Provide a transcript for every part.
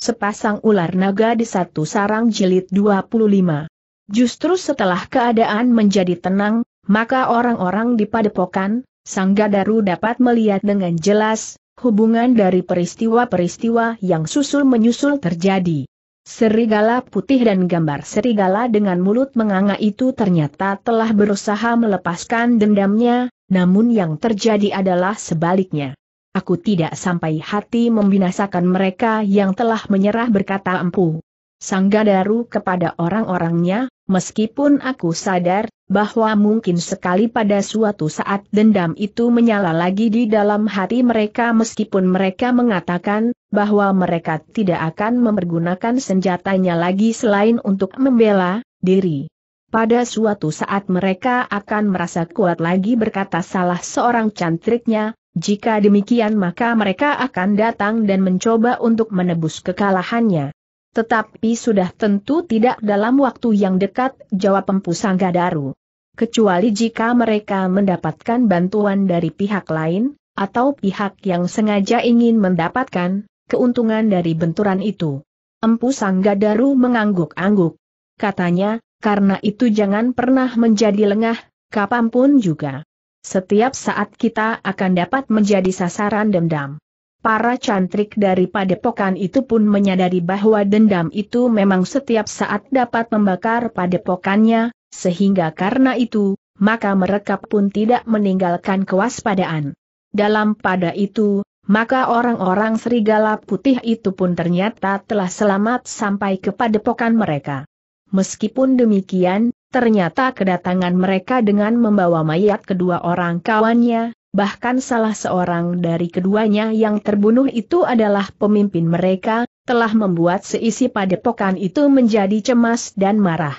Sepasang ular naga di satu sarang jilid 25. Justru setelah keadaan menjadi tenang, maka orang-orang di padepokan, Sang Gadaru dapat melihat dengan jelas, hubungan dari peristiwa-peristiwa yang susul-menyusul terjadi. Serigala putih dan gambar serigala dengan mulut menganga itu ternyata telah berusaha melepaskan dendamnya, namun yang terjadi adalah sebaliknya. Aku tidak sampai hati membinasakan mereka yang telah menyerah berkata empu. Sanggadaru kepada orang-orangnya, meskipun aku sadar bahwa mungkin sekali pada suatu saat dendam itu menyala lagi di dalam hati mereka meskipun mereka mengatakan bahwa mereka tidak akan mempergunakan senjatanya lagi selain untuk membela diri. Pada suatu saat mereka akan merasa kuat lagi berkata salah seorang cantriknya, jika demikian maka mereka akan datang dan mencoba untuk menebus kekalahannya. Tetapi sudah tentu tidak dalam waktu yang dekat, jawab Empu Sanggadaru. Kecuali jika mereka mendapatkan bantuan dari pihak lain, atau pihak yang sengaja ingin mendapatkan keuntungan dari benturan itu. Empu Sanggadaru mengangguk-angguk. Katanya, karena itu jangan pernah menjadi lengah, kapanpun juga. Setiap saat kita akan dapat menjadi sasaran dendam. Para cantrik dari padepokan itu pun menyadari bahwa dendam itu memang setiap saat dapat membakar padepokannya, sehingga karena itu, maka mereka pun tidak meninggalkan kewaspadaan. Dalam pada itu, maka orang-orang serigala putih itu pun ternyata telah selamat sampai ke padepokan mereka. Meskipun demikian, Ternyata kedatangan mereka dengan membawa mayat kedua orang kawannya, bahkan salah seorang dari keduanya yang terbunuh itu adalah pemimpin mereka, telah membuat seisi padepokan itu menjadi cemas dan marah.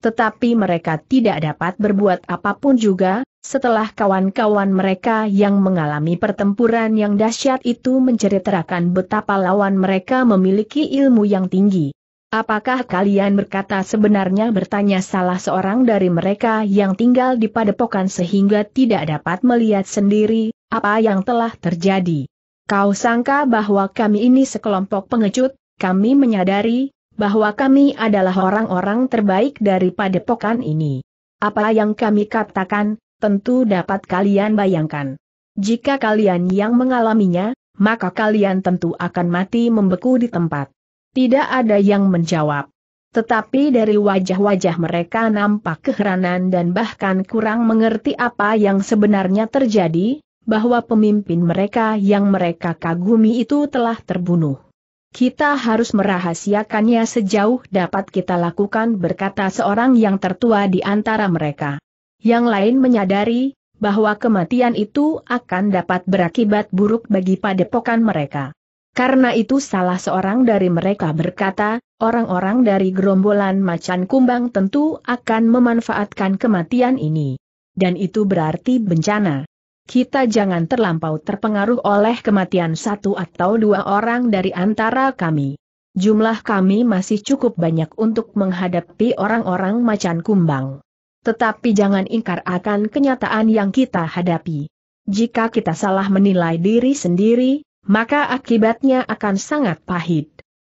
Tetapi mereka tidak dapat berbuat apapun juga, setelah kawan-kawan mereka yang mengalami pertempuran yang dahsyat itu menceritakan betapa lawan mereka memiliki ilmu yang tinggi. Apakah kalian berkata sebenarnya bertanya salah seorang dari mereka yang tinggal di padepokan sehingga tidak dapat melihat sendiri apa yang telah terjadi? Kau sangka bahwa kami ini sekelompok pengecut, kami menyadari bahwa kami adalah orang-orang terbaik dari padepokan ini. Apa yang kami katakan, tentu dapat kalian bayangkan. Jika kalian yang mengalaminya, maka kalian tentu akan mati membeku di tempat. Tidak ada yang menjawab. Tetapi dari wajah-wajah mereka nampak keheranan dan bahkan kurang mengerti apa yang sebenarnya terjadi, bahwa pemimpin mereka yang mereka kagumi itu telah terbunuh. Kita harus merahasiakannya sejauh dapat kita lakukan berkata seorang yang tertua di antara mereka. Yang lain menyadari, bahwa kematian itu akan dapat berakibat buruk bagi padepokan mereka. Karena itu salah seorang dari mereka berkata, orang-orang dari gerombolan macan kumbang tentu akan memanfaatkan kematian ini. Dan itu berarti bencana. Kita jangan terlampau terpengaruh oleh kematian satu atau dua orang dari antara kami. Jumlah kami masih cukup banyak untuk menghadapi orang-orang macan kumbang. Tetapi jangan ingkar akan kenyataan yang kita hadapi. Jika kita salah menilai diri sendiri, maka akibatnya akan sangat pahit.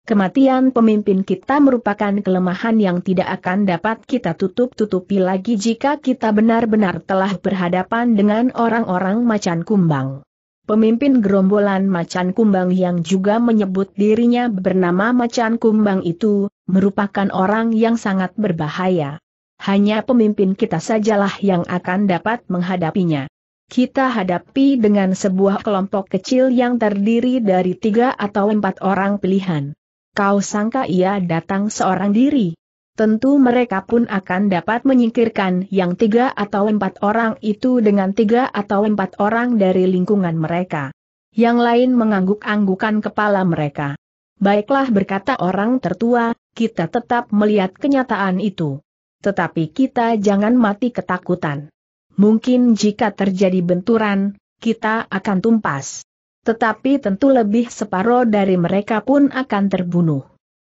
Kematian pemimpin kita merupakan kelemahan yang tidak akan dapat kita tutup-tutupi lagi jika kita benar-benar telah berhadapan dengan orang-orang macan kumbang. Pemimpin gerombolan macan kumbang yang juga menyebut dirinya bernama macan kumbang itu, merupakan orang yang sangat berbahaya. Hanya pemimpin kita sajalah yang akan dapat menghadapinya kita hadapi dengan sebuah kelompok kecil yang terdiri dari tiga atau empat orang pilihan. Kau sangka ia datang seorang diri? Tentu mereka pun akan dapat menyingkirkan yang tiga atau empat orang itu dengan tiga atau empat orang dari lingkungan mereka. Yang lain mengangguk-anggukan kepala mereka. Baiklah berkata orang tertua, kita tetap melihat kenyataan itu. Tetapi kita jangan mati ketakutan mungkin jika terjadi benturan, kita akan tumpas. Tetapi tentu lebih separuh dari mereka pun akan terbunuh.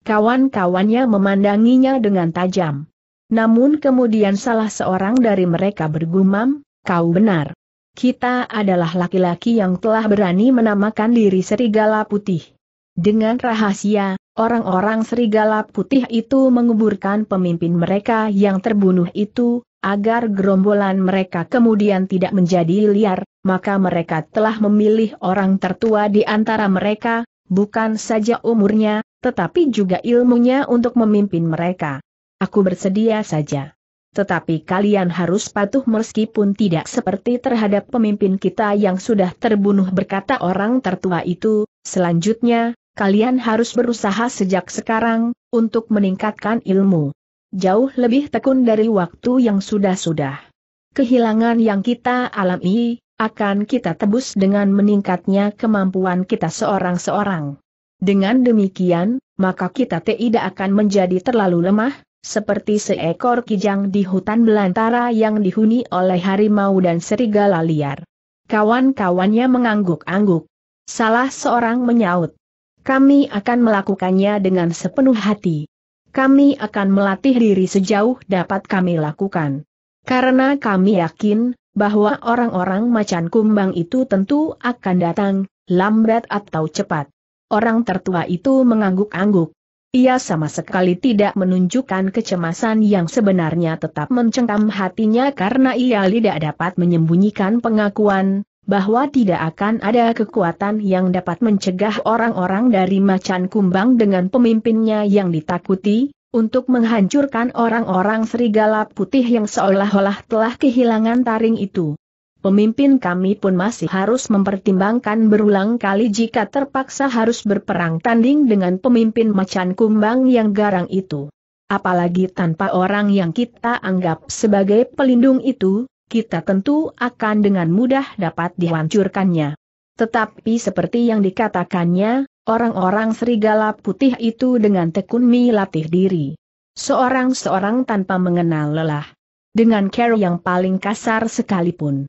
Kawan-kawannya memandanginya dengan tajam. Namun kemudian salah seorang dari mereka bergumam, kau benar. Kita adalah laki-laki yang telah berani menamakan diri serigala putih. Dengan rahasia, Orang-orang serigala putih itu menguburkan pemimpin mereka yang terbunuh itu, agar gerombolan mereka kemudian tidak menjadi liar, maka mereka telah memilih orang tertua di antara mereka, bukan saja umurnya, tetapi juga ilmunya untuk memimpin mereka. Aku bersedia saja. Tetapi kalian harus patuh meskipun tidak seperti terhadap pemimpin kita yang sudah terbunuh berkata orang tertua itu, selanjutnya, kalian harus berusaha sejak sekarang, untuk meningkatkan ilmu. Jauh lebih tekun dari waktu yang sudah-sudah. Kehilangan yang kita alami, akan kita tebus dengan meningkatnya kemampuan kita seorang-seorang. Dengan demikian, maka kita tidak akan menjadi terlalu lemah, seperti seekor kijang di hutan belantara yang dihuni oleh harimau dan serigala liar. Kawan-kawannya mengangguk-angguk. Salah seorang menyaut kami akan melakukannya dengan sepenuh hati. Kami akan melatih diri sejauh dapat kami lakukan. Karena kami yakin, bahwa orang-orang macan kumbang itu tentu akan datang, lambat atau cepat. Orang tertua itu mengangguk-angguk. Ia sama sekali tidak menunjukkan kecemasan yang sebenarnya tetap mencengkam hatinya karena ia tidak dapat menyembunyikan pengakuan, bahwa tidak akan ada kekuatan yang dapat mencegah orang-orang dari macan kumbang dengan pemimpinnya yang ditakuti, untuk menghancurkan orang-orang serigala putih yang seolah-olah telah kehilangan taring itu. Pemimpin kami pun masih harus mempertimbangkan berulang kali jika terpaksa harus berperang tanding dengan pemimpin macan kumbang yang garang itu. Apalagi tanpa orang yang kita anggap sebagai pelindung itu, kita tentu akan dengan mudah dapat dihancurkannya. Tetapi seperti yang dikatakannya, orang-orang serigala putih itu dengan tekun melatih diri. Seorang-seorang tanpa mengenal lelah. Dengan care yang paling kasar sekalipun.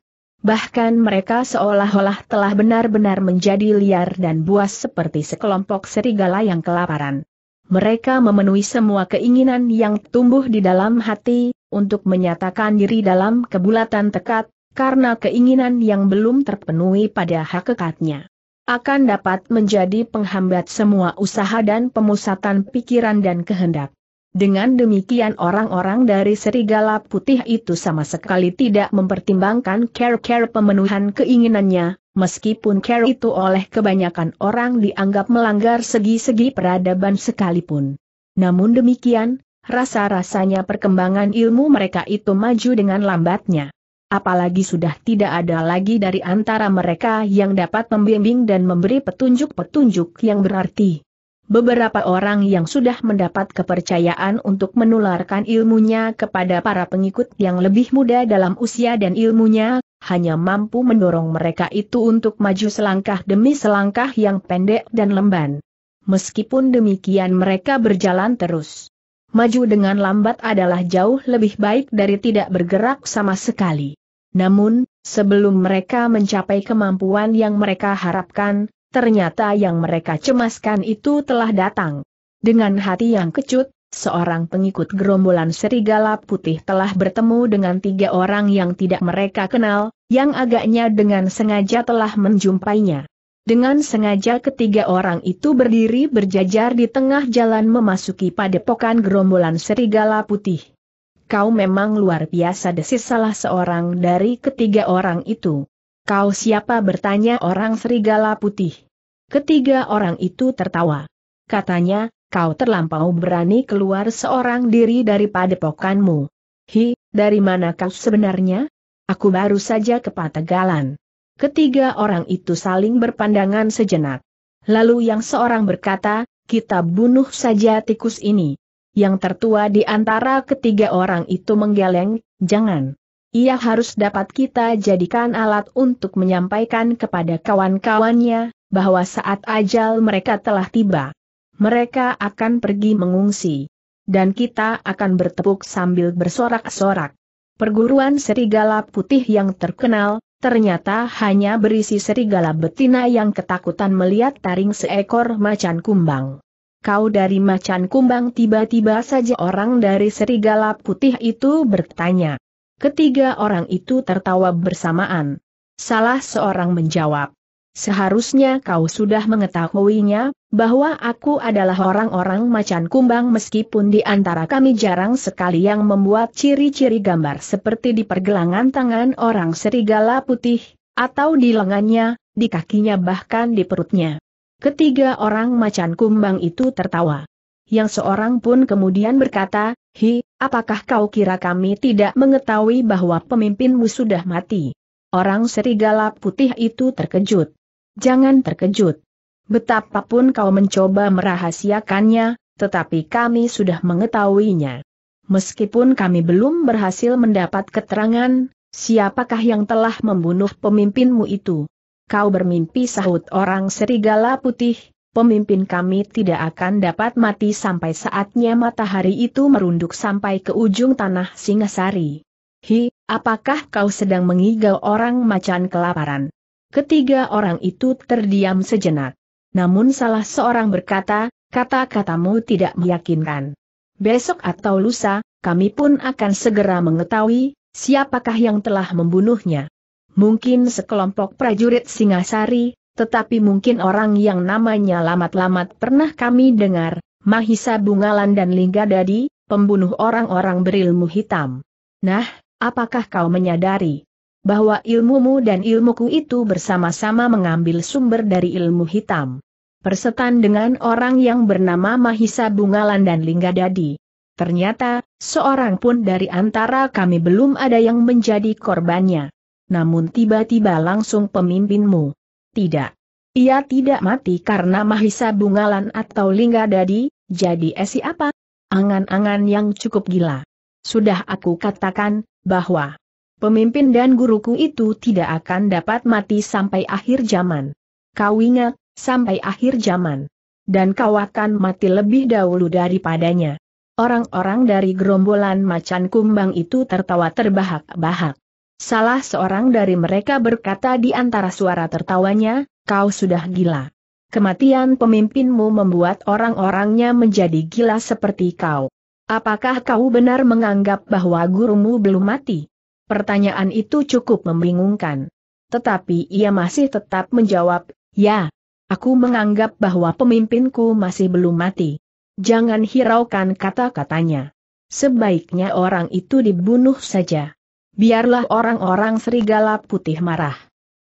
Bahkan mereka seolah-olah telah benar-benar menjadi liar dan buas seperti sekelompok serigala yang kelaparan mereka memenuhi semua keinginan yang tumbuh di dalam hati, untuk menyatakan diri dalam kebulatan tekad, karena keinginan yang belum terpenuhi pada hakikatnya akan dapat menjadi penghambat semua usaha dan pemusatan pikiran dan kehendak. Dengan demikian orang-orang dari serigala putih itu sama sekali tidak mempertimbangkan care-care pemenuhan keinginannya, meskipun care itu oleh kebanyakan orang dianggap melanggar segi-segi peradaban sekalipun. Namun demikian, rasa-rasanya perkembangan ilmu mereka itu maju dengan lambatnya. Apalagi sudah tidak ada lagi dari antara mereka yang dapat membimbing dan memberi petunjuk-petunjuk yang berarti. Beberapa orang yang sudah mendapat kepercayaan untuk menularkan ilmunya kepada para pengikut yang lebih muda dalam usia dan ilmunya hanya mampu mendorong mereka itu untuk maju selangkah demi selangkah yang pendek dan lemban. Meskipun demikian mereka berjalan terus. Maju dengan lambat adalah jauh lebih baik dari tidak bergerak sama sekali. Namun, sebelum mereka mencapai kemampuan yang mereka harapkan, ternyata yang mereka cemaskan itu telah datang. Dengan hati yang kecut, seorang pengikut gerombolan serigala putih telah bertemu dengan tiga orang yang tidak mereka kenal, yang agaknya dengan sengaja telah menjumpainya. Dengan sengaja ketiga orang itu berdiri berjajar di tengah jalan memasuki padepokan gerombolan serigala putih. Kau memang luar biasa desis salah seorang dari ketiga orang itu. Kau siapa bertanya orang serigala putih. Ketiga orang itu tertawa. Katanya, kau terlampau berani keluar seorang diri dari padepokanmu. Hi, dari mana kau sebenarnya? Aku baru saja ke Pategalan. Ketiga orang itu saling berpandangan sejenak. Lalu yang seorang berkata, kita bunuh saja tikus ini. Yang tertua di antara ketiga orang itu menggeleng, jangan. Ia harus dapat kita jadikan alat untuk menyampaikan kepada kawan-kawannya, bahwa saat ajal mereka telah tiba. Mereka akan pergi mengungsi. Dan kita akan bertepuk sambil bersorak-sorak. Perguruan serigala putih yang terkenal, ternyata hanya berisi serigala betina yang ketakutan melihat taring seekor macan kumbang. Kau dari macan kumbang tiba-tiba saja orang dari serigala putih itu bertanya. Ketiga orang itu tertawa bersamaan. Salah seorang menjawab, Seharusnya kau sudah mengetahuinya, bahwa aku adalah orang-orang macan kumbang meskipun di antara kami jarang sekali yang membuat ciri-ciri gambar seperti di pergelangan tangan orang serigala putih, atau di lengannya, di kakinya bahkan di perutnya. Ketiga orang macan kumbang itu tertawa. Yang seorang pun kemudian berkata, Hi, apakah kau kira kami tidak mengetahui bahwa pemimpinmu sudah mati? Orang serigala putih itu terkejut jangan terkejut. Betapapun kau mencoba merahasiakannya, tetapi kami sudah mengetahuinya. Meskipun kami belum berhasil mendapat keterangan, siapakah yang telah membunuh pemimpinmu itu? Kau bermimpi sahut orang serigala putih, pemimpin kami tidak akan dapat mati sampai saatnya matahari itu merunduk sampai ke ujung tanah Singasari. Hi, apakah kau sedang mengigau orang macan kelaparan? Ketiga orang itu terdiam sejenak. Namun salah seorang berkata, kata-katamu tidak meyakinkan. Besok atau lusa, kami pun akan segera mengetahui, siapakah yang telah membunuhnya. Mungkin sekelompok prajurit Singasari, tetapi mungkin orang yang namanya Lamat-Lamat pernah kami dengar, Mahisa Bungalan dan Lingga Dadi, pembunuh orang-orang berilmu hitam. Nah, apakah kau menyadari? bahwa ilmumu dan ilmuku itu bersama-sama mengambil sumber dari ilmu hitam. Persetan dengan orang yang bernama Mahisa Bungalan dan Lingga Dadi. Ternyata, seorang pun dari antara kami belum ada yang menjadi korbannya. Namun tiba-tiba langsung pemimpinmu. Tidak. Ia tidak mati karena Mahisa Bungalan atau Lingga Dadi. jadi esi apa? Angan-angan yang cukup gila. Sudah aku katakan, bahwa Pemimpin dan guruku itu tidak akan dapat mati sampai akhir zaman. Kau ingat, sampai akhir zaman. Dan kau akan mati lebih dahulu daripadanya. Orang-orang dari gerombolan macan kumbang itu tertawa terbahak-bahak. Salah seorang dari mereka berkata di antara suara tertawanya, kau sudah gila. Kematian pemimpinmu membuat orang-orangnya menjadi gila seperti kau. Apakah kau benar menganggap bahwa gurumu belum mati? Pertanyaan itu cukup membingungkan. Tetapi ia masih tetap menjawab, ya. Aku menganggap bahwa pemimpinku masih belum mati. Jangan hiraukan kata-katanya. Sebaiknya orang itu dibunuh saja. Biarlah orang-orang serigala putih marah.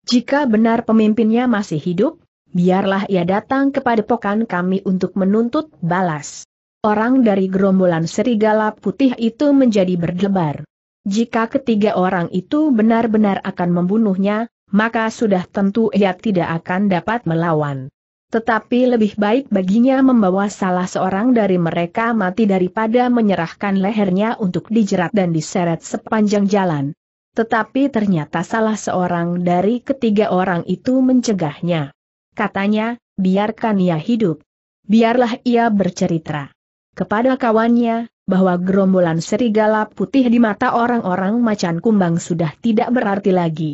Jika benar pemimpinnya masih hidup, biarlah ia datang kepada pokan kami untuk menuntut balas. Orang dari gerombolan serigala putih itu menjadi berdebar. Jika ketiga orang itu benar-benar akan membunuhnya, maka sudah tentu ia tidak akan dapat melawan. Tetapi lebih baik baginya membawa salah seorang dari mereka mati daripada menyerahkan lehernya untuk dijerat dan diseret sepanjang jalan. Tetapi ternyata salah seorang dari ketiga orang itu mencegahnya. Katanya, biarkan ia hidup. Biarlah ia bercerita. Kepada kawannya, bahwa gerombolan serigala putih di mata orang-orang macan kumbang sudah tidak berarti lagi.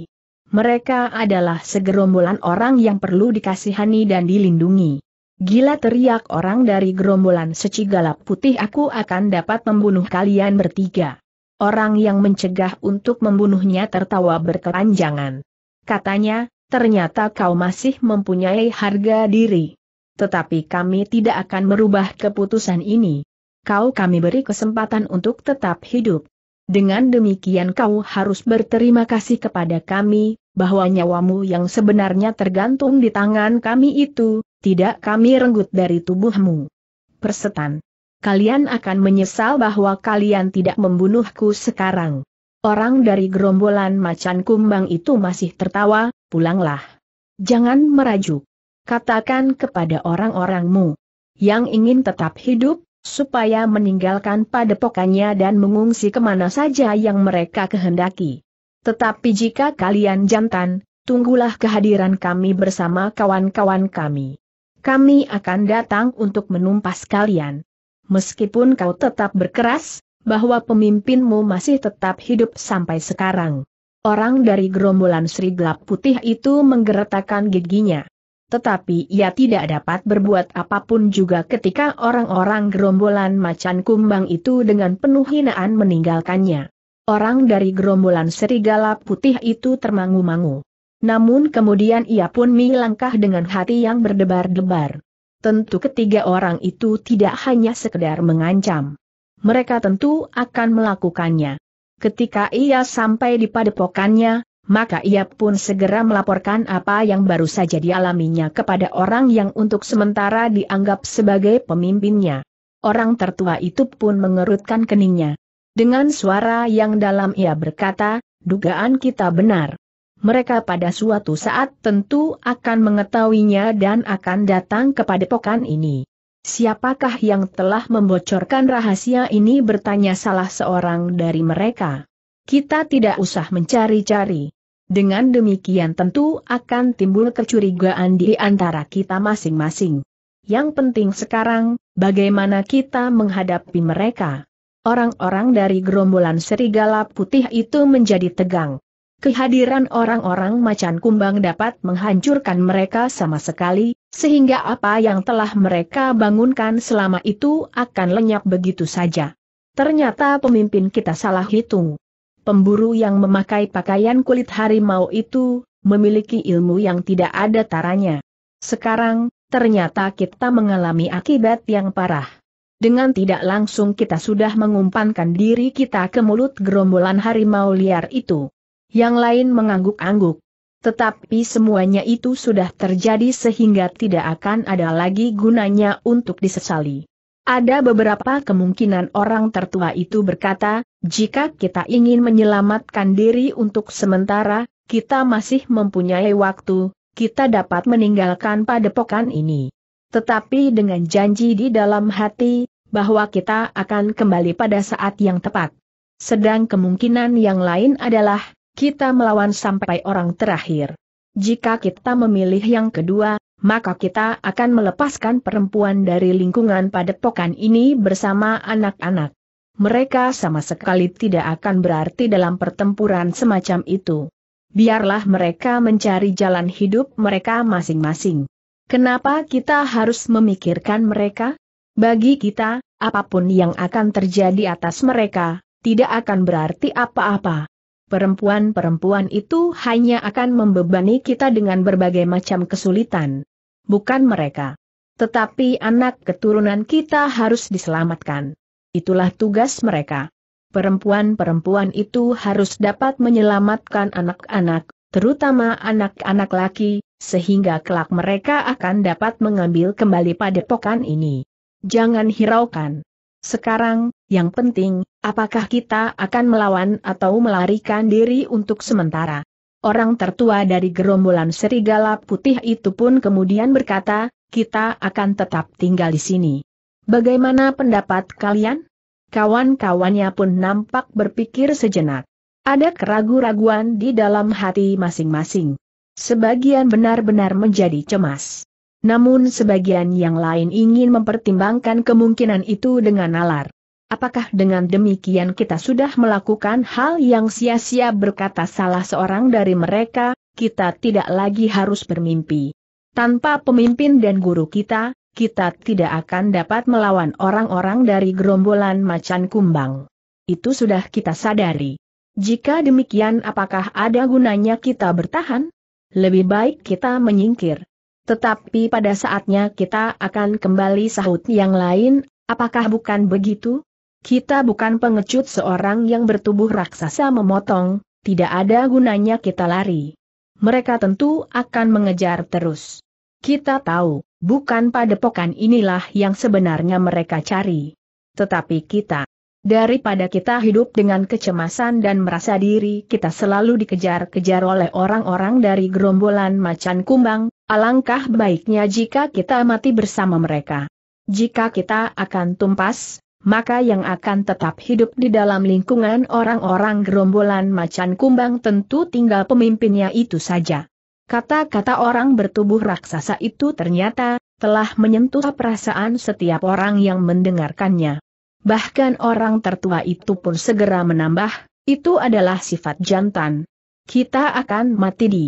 Mereka adalah segerombolan orang yang perlu dikasihani dan dilindungi. Gila teriak orang dari gerombolan secigala putih aku akan dapat membunuh kalian bertiga. Orang yang mencegah untuk membunuhnya tertawa berkepanjangan. Katanya, ternyata kau masih mempunyai harga diri. Tetapi kami tidak akan merubah keputusan ini kau kami beri kesempatan untuk tetap hidup. Dengan demikian kau harus berterima kasih kepada kami, bahwa nyawamu yang sebenarnya tergantung di tangan kami itu, tidak kami renggut dari tubuhmu. Persetan. Kalian akan menyesal bahwa kalian tidak membunuhku sekarang. Orang dari gerombolan macan kumbang itu masih tertawa, pulanglah. Jangan merajuk. Katakan kepada orang-orangmu yang ingin tetap hidup, supaya meninggalkan padepokannya dan mengungsi kemana saja yang mereka kehendaki. Tetapi jika kalian jantan, tunggulah kehadiran kami bersama kawan-kawan kami. Kami akan datang untuk menumpas kalian. Meskipun kau tetap berkeras, bahwa pemimpinmu masih tetap hidup sampai sekarang. Orang dari gerombolan Sri Gelap Putih itu menggeretakkan giginya tetapi ia tidak dapat berbuat apapun juga ketika orang-orang gerombolan macan kumbang itu dengan penuh hinaan meninggalkannya. Orang dari gerombolan serigala putih itu termangu-mangu. Namun kemudian ia pun melangkah dengan hati yang berdebar-debar. Tentu ketiga orang itu tidak hanya sekedar mengancam. Mereka tentu akan melakukannya. Ketika ia sampai di padepokannya, maka ia pun segera melaporkan apa yang baru saja dialaminya kepada orang yang untuk sementara dianggap sebagai pemimpinnya. Orang tertua itu pun mengerutkan keningnya. Dengan suara yang dalam ia berkata, dugaan kita benar. Mereka pada suatu saat tentu akan mengetahuinya dan akan datang kepada pokan ini. Siapakah yang telah membocorkan rahasia ini bertanya salah seorang dari mereka. Kita tidak usah mencari-cari. Dengan demikian tentu akan timbul kecurigaan di antara kita masing-masing. Yang penting sekarang, bagaimana kita menghadapi mereka. Orang-orang dari gerombolan serigala putih itu menjadi tegang. Kehadiran orang-orang macan kumbang dapat menghancurkan mereka sama sekali, sehingga apa yang telah mereka bangunkan selama itu akan lenyap begitu saja. Ternyata pemimpin kita salah hitung pemburu yang memakai pakaian kulit harimau itu, memiliki ilmu yang tidak ada taranya. Sekarang, ternyata kita mengalami akibat yang parah. Dengan tidak langsung kita sudah mengumpankan diri kita ke mulut gerombolan harimau liar itu. Yang lain mengangguk-angguk. Tetapi semuanya itu sudah terjadi sehingga tidak akan ada lagi gunanya untuk disesali. Ada beberapa kemungkinan orang tertua itu berkata, jika kita ingin menyelamatkan diri untuk sementara, kita masih mempunyai waktu, kita dapat meninggalkan padepokan ini. Tetapi dengan janji di dalam hati, bahwa kita akan kembali pada saat yang tepat. Sedang kemungkinan yang lain adalah, kita melawan sampai orang terakhir. Jika kita memilih yang kedua, maka kita akan melepaskan perempuan dari lingkungan padepokan ini bersama anak-anak. Mereka sama sekali tidak akan berarti dalam pertempuran semacam itu. Biarlah mereka mencari jalan hidup mereka masing-masing. Kenapa kita harus memikirkan mereka? Bagi kita, apapun yang akan terjadi atas mereka, tidak akan berarti apa-apa perempuan-perempuan itu hanya akan membebani kita dengan berbagai macam kesulitan. Bukan mereka. Tetapi anak keturunan kita harus diselamatkan. Itulah tugas mereka. Perempuan-perempuan itu harus dapat menyelamatkan anak-anak, terutama anak-anak laki, sehingga kelak mereka akan dapat mengambil kembali padepokan ini. Jangan hiraukan. Sekarang, yang penting, apakah kita akan melawan atau melarikan diri untuk sementara? Orang tertua dari gerombolan serigala putih itu pun kemudian berkata, kita akan tetap tinggal di sini. Bagaimana pendapat kalian? Kawan-kawannya pun nampak berpikir sejenak. Ada keraguan-raguan di dalam hati masing-masing. Sebagian benar-benar menjadi cemas namun sebagian yang lain ingin mempertimbangkan kemungkinan itu dengan nalar. Apakah dengan demikian kita sudah melakukan hal yang sia-sia berkata salah seorang dari mereka, kita tidak lagi harus bermimpi. Tanpa pemimpin dan guru kita, kita tidak akan dapat melawan orang-orang dari gerombolan macan kumbang. Itu sudah kita sadari. Jika demikian apakah ada gunanya kita bertahan? Lebih baik kita menyingkir. Tetapi pada saatnya kita akan kembali sahut yang lain, apakah bukan begitu? Kita bukan pengecut seorang yang bertubuh raksasa memotong, tidak ada gunanya kita lari. Mereka tentu akan mengejar terus. Kita tahu, bukan pada padepokan inilah yang sebenarnya mereka cari. Tetapi kita, daripada kita hidup dengan kecemasan dan merasa diri kita selalu dikejar-kejar oleh orang-orang dari gerombolan macan kumbang, Alangkah baiknya jika kita mati bersama mereka. Jika kita akan tumpas, maka yang akan tetap hidup di dalam lingkungan orang-orang gerombolan macan kumbang tentu tinggal pemimpinnya itu saja. Kata-kata orang bertubuh raksasa itu ternyata telah menyentuh perasaan setiap orang yang mendengarkannya. Bahkan orang tertua itu pun segera menambah, itu adalah sifat jantan. Kita akan mati di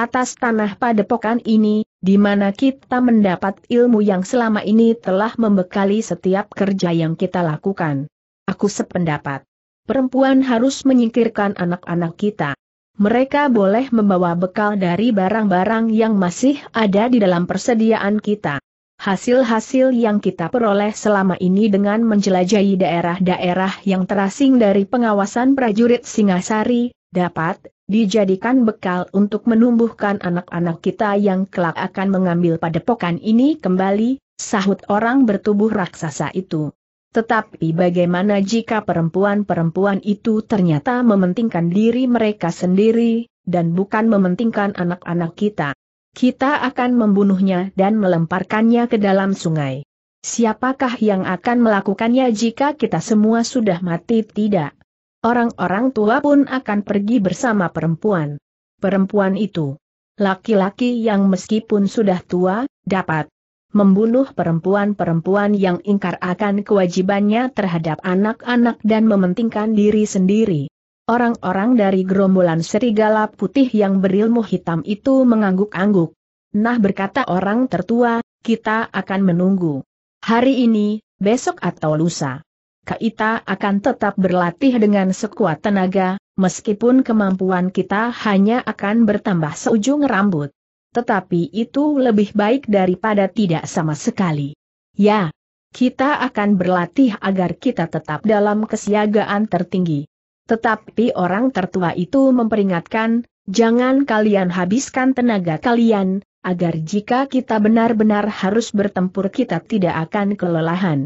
atas tanah padepokan ini, di mana kita mendapat ilmu yang selama ini telah membekali setiap kerja yang kita lakukan. Aku sependapat. Perempuan harus menyingkirkan anak-anak kita. Mereka boleh membawa bekal dari barang-barang yang masih ada di dalam persediaan kita. Hasil-hasil yang kita peroleh selama ini dengan menjelajahi daerah-daerah yang terasing dari pengawasan prajurit Singasari, dapat, dijadikan bekal untuk menumbuhkan anak-anak kita yang kelak akan mengambil padepokan ini kembali, sahut orang bertubuh raksasa itu. Tetapi bagaimana jika perempuan-perempuan itu ternyata mementingkan diri mereka sendiri, dan bukan mementingkan anak-anak kita? Kita akan membunuhnya dan melemparkannya ke dalam sungai. Siapakah yang akan melakukannya jika kita semua sudah mati? Tidak. Orang-orang tua pun akan pergi bersama perempuan. Perempuan itu, laki-laki yang meskipun sudah tua, dapat membunuh perempuan-perempuan yang ingkar akan kewajibannya terhadap anak-anak dan mementingkan diri sendiri. Orang-orang dari gerombolan serigala putih yang berilmu hitam itu mengangguk-angguk. Nah berkata orang tertua, kita akan menunggu. Hari ini, besok atau lusa kita akan tetap berlatih dengan sekuat tenaga, meskipun kemampuan kita hanya akan bertambah seujung rambut. Tetapi itu lebih baik daripada tidak sama sekali. Ya, kita akan berlatih agar kita tetap dalam kesiagaan tertinggi. Tetapi orang tertua itu memperingatkan, jangan kalian habiskan tenaga kalian, agar jika kita benar-benar harus bertempur kita tidak akan kelelahan.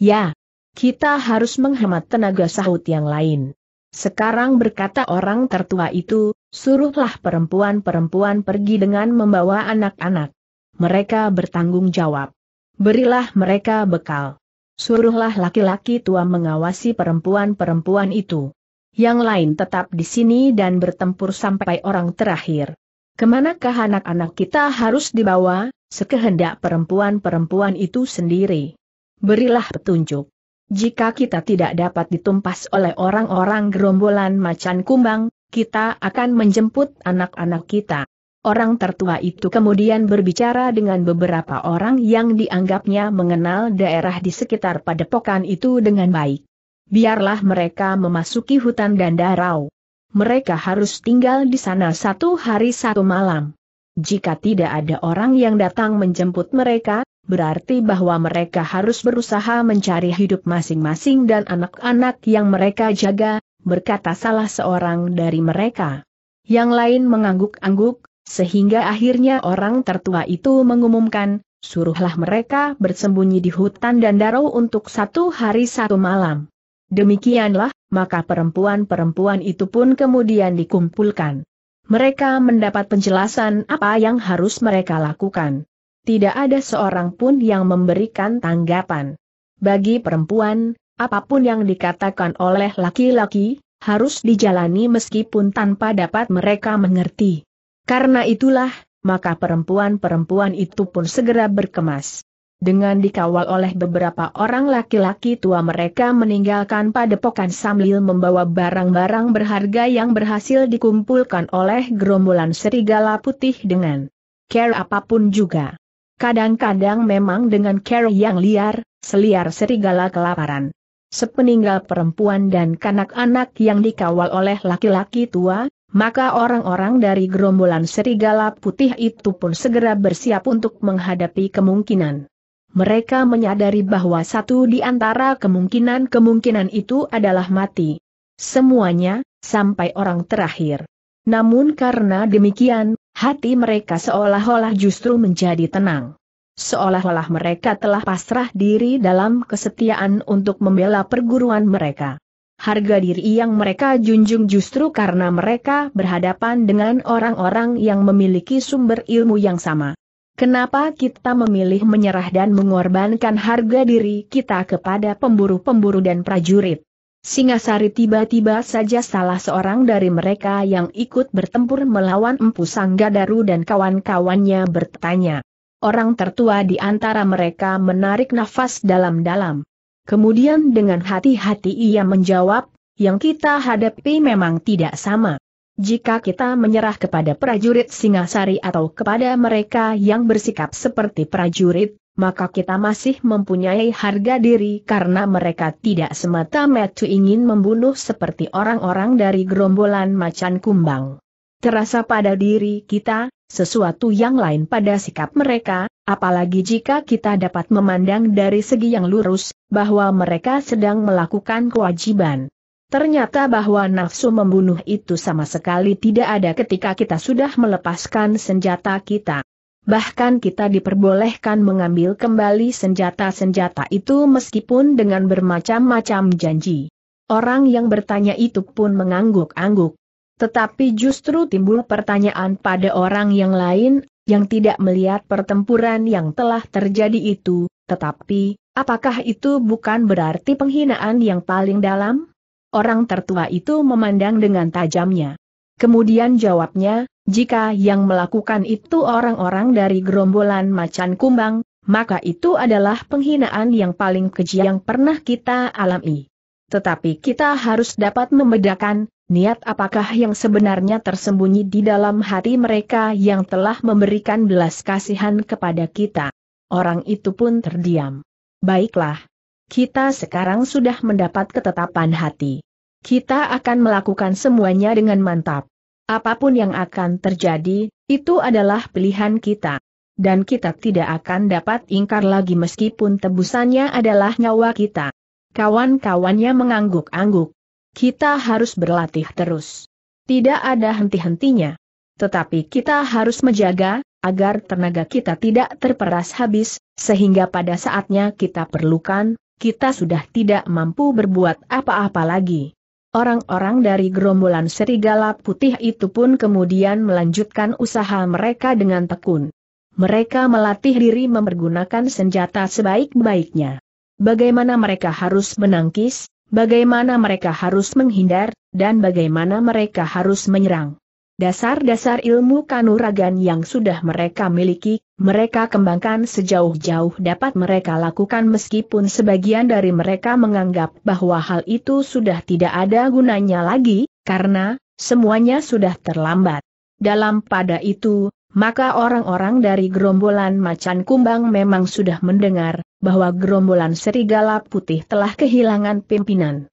Ya, kita harus menghemat tenaga sahut yang lain. Sekarang berkata orang tertua itu, suruhlah perempuan-perempuan pergi dengan membawa anak-anak. Mereka bertanggung jawab. Berilah mereka bekal. Suruhlah laki-laki tua mengawasi perempuan-perempuan itu. Yang lain tetap di sini dan bertempur sampai orang terakhir. Kemanakah anak-anak kita harus dibawa, sekehendak perempuan-perempuan itu sendiri. Berilah petunjuk. Jika kita tidak dapat ditumpas oleh orang-orang gerombolan macan kumbang, kita akan menjemput anak-anak kita. Orang tertua itu kemudian berbicara dengan beberapa orang yang dianggapnya mengenal daerah di sekitar padepokan itu dengan baik. Biarlah mereka memasuki hutan dan darau. Mereka harus tinggal di sana satu hari satu malam. Jika tidak ada orang yang datang menjemput mereka, berarti bahwa mereka harus berusaha mencari hidup masing-masing dan anak-anak yang mereka jaga, berkata salah seorang dari mereka. Yang lain mengangguk-angguk, sehingga akhirnya orang tertua itu mengumumkan, suruhlah mereka bersembunyi di hutan dan darau untuk satu hari satu malam. Demikianlah, maka perempuan-perempuan itu pun kemudian dikumpulkan. Mereka mendapat penjelasan apa yang harus mereka lakukan tidak ada seorang pun yang memberikan tanggapan. Bagi perempuan, apapun yang dikatakan oleh laki-laki, harus dijalani meskipun tanpa dapat mereka mengerti. Karena itulah, maka perempuan-perempuan itu pun segera berkemas. Dengan dikawal oleh beberapa orang laki-laki tua mereka meninggalkan padepokan sambil membawa barang-barang berharga yang berhasil dikumpulkan oleh gerombolan serigala putih dengan care apapun juga. Kadang-kadang memang dengan cara yang liar, seliar serigala kelaparan. Sepeninggal perempuan dan kanak-anak yang dikawal oleh laki-laki tua, maka orang-orang dari gerombolan serigala putih itu pun segera bersiap untuk menghadapi kemungkinan. Mereka menyadari bahwa satu di antara kemungkinan-kemungkinan itu adalah mati. Semuanya, sampai orang terakhir. Namun karena demikian, hati mereka seolah-olah justru menjadi tenang. Seolah-olah mereka telah pasrah diri dalam kesetiaan untuk membela perguruan mereka. Harga diri yang mereka junjung justru karena mereka berhadapan dengan orang-orang yang memiliki sumber ilmu yang sama. Kenapa kita memilih menyerah dan mengorbankan harga diri kita kepada pemburu-pemburu dan prajurit? Singasari tiba-tiba saja salah seorang dari mereka yang ikut bertempur melawan Empu Sanggadaru dan kawan-kawannya bertanya. Orang tertua di antara mereka menarik nafas dalam-dalam. Kemudian dengan hati-hati ia menjawab, yang kita hadapi memang tidak sama. Jika kita menyerah kepada prajurit Singasari atau kepada mereka yang bersikap seperti prajurit, maka kita masih mempunyai harga diri karena mereka tidak semata-mata ingin membunuh seperti orang-orang dari gerombolan macan kumbang. Terasa pada diri kita, sesuatu yang lain pada sikap mereka, apalagi jika kita dapat memandang dari segi yang lurus, bahwa mereka sedang melakukan kewajiban. Ternyata bahwa nafsu membunuh itu sama sekali tidak ada ketika kita sudah melepaskan senjata kita. Bahkan kita diperbolehkan mengambil kembali senjata-senjata itu meskipun dengan bermacam-macam janji. Orang yang bertanya itu pun mengangguk-angguk. Tetapi justru timbul pertanyaan pada orang yang lain, yang tidak melihat pertempuran yang telah terjadi itu, tetapi, apakah itu bukan berarti penghinaan yang paling dalam? Orang tertua itu memandang dengan tajamnya. Kemudian jawabnya, jika yang melakukan itu orang-orang dari gerombolan macan kumbang, maka itu adalah penghinaan yang paling keji yang pernah kita alami. Tetapi kita harus dapat membedakan, niat apakah yang sebenarnya tersembunyi di dalam hati mereka yang telah memberikan belas kasihan kepada kita. Orang itu pun terdiam. Baiklah. Kita sekarang sudah mendapat ketetapan hati kita akan melakukan semuanya dengan mantap. Apapun yang akan terjadi, itu adalah pilihan kita. Dan kita tidak akan dapat ingkar lagi meskipun tebusannya adalah nyawa kita. Kawan-kawannya mengangguk-angguk. Kita harus berlatih terus. Tidak ada henti-hentinya. Tetapi kita harus menjaga, agar tenaga kita tidak terperas habis, sehingga pada saatnya kita perlukan, kita sudah tidak mampu berbuat apa-apa lagi. Orang-orang dari gerombolan serigala putih itu pun kemudian melanjutkan usaha mereka dengan tekun. Mereka melatih diri mempergunakan senjata sebaik-baiknya. Bagaimana mereka harus menangkis, bagaimana mereka harus menghindar, dan bagaimana mereka harus menyerang. Dasar-dasar ilmu kanuragan yang sudah mereka miliki, mereka kembangkan sejauh-jauh dapat mereka lakukan meskipun sebagian dari mereka menganggap bahwa hal itu sudah tidak ada gunanya lagi, karena semuanya sudah terlambat. Dalam pada itu, maka orang-orang dari gerombolan macan kumbang memang sudah mendengar bahwa gerombolan serigala putih telah kehilangan pimpinan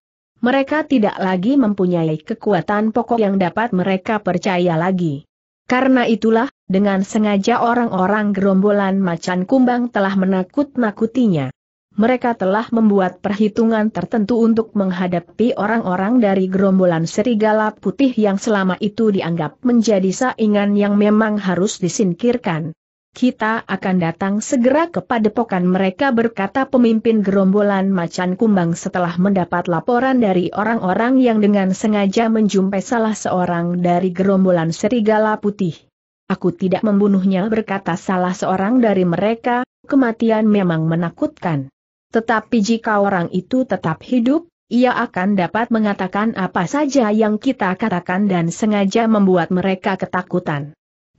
mereka tidak lagi mempunyai kekuatan pokok yang dapat mereka percaya lagi. Karena itulah, dengan sengaja orang-orang gerombolan macan kumbang telah menakut-nakutinya. Mereka telah membuat perhitungan tertentu untuk menghadapi orang-orang dari gerombolan serigala putih yang selama itu dianggap menjadi saingan yang memang harus disingkirkan kita akan datang segera kepada pokan mereka berkata pemimpin gerombolan macan kumbang setelah mendapat laporan dari orang-orang yang dengan sengaja menjumpai salah seorang dari gerombolan serigala putih. Aku tidak membunuhnya berkata salah seorang dari mereka, kematian memang menakutkan. Tetapi jika orang itu tetap hidup, ia akan dapat mengatakan apa saja yang kita katakan dan sengaja membuat mereka ketakutan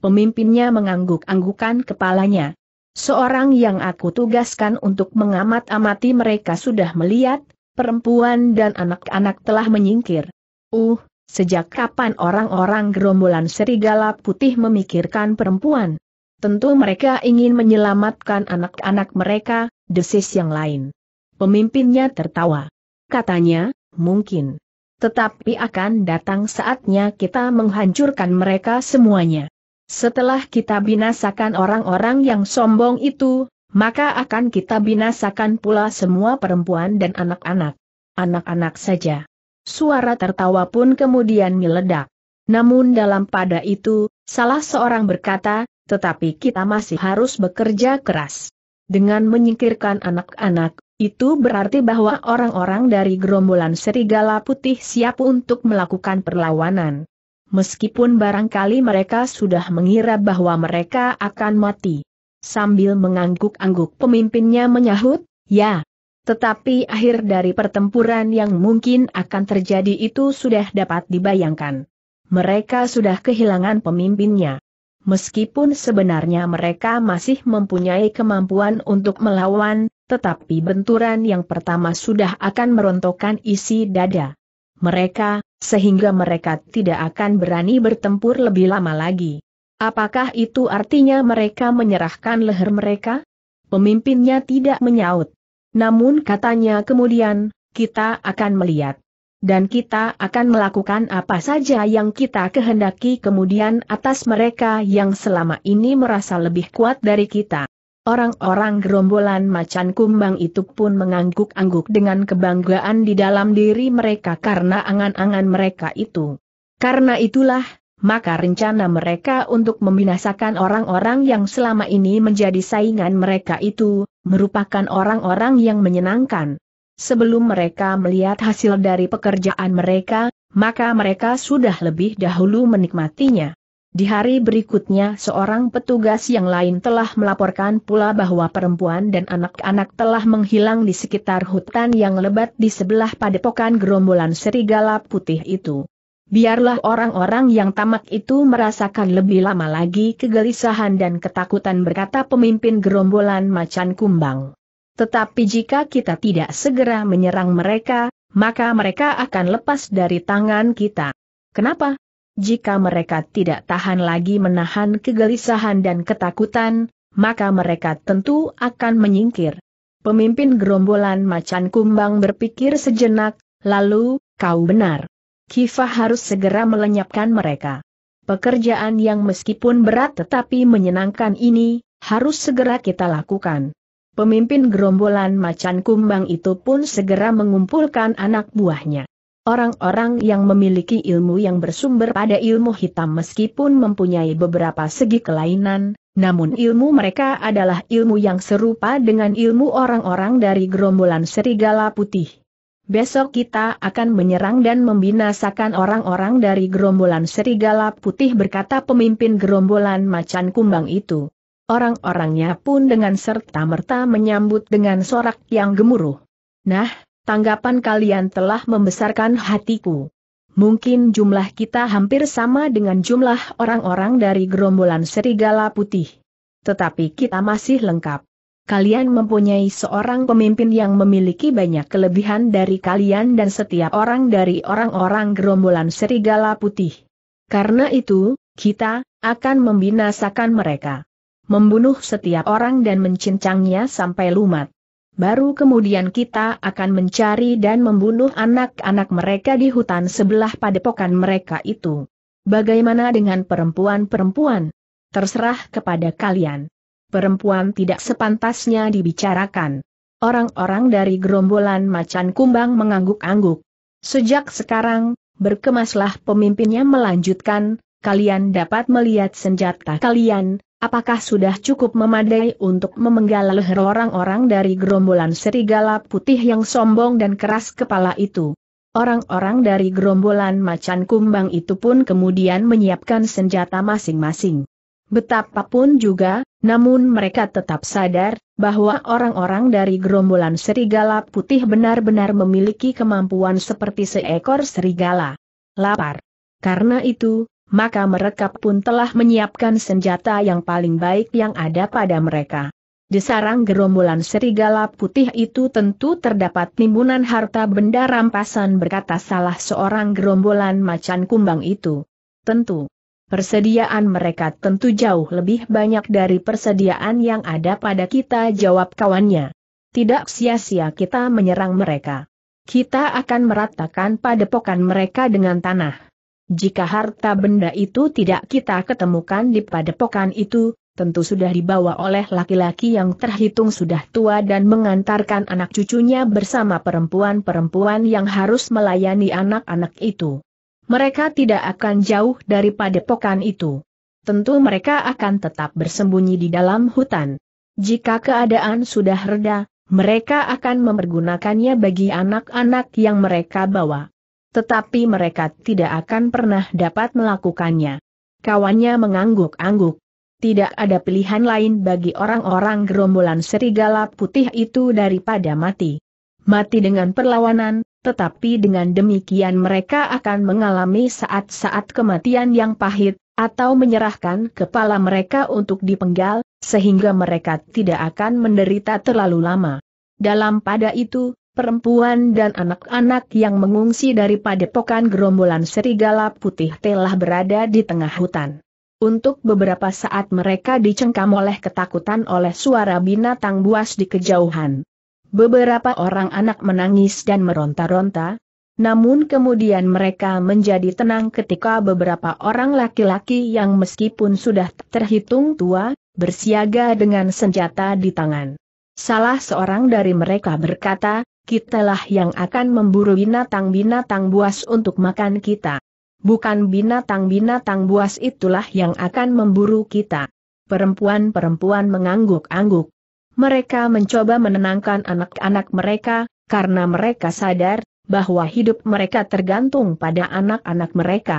pemimpinnya mengangguk-anggukan kepalanya. Seorang yang aku tugaskan untuk mengamat-amati mereka sudah melihat, perempuan dan anak-anak telah menyingkir. Uh, sejak kapan orang-orang gerombolan serigala putih memikirkan perempuan? Tentu mereka ingin menyelamatkan anak-anak mereka, desis yang lain. Pemimpinnya tertawa. Katanya, mungkin. Tetapi akan datang saatnya kita menghancurkan mereka semuanya. Setelah kita binasakan orang-orang yang sombong itu, maka akan kita binasakan pula semua perempuan dan anak-anak. Anak-anak saja. Suara tertawa pun kemudian meledak. Namun dalam pada itu, salah seorang berkata, tetapi kita masih harus bekerja keras. Dengan menyingkirkan anak-anak, itu berarti bahwa orang-orang dari gerombolan serigala putih siap untuk melakukan perlawanan meskipun barangkali mereka sudah mengira bahwa mereka akan mati. Sambil mengangguk-angguk pemimpinnya menyahut, ya. Tetapi akhir dari pertempuran yang mungkin akan terjadi itu sudah dapat dibayangkan. Mereka sudah kehilangan pemimpinnya. Meskipun sebenarnya mereka masih mempunyai kemampuan untuk melawan, tetapi benturan yang pertama sudah akan merontokkan isi dada. Mereka, sehingga mereka tidak akan berani bertempur lebih lama lagi. Apakah itu artinya mereka menyerahkan leher mereka? Pemimpinnya tidak menyaut. Namun katanya kemudian, kita akan melihat. Dan kita akan melakukan apa saja yang kita kehendaki kemudian atas mereka yang selama ini merasa lebih kuat dari kita. Orang-orang gerombolan macan kumbang itu pun mengangguk-angguk dengan kebanggaan di dalam diri mereka karena angan-angan mereka itu. Karena itulah, maka rencana mereka untuk membinasakan orang-orang yang selama ini menjadi saingan mereka itu, merupakan orang-orang yang menyenangkan. Sebelum mereka melihat hasil dari pekerjaan mereka, maka mereka sudah lebih dahulu menikmatinya. Di hari berikutnya seorang petugas yang lain telah melaporkan pula bahwa perempuan dan anak-anak telah menghilang di sekitar hutan yang lebat di sebelah padepokan gerombolan serigala putih itu. Biarlah orang-orang yang tamak itu merasakan lebih lama lagi kegelisahan dan ketakutan berkata pemimpin gerombolan macan kumbang. Tetapi jika kita tidak segera menyerang mereka, maka mereka akan lepas dari tangan kita. Kenapa? Jika mereka tidak tahan lagi menahan kegelisahan dan ketakutan, maka mereka tentu akan menyingkir. Pemimpin gerombolan macan kumbang berpikir sejenak, lalu, kau benar. Kifah harus segera melenyapkan mereka. Pekerjaan yang meskipun berat tetapi menyenangkan ini, harus segera kita lakukan. Pemimpin gerombolan macan kumbang itu pun segera mengumpulkan anak buahnya. Orang-orang yang memiliki ilmu yang bersumber pada ilmu hitam meskipun mempunyai beberapa segi kelainan, namun ilmu mereka adalah ilmu yang serupa dengan ilmu orang-orang dari gerombolan serigala putih. Besok kita akan menyerang dan membinasakan orang-orang dari gerombolan serigala putih berkata pemimpin gerombolan macan kumbang itu. Orang-orangnya pun dengan serta-merta menyambut dengan sorak yang gemuruh. Nah, tanggapan kalian telah membesarkan hatiku. Mungkin jumlah kita hampir sama dengan jumlah orang-orang dari gerombolan serigala putih. Tetapi kita masih lengkap. Kalian mempunyai seorang pemimpin yang memiliki banyak kelebihan dari kalian dan setiap orang dari orang-orang gerombolan serigala putih. Karena itu, kita akan membinasakan mereka. Membunuh setiap orang dan mencincangnya sampai lumat. Baru kemudian kita akan mencari dan membunuh anak-anak mereka di hutan sebelah padepokan mereka itu. Bagaimana dengan perempuan-perempuan? Terserah kepada kalian. Perempuan tidak sepantasnya dibicarakan. Orang-orang dari gerombolan macan kumbang mengangguk-angguk. Sejak sekarang, berkemaslah pemimpinnya melanjutkan, kalian dapat melihat senjata kalian, apakah sudah cukup memadai untuk memenggal leher orang-orang dari gerombolan serigala putih yang sombong dan keras kepala itu? Orang-orang dari gerombolan macan kumbang itu pun kemudian menyiapkan senjata masing-masing. Betapapun juga, namun mereka tetap sadar bahwa orang-orang dari gerombolan serigala putih benar-benar memiliki kemampuan seperti seekor serigala. Lapar. Karena itu, maka mereka pun telah menyiapkan senjata yang paling baik yang ada pada mereka. Di sarang gerombolan serigala putih itu tentu terdapat timbunan harta benda rampasan berkata salah seorang gerombolan macan kumbang itu. Tentu. Persediaan mereka tentu jauh lebih banyak dari persediaan yang ada pada kita jawab kawannya. Tidak sia-sia kita menyerang mereka. Kita akan meratakan padepokan mereka dengan tanah. Jika harta benda itu tidak kita ketemukan di padepokan itu, tentu sudah dibawa oleh laki-laki yang terhitung sudah tua dan mengantarkan anak cucunya bersama perempuan-perempuan yang harus melayani anak-anak itu. Mereka tidak akan jauh dari padepokan itu. Tentu mereka akan tetap bersembunyi di dalam hutan. Jika keadaan sudah reda, mereka akan memergunakannya bagi anak-anak yang mereka bawa. Tetapi mereka tidak akan pernah dapat melakukannya. Kawannya mengangguk-angguk. Tidak ada pilihan lain bagi orang-orang gerombolan serigala putih itu daripada mati. Mati dengan perlawanan, tetapi dengan demikian mereka akan mengalami saat-saat kematian yang pahit, atau menyerahkan kepala mereka untuk dipenggal, sehingga mereka tidak akan menderita terlalu lama. Dalam pada itu, perempuan dan anak-anak yang mengungsi dari padepokan gerombolan serigala putih telah berada di tengah hutan. Untuk beberapa saat mereka dicengkam oleh ketakutan oleh suara binatang buas di kejauhan. Beberapa orang anak menangis dan meronta-ronta, namun kemudian mereka menjadi tenang ketika beberapa orang laki-laki yang meskipun sudah terhitung tua, bersiaga dengan senjata di tangan. Salah seorang dari mereka berkata, kitalah yang akan memburu binatang-binatang buas untuk makan kita. Bukan binatang-binatang buas itulah yang akan memburu kita. Perempuan-perempuan mengangguk-angguk. Mereka mencoba menenangkan anak-anak mereka, karena mereka sadar bahwa hidup mereka tergantung pada anak-anak mereka.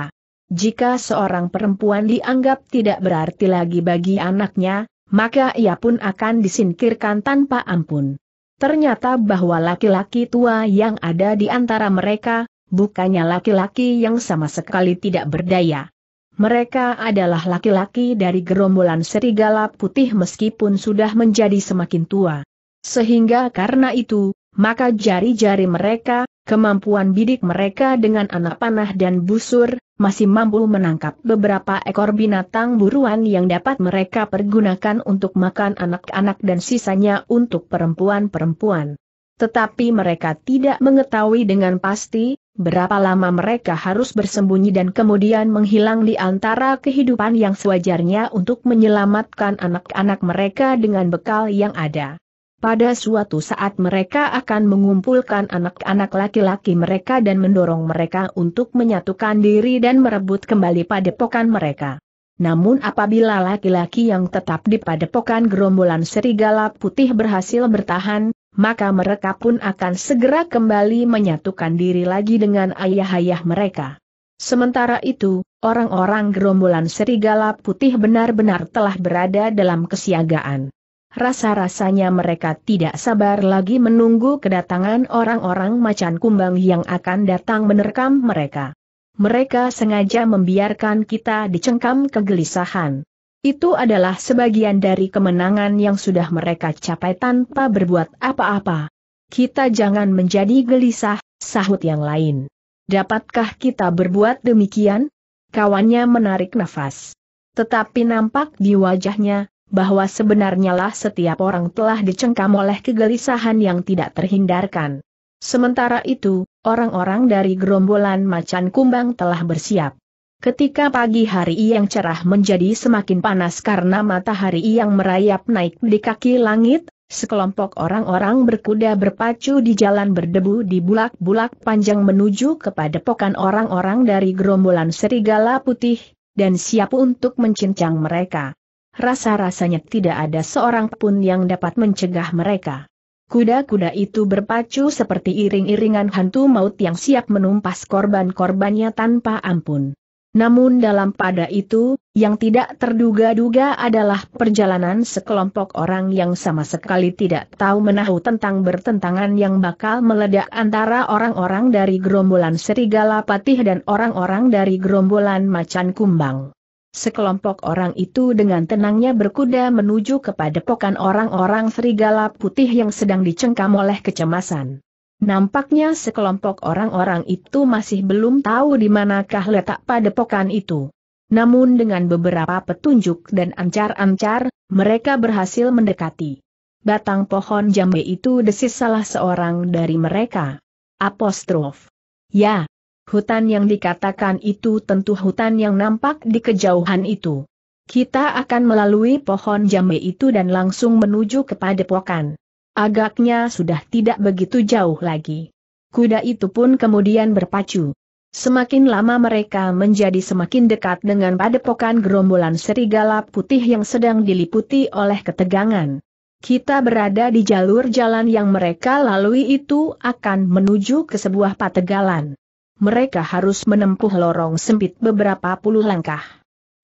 Jika seorang perempuan dianggap tidak berarti lagi bagi anaknya, maka ia pun akan disingkirkan tanpa ampun. Ternyata bahwa laki-laki tua yang ada di antara mereka, bukannya laki-laki yang sama sekali tidak berdaya. Mereka adalah laki-laki dari gerombolan serigala putih meskipun sudah menjadi semakin tua. Sehingga karena itu, maka jari-jari mereka, Kemampuan bidik mereka dengan anak panah dan busur, masih mampu menangkap beberapa ekor binatang buruan yang dapat mereka pergunakan untuk makan anak-anak dan sisanya untuk perempuan-perempuan. Tetapi mereka tidak mengetahui dengan pasti, berapa lama mereka harus bersembunyi dan kemudian menghilang di antara kehidupan yang sewajarnya untuk menyelamatkan anak-anak mereka dengan bekal yang ada. Pada suatu saat mereka akan mengumpulkan anak-anak laki-laki mereka dan mendorong mereka untuk menyatukan diri dan merebut kembali padepokan mereka. Namun apabila laki-laki yang tetap di padepokan gerombolan serigala putih berhasil bertahan, maka mereka pun akan segera kembali menyatukan diri lagi dengan ayah-ayah mereka. Sementara itu, orang-orang gerombolan serigala putih benar-benar telah berada dalam kesiagaan rasa-rasanya mereka tidak sabar lagi menunggu kedatangan orang-orang macan kumbang yang akan datang menerkam mereka. Mereka sengaja membiarkan kita dicengkam kegelisahan. Itu adalah sebagian dari kemenangan yang sudah mereka capai tanpa berbuat apa-apa. Kita jangan menjadi gelisah, sahut yang lain. Dapatkah kita berbuat demikian? Kawannya menarik nafas. Tetapi nampak di wajahnya, bahwa sebenarnya lah setiap orang telah dicengkam oleh kegelisahan yang tidak terhindarkan. Sementara itu, orang-orang dari gerombolan macan kumbang telah bersiap. Ketika pagi hari yang cerah menjadi semakin panas karena matahari yang merayap naik di kaki langit, sekelompok orang-orang berkuda berpacu di jalan berdebu di bulak-bulak panjang menuju kepada pokan orang-orang dari gerombolan serigala putih, dan siap untuk mencincang mereka rasa-rasanya tidak ada seorang pun yang dapat mencegah mereka. Kuda-kuda itu berpacu seperti iring-iringan hantu maut yang siap menumpas korban-korbannya tanpa ampun. Namun dalam pada itu, yang tidak terduga-duga adalah perjalanan sekelompok orang yang sama sekali tidak tahu menahu tentang bertentangan yang bakal meledak antara orang-orang dari gerombolan serigala patih dan orang-orang dari gerombolan macan kumbang. Sekelompok orang itu dengan tenangnya berkuda menuju kepada pokan orang-orang serigala putih yang sedang dicengkam oleh kecemasan. Nampaknya sekelompok orang-orang itu masih belum tahu di manakah letak padepokan itu. Namun dengan beberapa petunjuk dan ancar-ancar, mereka berhasil mendekati. Batang pohon jambe itu desis salah seorang dari mereka. Apostrof. Ya, Hutan yang dikatakan itu tentu hutan yang nampak di kejauhan itu. Kita akan melalui pohon jambe itu dan langsung menuju kepada pokan. Agaknya sudah tidak begitu jauh lagi. Kuda itu pun kemudian berpacu. Semakin lama mereka menjadi semakin dekat dengan padepokan gerombolan serigala putih yang sedang diliputi oleh ketegangan. Kita berada di jalur jalan yang mereka lalui itu akan menuju ke sebuah pategalan mereka harus menempuh lorong sempit beberapa puluh langkah.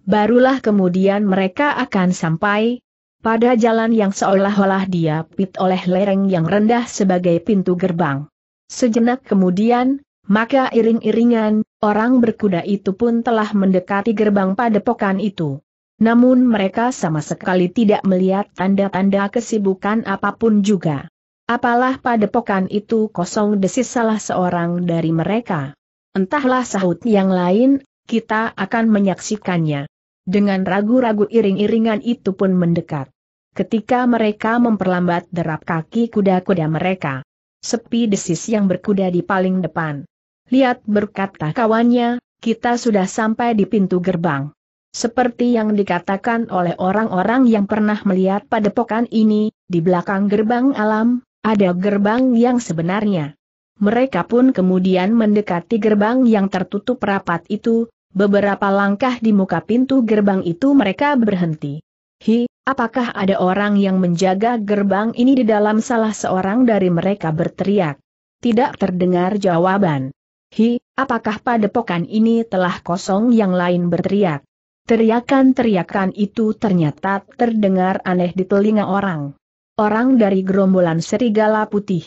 Barulah kemudian mereka akan sampai pada jalan yang seolah-olah diapit oleh lereng yang rendah sebagai pintu gerbang. Sejenak kemudian, maka iring-iringan, orang berkuda itu pun telah mendekati gerbang padepokan itu. Namun mereka sama sekali tidak melihat tanda-tanda kesibukan apapun juga. Apalah pada padepokan itu kosong desis salah seorang dari mereka. Entahlah sahut yang lain, kita akan menyaksikannya. Dengan ragu-ragu iring-iringan itu pun mendekat. Ketika mereka memperlambat derap kaki kuda-kuda mereka. Sepi desis yang berkuda di paling depan. Lihat berkata kawannya, kita sudah sampai di pintu gerbang. Seperti yang dikatakan oleh orang-orang yang pernah melihat padepokan ini, di belakang gerbang alam, ada gerbang yang sebenarnya. Mereka pun kemudian mendekati gerbang yang tertutup rapat itu, beberapa langkah di muka pintu gerbang itu mereka berhenti. Hi, apakah ada orang yang menjaga gerbang ini di dalam salah seorang dari mereka berteriak? Tidak terdengar jawaban. Hi, apakah padepokan ini telah kosong yang lain berteriak? Teriakan-teriakan itu ternyata terdengar aneh di telinga orang. Orang dari gerombolan serigala putih.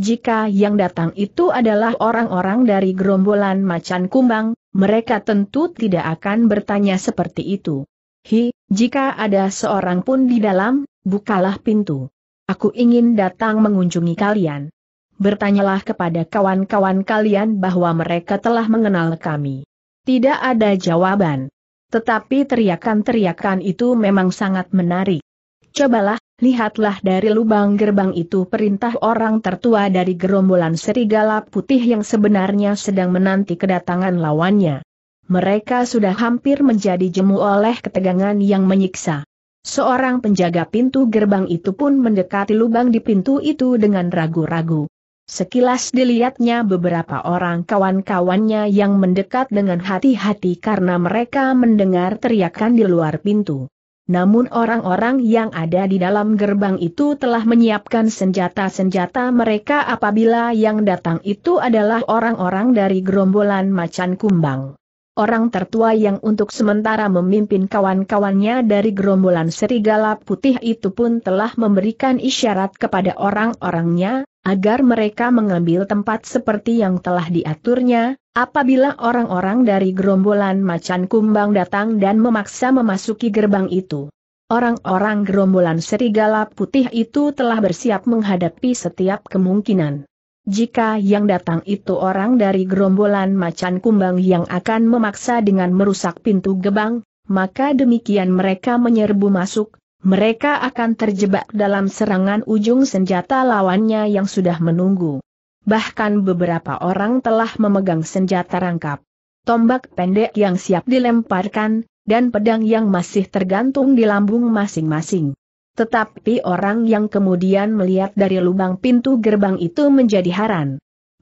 Jika yang datang itu adalah orang-orang dari gerombolan macan kumbang, mereka tentu tidak akan bertanya seperti itu. Hi, jika ada seorang pun di dalam, bukalah pintu. Aku ingin datang mengunjungi kalian. Bertanyalah kepada kawan-kawan kalian bahwa mereka telah mengenal kami. Tidak ada jawaban. Tetapi teriakan-teriakan itu memang sangat menarik. Cobalah, lihatlah dari lubang gerbang itu perintah orang tertua dari gerombolan serigala putih yang sebenarnya sedang menanti kedatangan lawannya. Mereka sudah hampir menjadi jemu oleh ketegangan yang menyiksa. Seorang penjaga pintu gerbang itu pun mendekati lubang di pintu itu dengan ragu-ragu. Sekilas dilihatnya beberapa orang kawan-kawannya yang mendekat dengan hati-hati karena mereka mendengar teriakan di luar pintu. Namun orang-orang yang ada di dalam gerbang itu telah menyiapkan senjata-senjata mereka apabila yang datang itu adalah orang-orang dari gerombolan macan kumbang. Orang tertua yang untuk sementara memimpin kawan-kawannya dari gerombolan serigala putih itu pun telah memberikan isyarat kepada orang-orangnya, agar mereka mengambil tempat seperti yang telah diaturnya, apabila orang-orang dari gerombolan macan kumbang datang dan memaksa memasuki gerbang itu. Orang-orang gerombolan serigala putih itu telah bersiap menghadapi setiap kemungkinan. Jika yang datang itu orang dari gerombolan macan kumbang yang akan memaksa dengan merusak pintu gebang, maka demikian mereka menyerbu masuk, mereka akan terjebak dalam serangan ujung senjata lawannya yang sudah menunggu. Bahkan beberapa orang telah memegang senjata rangkap, tombak pendek yang siap dilemparkan, dan pedang yang masih tergantung di lambung masing-masing. Tetapi orang yang kemudian melihat dari lubang pintu gerbang itu menjadi haran.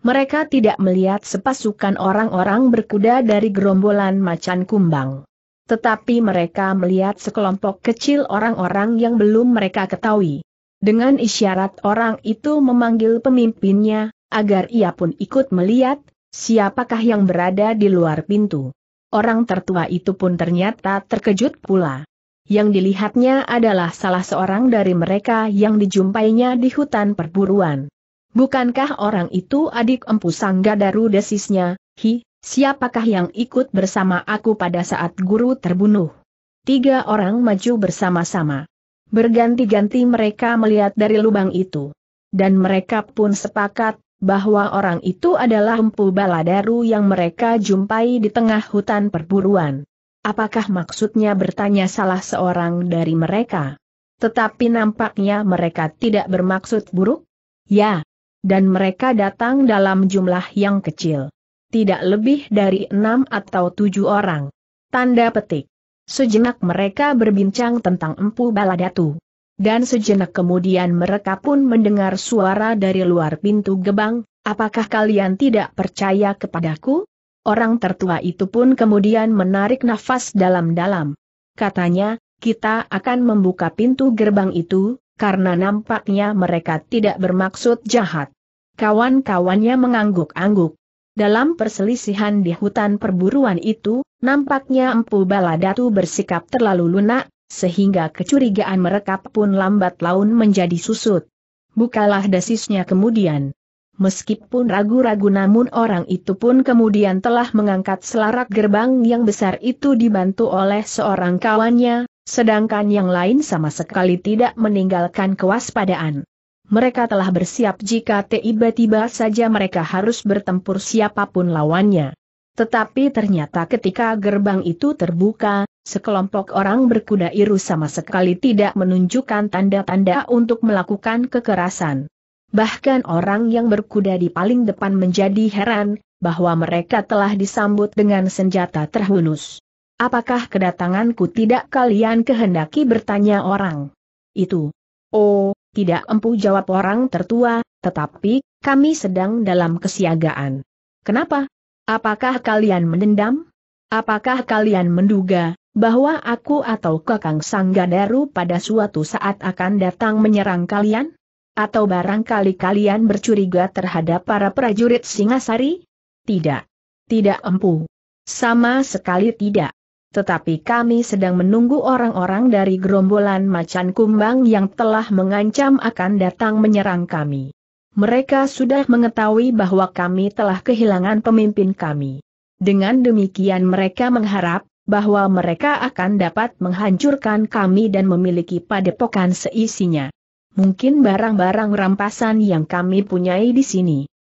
Mereka tidak melihat sepasukan orang-orang berkuda dari gerombolan macan kumbang. Tetapi mereka melihat sekelompok kecil orang-orang yang belum mereka ketahui. Dengan isyarat orang itu memanggil pemimpinnya, agar ia pun ikut melihat, siapakah yang berada di luar pintu. Orang tertua itu pun ternyata terkejut pula. Yang dilihatnya adalah salah seorang dari mereka yang dijumpainya di hutan perburuan. Bukankah orang itu adik empu Sangga Daru desisnya, hi? Siapakah yang ikut bersama aku pada saat guru terbunuh? Tiga orang maju bersama-sama. Berganti-ganti mereka melihat dari lubang itu. Dan mereka pun sepakat, bahwa orang itu adalah empu baladaru yang mereka jumpai di tengah hutan perburuan. Apakah maksudnya bertanya salah seorang dari mereka? Tetapi nampaknya mereka tidak bermaksud buruk? Ya. Dan mereka datang dalam jumlah yang kecil tidak lebih dari enam atau tujuh orang. Tanda petik. Sejenak mereka berbincang tentang Empu Baladatu. Dan sejenak kemudian mereka pun mendengar suara dari luar pintu gebang, apakah kalian tidak percaya kepadaku? Orang tertua itu pun kemudian menarik nafas dalam-dalam. Katanya, kita akan membuka pintu gerbang itu, karena nampaknya mereka tidak bermaksud jahat. Kawan-kawannya mengangguk-angguk. Dalam perselisihan di hutan perburuan itu, nampaknya Empu Baladatu bersikap terlalu lunak, sehingga kecurigaan mereka pun lambat laun menjadi susut. Bukalah dasisnya kemudian. Meskipun ragu-ragu namun orang itu pun kemudian telah mengangkat selarak gerbang yang besar itu dibantu oleh seorang kawannya, sedangkan yang lain sama sekali tidak meninggalkan kewaspadaan mereka telah bersiap jika tiba-tiba saja mereka harus bertempur siapapun lawannya. Tetapi ternyata ketika gerbang itu terbuka, sekelompok orang berkuda iru sama sekali tidak menunjukkan tanda-tanda untuk melakukan kekerasan. Bahkan orang yang berkuda di paling depan menjadi heran, bahwa mereka telah disambut dengan senjata terhunus. Apakah kedatanganku tidak kalian kehendaki bertanya orang? Itu. Oh, tidak empuh jawab orang tertua, tetapi, kami sedang dalam kesiagaan. Kenapa? Apakah kalian mendendam? Apakah kalian menduga, bahwa aku atau Kakang Sanggadaru pada suatu saat akan datang menyerang kalian? Atau barangkali kalian bercuriga terhadap para prajurit Singasari? Tidak. Tidak empu, Sama sekali tidak tetapi kami sedang menunggu orang-orang dari gerombolan macan kumbang yang telah mengancam akan datang menyerang kami. Mereka sudah mengetahui bahwa kami telah kehilangan pemimpin kami. Dengan demikian mereka mengharap bahwa mereka akan dapat menghancurkan kami dan memiliki padepokan seisinya. Mungkin barang-barang rampasan yang kami punyai di sini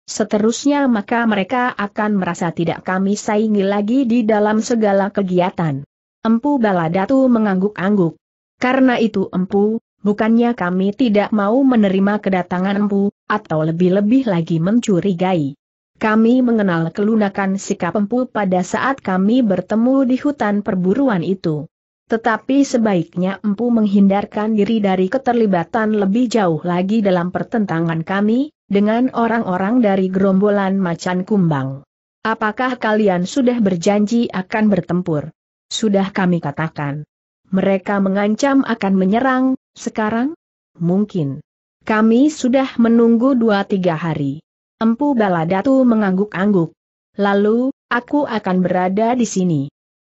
Seterusnya maka mereka akan merasa tidak kami saingi lagi di dalam segala kegiatan. Empu Baladatu mengangguk-angguk. Karena itu empu, bukannya kami tidak mau menerima kedatangan empu, atau lebih-lebih lagi mencurigai. Kami mengenal kelunakan sikap empu pada saat kami bertemu di hutan perburuan itu. Tetapi sebaiknya empu menghindarkan diri dari keterlibatan lebih jauh lagi dalam pertentangan kami, dengan orang-orang dari gerombolan macan kumbang. Apakah kalian sudah berjanji akan bertempur? Sudah kami katakan. Mereka mengancam akan menyerang, sekarang? Mungkin. Kami sudah menunggu dua tiga hari. Empu Baladatu mengangguk-angguk. Lalu, aku akan berada di sini.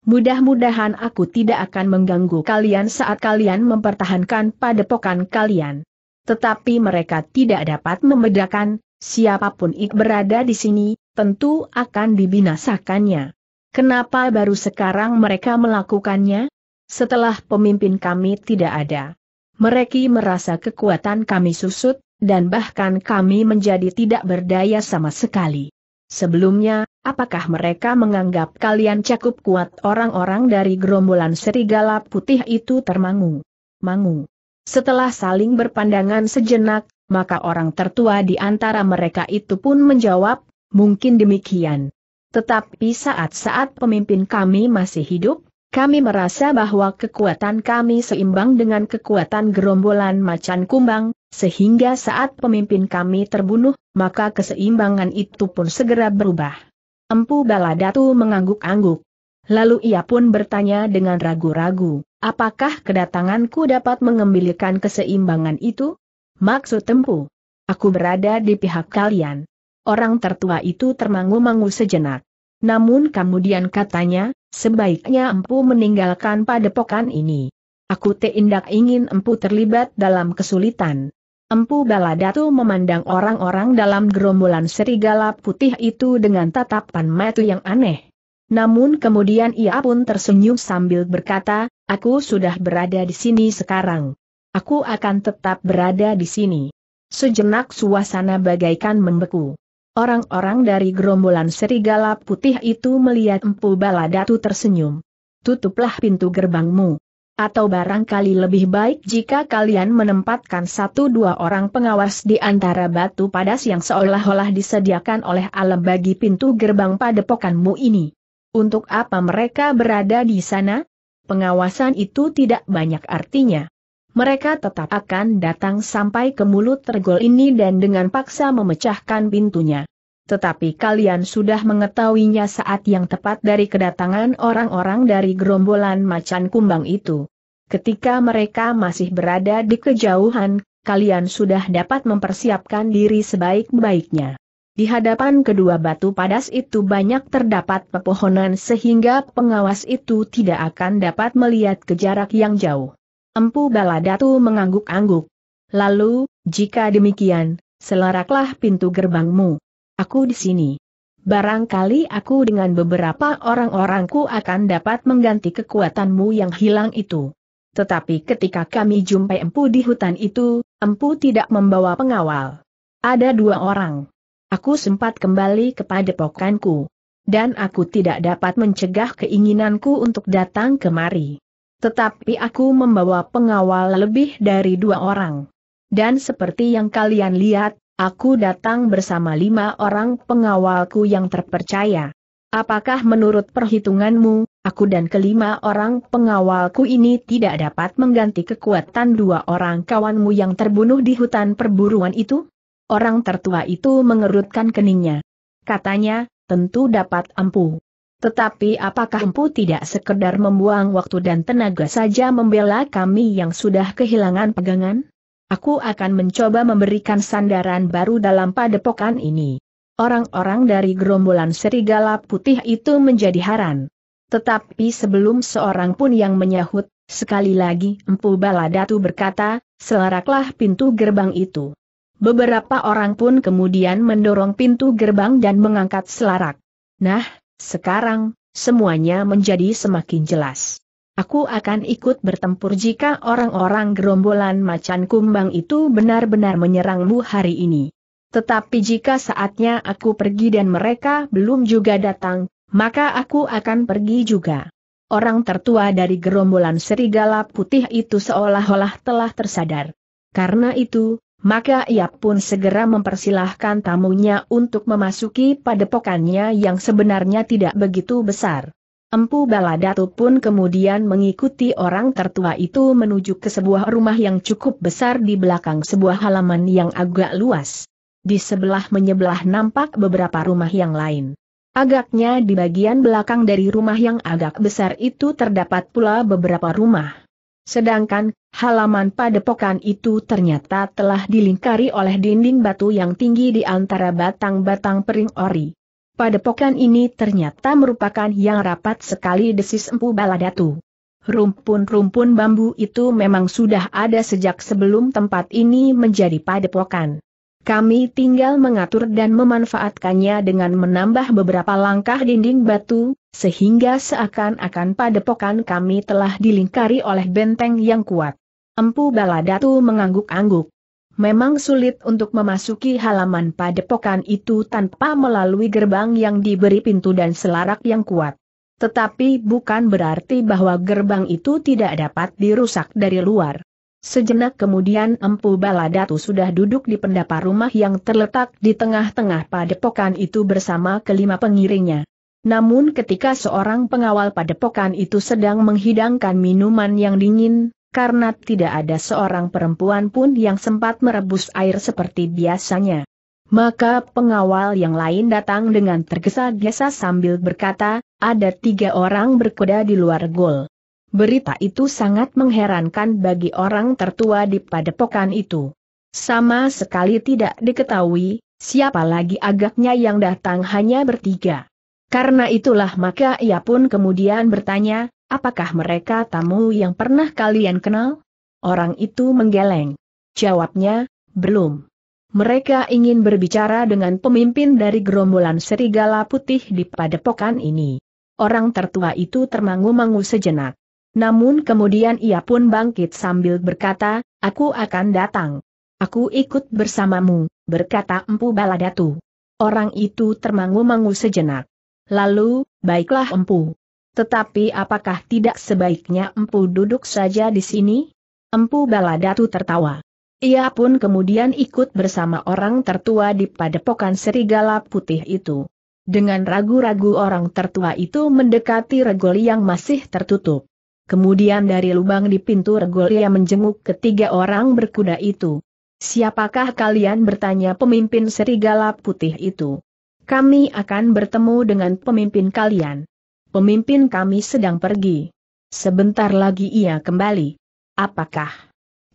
Mudah-mudahan aku tidak akan mengganggu kalian saat kalian mempertahankan padepokan kalian. Tetapi mereka tidak dapat membedakan, siapapun ik berada di sini, tentu akan dibinasakannya. Kenapa baru sekarang mereka melakukannya? Setelah pemimpin kami tidak ada. Mereka merasa kekuatan kami susut, dan bahkan kami menjadi tidak berdaya sama sekali. Sebelumnya, apakah mereka menganggap kalian cakup kuat orang-orang dari gerombolan serigala putih itu termangu? Mangu. Setelah saling berpandangan sejenak, maka orang tertua di antara mereka itu pun menjawab, mungkin demikian. Tetapi saat-saat pemimpin kami masih hidup, kami merasa bahwa kekuatan kami seimbang dengan kekuatan gerombolan macan kumbang, sehingga saat pemimpin kami terbunuh, maka keseimbangan itu pun segera berubah. Empu Baladatu mengangguk-angguk. Lalu ia pun bertanya dengan ragu-ragu, apakah kedatanganku dapat mengembalikan keseimbangan itu? Maksud tempu. Aku berada di pihak kalian. Orang tertua itu termangu-mangu sejenak. Namun kemudian katanya, sebaiknya empu meninggalkan padepokan ini. Aku tidak ingin empu terlibat dalam kesulitan. Empu Baladatu memandang orang-orang dalam gerombolan serigala putih itu dengan tatapan mata yang aneh. Namun kemudian ia pun tersenyum sambil berkata, aku sudah berada di sini sekarang. Aku akan tetap berada di sini. Sejenak suasana bagaikan membeku. Orang-orang dari gerombolan serigala putih itu melihat Empu Baladatu tersenyum. Tutuplah pintu gerbangmu. Atau barangkali lebih baik jika kalian menempatkan satu dua orang pengawas di antara batu padas yang seolah-olah disediakan oleh alam bagi pintu gerbang padepokanmu ini. Untuk apa mereka berada di sana? Pengawasan itu tidak banyak artinya. Mereka tetap akan datang sampai ke mulut tergol ini dan dengan paksa memecahkan pintunya. Tetapi kalian sudah mengetahuinya saat yang tepat dari kedatangan orang-orang dari gerombolan macan kumbang itu. Ketika mereka masih berada di kejauhan, kalian sudah dapat mempersiapkan diri sebaik-baiknya. Di hadapan kedua batu padas itu banyak terdapat pepohonan sehingga pengawas itu tidak akan dapat melihat ke jarak yang jauh. Empu Baladatu mengangguk-angguk. Lalu, jika demikian, selaraklah pintu gerbangmu. Aku di sini. Barangkali aku dengan beberapa orang-orangku akan dapat mengganti kekuatanmu yang hilang itu. Tetapi ketika kami jumpai empu di hutan itu, empu tidak membawa pengawal. Ada dua orang. Aku sempat kembali kepada pokanku. Dan aku tidak dapat mencegah keinginanku untuk datang kemari. Tetapi aku membawa pengawal lebih dari dua orang. Dan seperti yang kalian lihat, aku datang bersama lima orang pengawalku yang terpercaya. Apakah menurut perhitunganmu, aku dan kelima orang pengawalku ini tidak dapat mengganti kekuatan dua orang kawanmu yang terbunuh di hutan perburuan itu? Orang tertua itu mengerutkan keningnya. Katanya, tentu dapat empu. Tetapi apakah empu tidak sekedar membuang waktu dan tenaga saja membela kami yang sudah kehilangan pegangan? Aku akan mencoba memberikan sandaran baru dalam padepokan ini. Orang-orang dari gerombolan serigala putih itu menjadi haran. Tetapi sebelum seorang pun yang menyahut, sekali lagi Empu Baladatu berkata, selaraklah pintu gerbang itu. Beberapa orang pun kemudian mendorong pintu gerbang dan mengangkat selarak. Nah, sekarang, semuanya menjadi semakin jelas. Aku akan ikut bertempur jika orang-orang gerombolan macan kumbang itu benar-benar menyerangmu hari ini. Tetapi jika saatnya aku pergi dan mereka belum juga datang, maka aku akan pergi juga. Orang tertua dari gerombolan serigala putih itu seolah-olah telah tersadar. Karena itu, maka ia pun segera mempersilahkan tamunya untuk memasuki padepokannya yang sebenarnya tidak begitu besar. Empu Baladatu pun kemudian mengikuti orang tertua itu menuju ke sebuah rumah yang cukup besar di belakang sebuah halaman yang agak luas. Di sebelah menyebelah nampak beberapa rumah yang lain. Agaknya di bagian belakang dari rumah yang agak besar itu terdapat pula beberapa rumah. Sedangkan Halaman padepokan itu ternyata telah dilingkari oleh dinding batu yang tinggi di antara batang-batang pering ori. Padepokan ini ternyata merupakan yang rapat sekali desis empu baladatu. Rumpun-rumpun bambu itu memang sudah ada sejak sebelum tempat ini menjadi padepokan. Kami tinggal mengatur dan memanfaatkannya dengan menambah beberapa langkah dinding batu, sehingga seakan-akan padepokan kami telah dilingkari oleh benteng yang kuat. Empu Baladatu mengangguk-angguk. Memang sulit untuk memasuki halaman padepokan itu tanpa melalui gerbang yang diberi pintu dan selarak yang kuat. Tetapi bukan berarti bahwa gerbang itu tidak dapat dirusak dari luar. Sejenak kemudian Empu Baladatu sudah duduk di pendapa rumah yang terletak di tengah-tengah padepokan itu bersama kelima pengiringnya. Namun ketika seorang pengawal padepokan itu sedang menghidangkan minuman yang dingin, karena tidak ada seorang perempuan pun yang sempat merebus air seperti biasanya. Maka pengawal yang lain datang dengan tergesa-gesa sambil berkata, ada tiga orang berkuda di luar gol. Berita itu sangat mengherankan bagi orang tertua di padepokan itu. Sama sekali tidak diketahui, siapa lagi agaknya yang datang hanya bertiga. Karena itulah maka ia pun kemudian bertanya, apakah mereka tamu yang pernah kalian kenal? Orang itu menggeleng. Jawabnya, belum. Mereka ingin berbicara dengan pemimpin dari gerombolan serigala putih di padepokan ini. Orang tertua itu termangu-mangu sejenak. Namun kemudian ia pun bangkit sambil berkata, aku akan datang. Aku ikut bersamamu, berkata Empu Baladatu. Orang itu termangu-mangu sejenak. Lalu, baiklah Empu. Tetapi apakah tidak sebaiknya empu duduk saja di sini? Empu Baladatu tertawa. Ia pun kemudian ikut bersama orang tertua di padepokan serigala putih itu. Dengan ragu-ragu orang tertua itu mendekati regol yang masih tertutup. Kemudian dari lubang di pintu regol ia menjenguk ketiga orang berkuda itu. Siapakah kalian bertanya pemimpin serigala putih itu? Kami akan bertemu dengan pemimpin kalian. Pemimpin kami sedang pergi. Sebentar lagi ia kembali. Apakah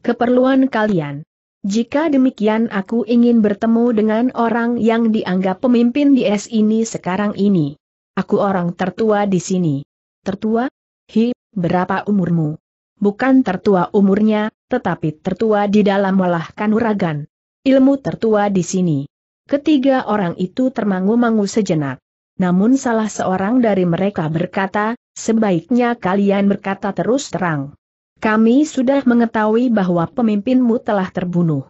keperluan kalian? Jika demikian aku ingin bertemu dengan orang yang dianggap pemimpin di es ini sekarang ini. Aku orang tertua di sini. Tertua? Hi, berapa umurmu? Bukan tertua umurnya, tetapi tertua di dalam walah kanuragan. Ilmu tertua di sini. Ketiga orang itu termangu-mangu sejenak. Namun salah seorang dari mereka berkata, sebaiknya kalian berkata terus terang. Kami sudah mengetahui bahwa pemimpinmu telah terbunuh.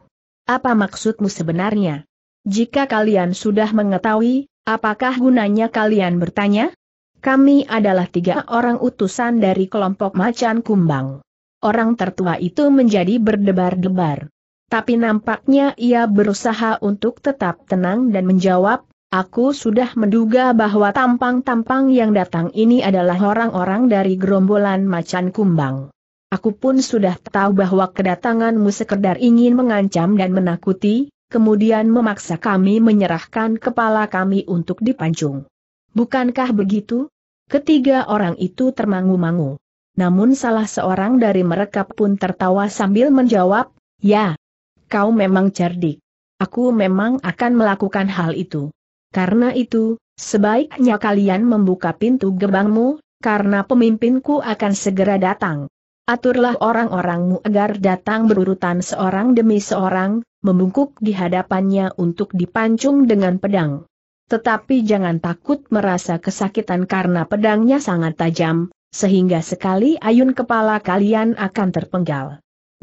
Apa maksudmu sebenarnya? Jika kalian sudah mengetahui, apakah gunanya kalian bertanya? Kami adalah tiga orang utusan dari kelompok macan kumbang. Orang tertua itu menjadi berdebar-debar. Tapi nampaknya ia berusaha untuk tetap tenang dan menjawab, Aku sudah menduga bahwa tampang-tampang yang datang ini adalah orang-orang dari gerombolan macan kumbang. Aku pun sudah tahu bahwa kedatanganmu sekedar ingin mengancam dan menakuti, kemudian memaksa kami menyerahkan kepala kami untuk dipancung. Bukankah begitu? Ketiga orang itu termangu-mangu. Namun salah seorang dari mereka pun tertawa sambil menjawab, Ya, kau memang cerdik. Aku memang akan melakukan hal itu. Karena itu, sebaiknya kalian membuka pintu gerbangmu, karena pemimpinku akan segera datang. Aturlah orang-orangmu agar datang berurutan seorang demi seorang, membungkuk di hadapannya untuk dipancung dengan pedang. Tetapi jangan takut merasa kesakitan karena pedangnya sangat tajam, sehingga sekali ayun kepala kalian akan terpenggal.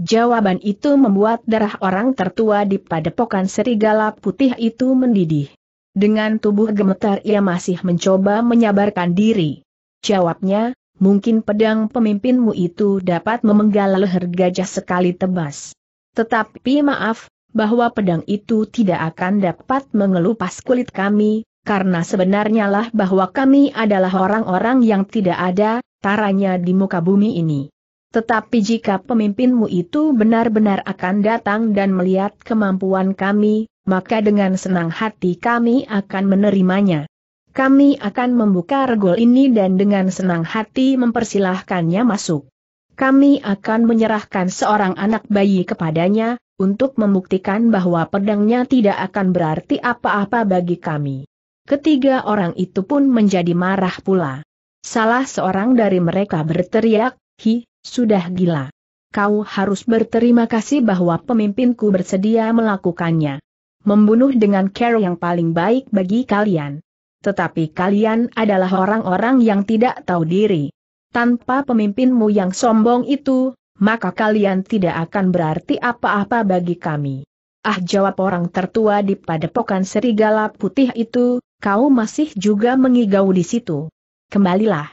Jawaban itu membuat darah orang tertua di padepokan serigala putih itu mendidih. Dengan tubuh gemetar ia masih mencoba menyabarkan diri. Jawabnya, mungkin pedang pemimpinmu itu dapat memenggal leher gajah sekali tebas. Tetapi maaf, bahwa pedang itu tidak akan dapat mengelupas kulit kami, karena sebenarnya lah bahwa kami adalah orang-orang yang tidak ada, taranya di muka bumi ini. Tetapi jika pemimpinmu itu benar-benar akan datang dan melihat kemampuan kami, maka dengan senang hati kami akan menerimanya. Kami akan membuka regol ini dan dengan senang hati mempersilahkannya masuk. Kami akan menyerahkan seorang anak bayi kepadanya, untuk membuktikan bahwa pedangnya tidak akan berarti apa-apa bagi kami. Ketiga orang itu pun menjadi marah pula. Salah seorang dari mereka berteriak, Hi, sudah gila. Kau harus berterima kasih bahwa pemimpinku bersedia melakukannya. Membunuh dengan cara yang paling baik bagi kalian. Tetapi kalian adalah orang-orang yang tidak tahu diri. Tanpa pemimpinmu yang sombong itu, maka kalian tidak akan berarti apa-apa bagi kami. Ah jawab orang tertua di padepokan serigala putih itu, kau masih juga mengigau di situ. Kembalilah.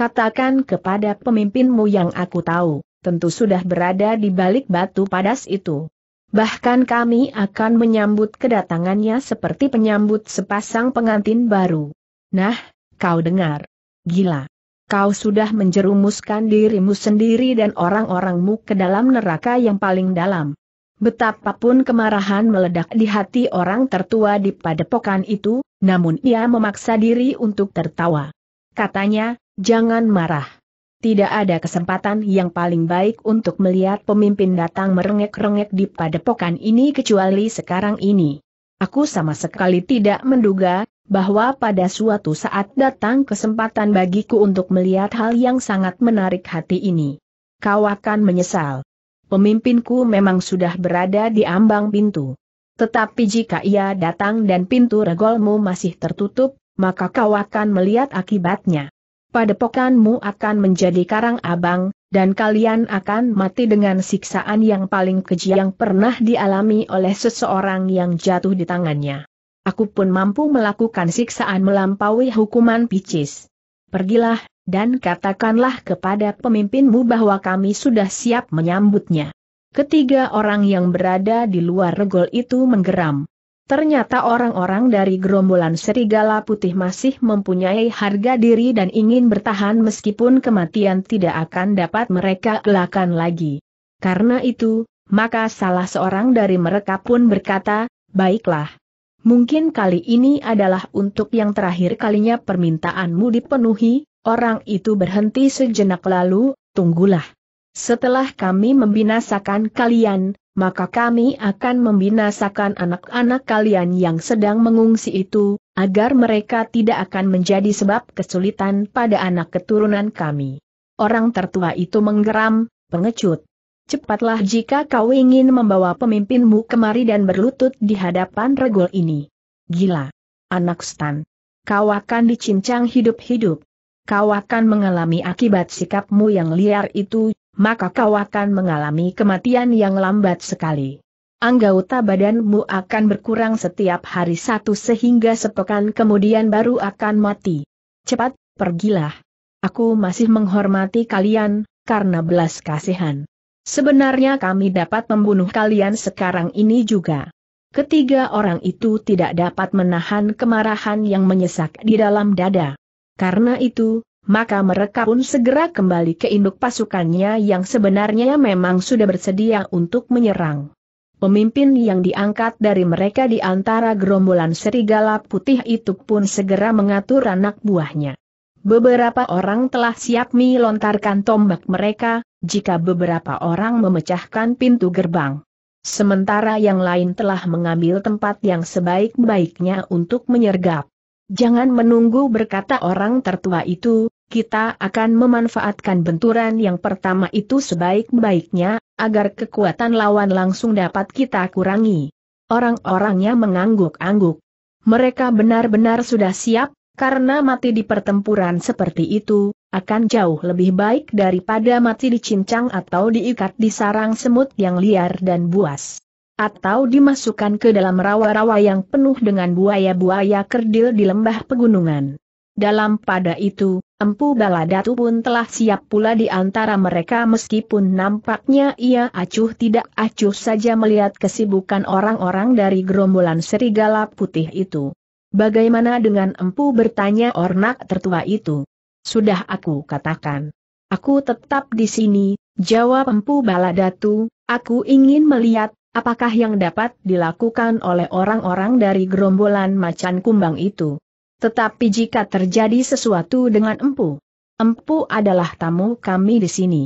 Katakan kepada pemimpinmu yang aku tahu, tentu sudah berada di balik batu padas itu. Bahkan kami akan menyambut kedatangannya seperti penyambut sepasang pengantin baru. Nah, kau dengar. Gila. Kau sudah menjerumuskan dirimu sendiri dan orang-orangmu ke dalam neraka yang paling dalam. Betapapun kemarahan meledak di hati orang tertua di padepokan itu, namun ia memaksa diri untuk tertawa. Katanya, Jangan marah. Tidak ada kesempatan yang paling baik untuk melihat pemimpin datang merengek-rengek di padepokan ini kecuali sekarang ini. Aku sama sekali tidak menduga, bahwa pada suatu saat datang kesempatan bagiku untuk melihat hal yang sangat menarik hati ini. Kau akan menyesal. Pemimpinku memang sudah berada di ambang pintu. Tetapi jika ia datang dan pintu regolmu masih tertutup, maka kau akan melihat akibatnya padepokanmu akan menjadi karang abang, dan kalian akan mati dengan siksaan yang paling keji yang pernah dialami oleh seseorang yang jatuh di tangannya. Aku pun mampu melakukan siksaan melampaui hukuman picis. Pergilah, dan katakanlah kepada pemimpinmu bahwa kami sudah siap menyambutnya. Ketiga orang yang berada di luar regol itu menggeram. Ternyata orang-orang dari gerombolan serigala putih masih mempunyai harga diri dan ingin bertahan meskipun kematian tidak akan dapat mereka gelakan lagi. Karena itu, maka salah seorang dari mereka pun berkata, baiklah. Mungkin kali ini adalah untuk yang terakhir kalinya permintaanmu dipenuhi, orang itu berhenti sejenak lalu, tunggulah. Setelah kami membinasakan kalian, maka kami akan membinasakan anak-anak kalian yang sedang mengungsi itu, agar mereka tidak akan menjadi sebab kesulitan pada anak keturunan kami. Orang tertua itu menggeram, pengecut. Cepatlah jika kau ingin membawa pemimpinmu kemari dan berlutut di hadapan regol ini. Gila. Anak stan. Kau akan dicincang hidup-hidup. Kau akan mengalami akibat sikapmu yang liar itu, maka kau akan mengalami kematian yang lambat sekali. Anggota badanmu akan berkurang setiap hari satu sehingga sepekan kemudian baru akan mati. Cepat, pergilah. Aku masih menghormati kalian, karena belas kasihan. Sebenarnya kami dapat membunuh kalian sekarang ini juga. Ketiga orang itu tidak dapat menahan kemarahan yang menyesak di dalam dada. Karena itu, maka mereka pun segera kembali ke induk pasukannya yang sebenarnya memang sudah bersedia untuk menyerang. Pemimpin yang diangkat dari mereka di antara gerombolan serigala putih itu pun segera mengatur anak buahnya. Beberapa orang telah siap melontarkan tombak mereka, jika beberapa orang memecahkan pintu gerbang. Sementara yang lain telah mengambil tempat yang sebaik-baiknya untuk menyergap. Jangan menunggu berkata orang tertua itu, kita akan memanfaatkan benturan yang pertama itu sebaik-baiknya, agar kekuatan lawan langsung dapat kita kurangi. Orang-orangnya mengangguk-angguk. Mereka benar-benar sudah siap, karena mati di pertempuran seperti itu, akan jauh lebih baik daripada mati dicincang atau diikat di sarang semut yang liar dan buas atau dimasukkan ke dalam rawa-rawa yang penuh dengan buaya-buaya kerdil di lembah pegunungan. Dalam pada itu, Empu Baladatu pun telah siap pula di antara mereka meskipun nampaknya ia acuh tidak acuh saja melihat kesibukan orang-orang dari gerombolan serigala putih itu. Bagaimana dengan Empu bertanya ornak tertua itu? Sudah aku katakan. Aku tetap di sini, jawab Empu Baladatu, aku ingin melihat Apakah yang dapat dilakukan oleh orang-orang dari gerombolan macan kumbang itu? Tetapi jika terjadi sesuatu dengan Empu, Empu adalah tamu kami di sini.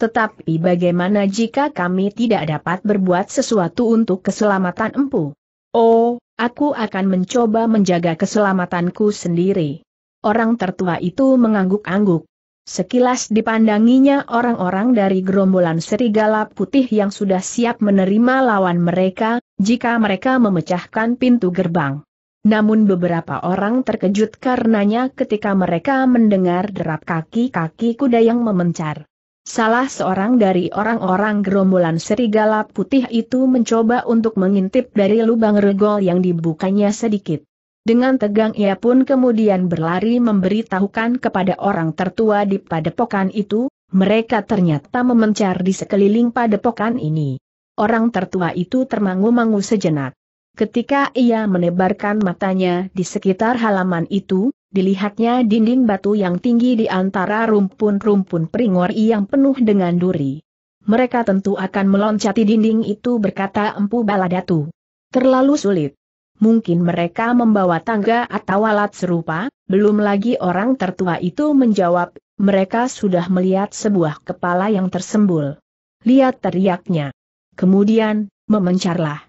Tetapi bagaimana jika kami tidak dapat berbuat sesuatu untuk keselamatan Empu? Oh, aku akan mencoba menjaga keselamatanku sendiri. Orang tertua itu mengangguk-angguk. Sekilas dipandanginya orang-orang dari gerombolan serigala putih yang sudah siap menerima lawan mereka, jika mereka memecahkan pintu gerbang. Namun beberapa orang terkejut karenanya ketika mereka mendengar derap kaki-kaki kuda yang memencar. Salah seorang dari orang-orang gerombolan serigala putih itu mencoba untuk mengintip dari lubang regol yang dibukanya sedikit. Dengan tegang ia pun kemudian berlari memberitahukan kepada orang tertua di padepokan itu, mereka ternyata memencar di sekeliling padepokan ini. Orang tertua itu termangu-mangu sejenak. Ketika ia menebarkan matanya di sekitar halaman itu, dilihatnya dinding batu yang tinggi di antara rumpun-rumpun peringori yang penuh dengan duri. Mereka tentu akan meloncati dinding itu berkata Empu Baladatu. Terlalu sulit mungkin mereka membawa tangga atau alat serupa, belum lagi orang tertua itu menjawab, mereka sudah melihat sebuah kepala yang tersembul. Lihat teriaknya. Kemudian, memencarlah.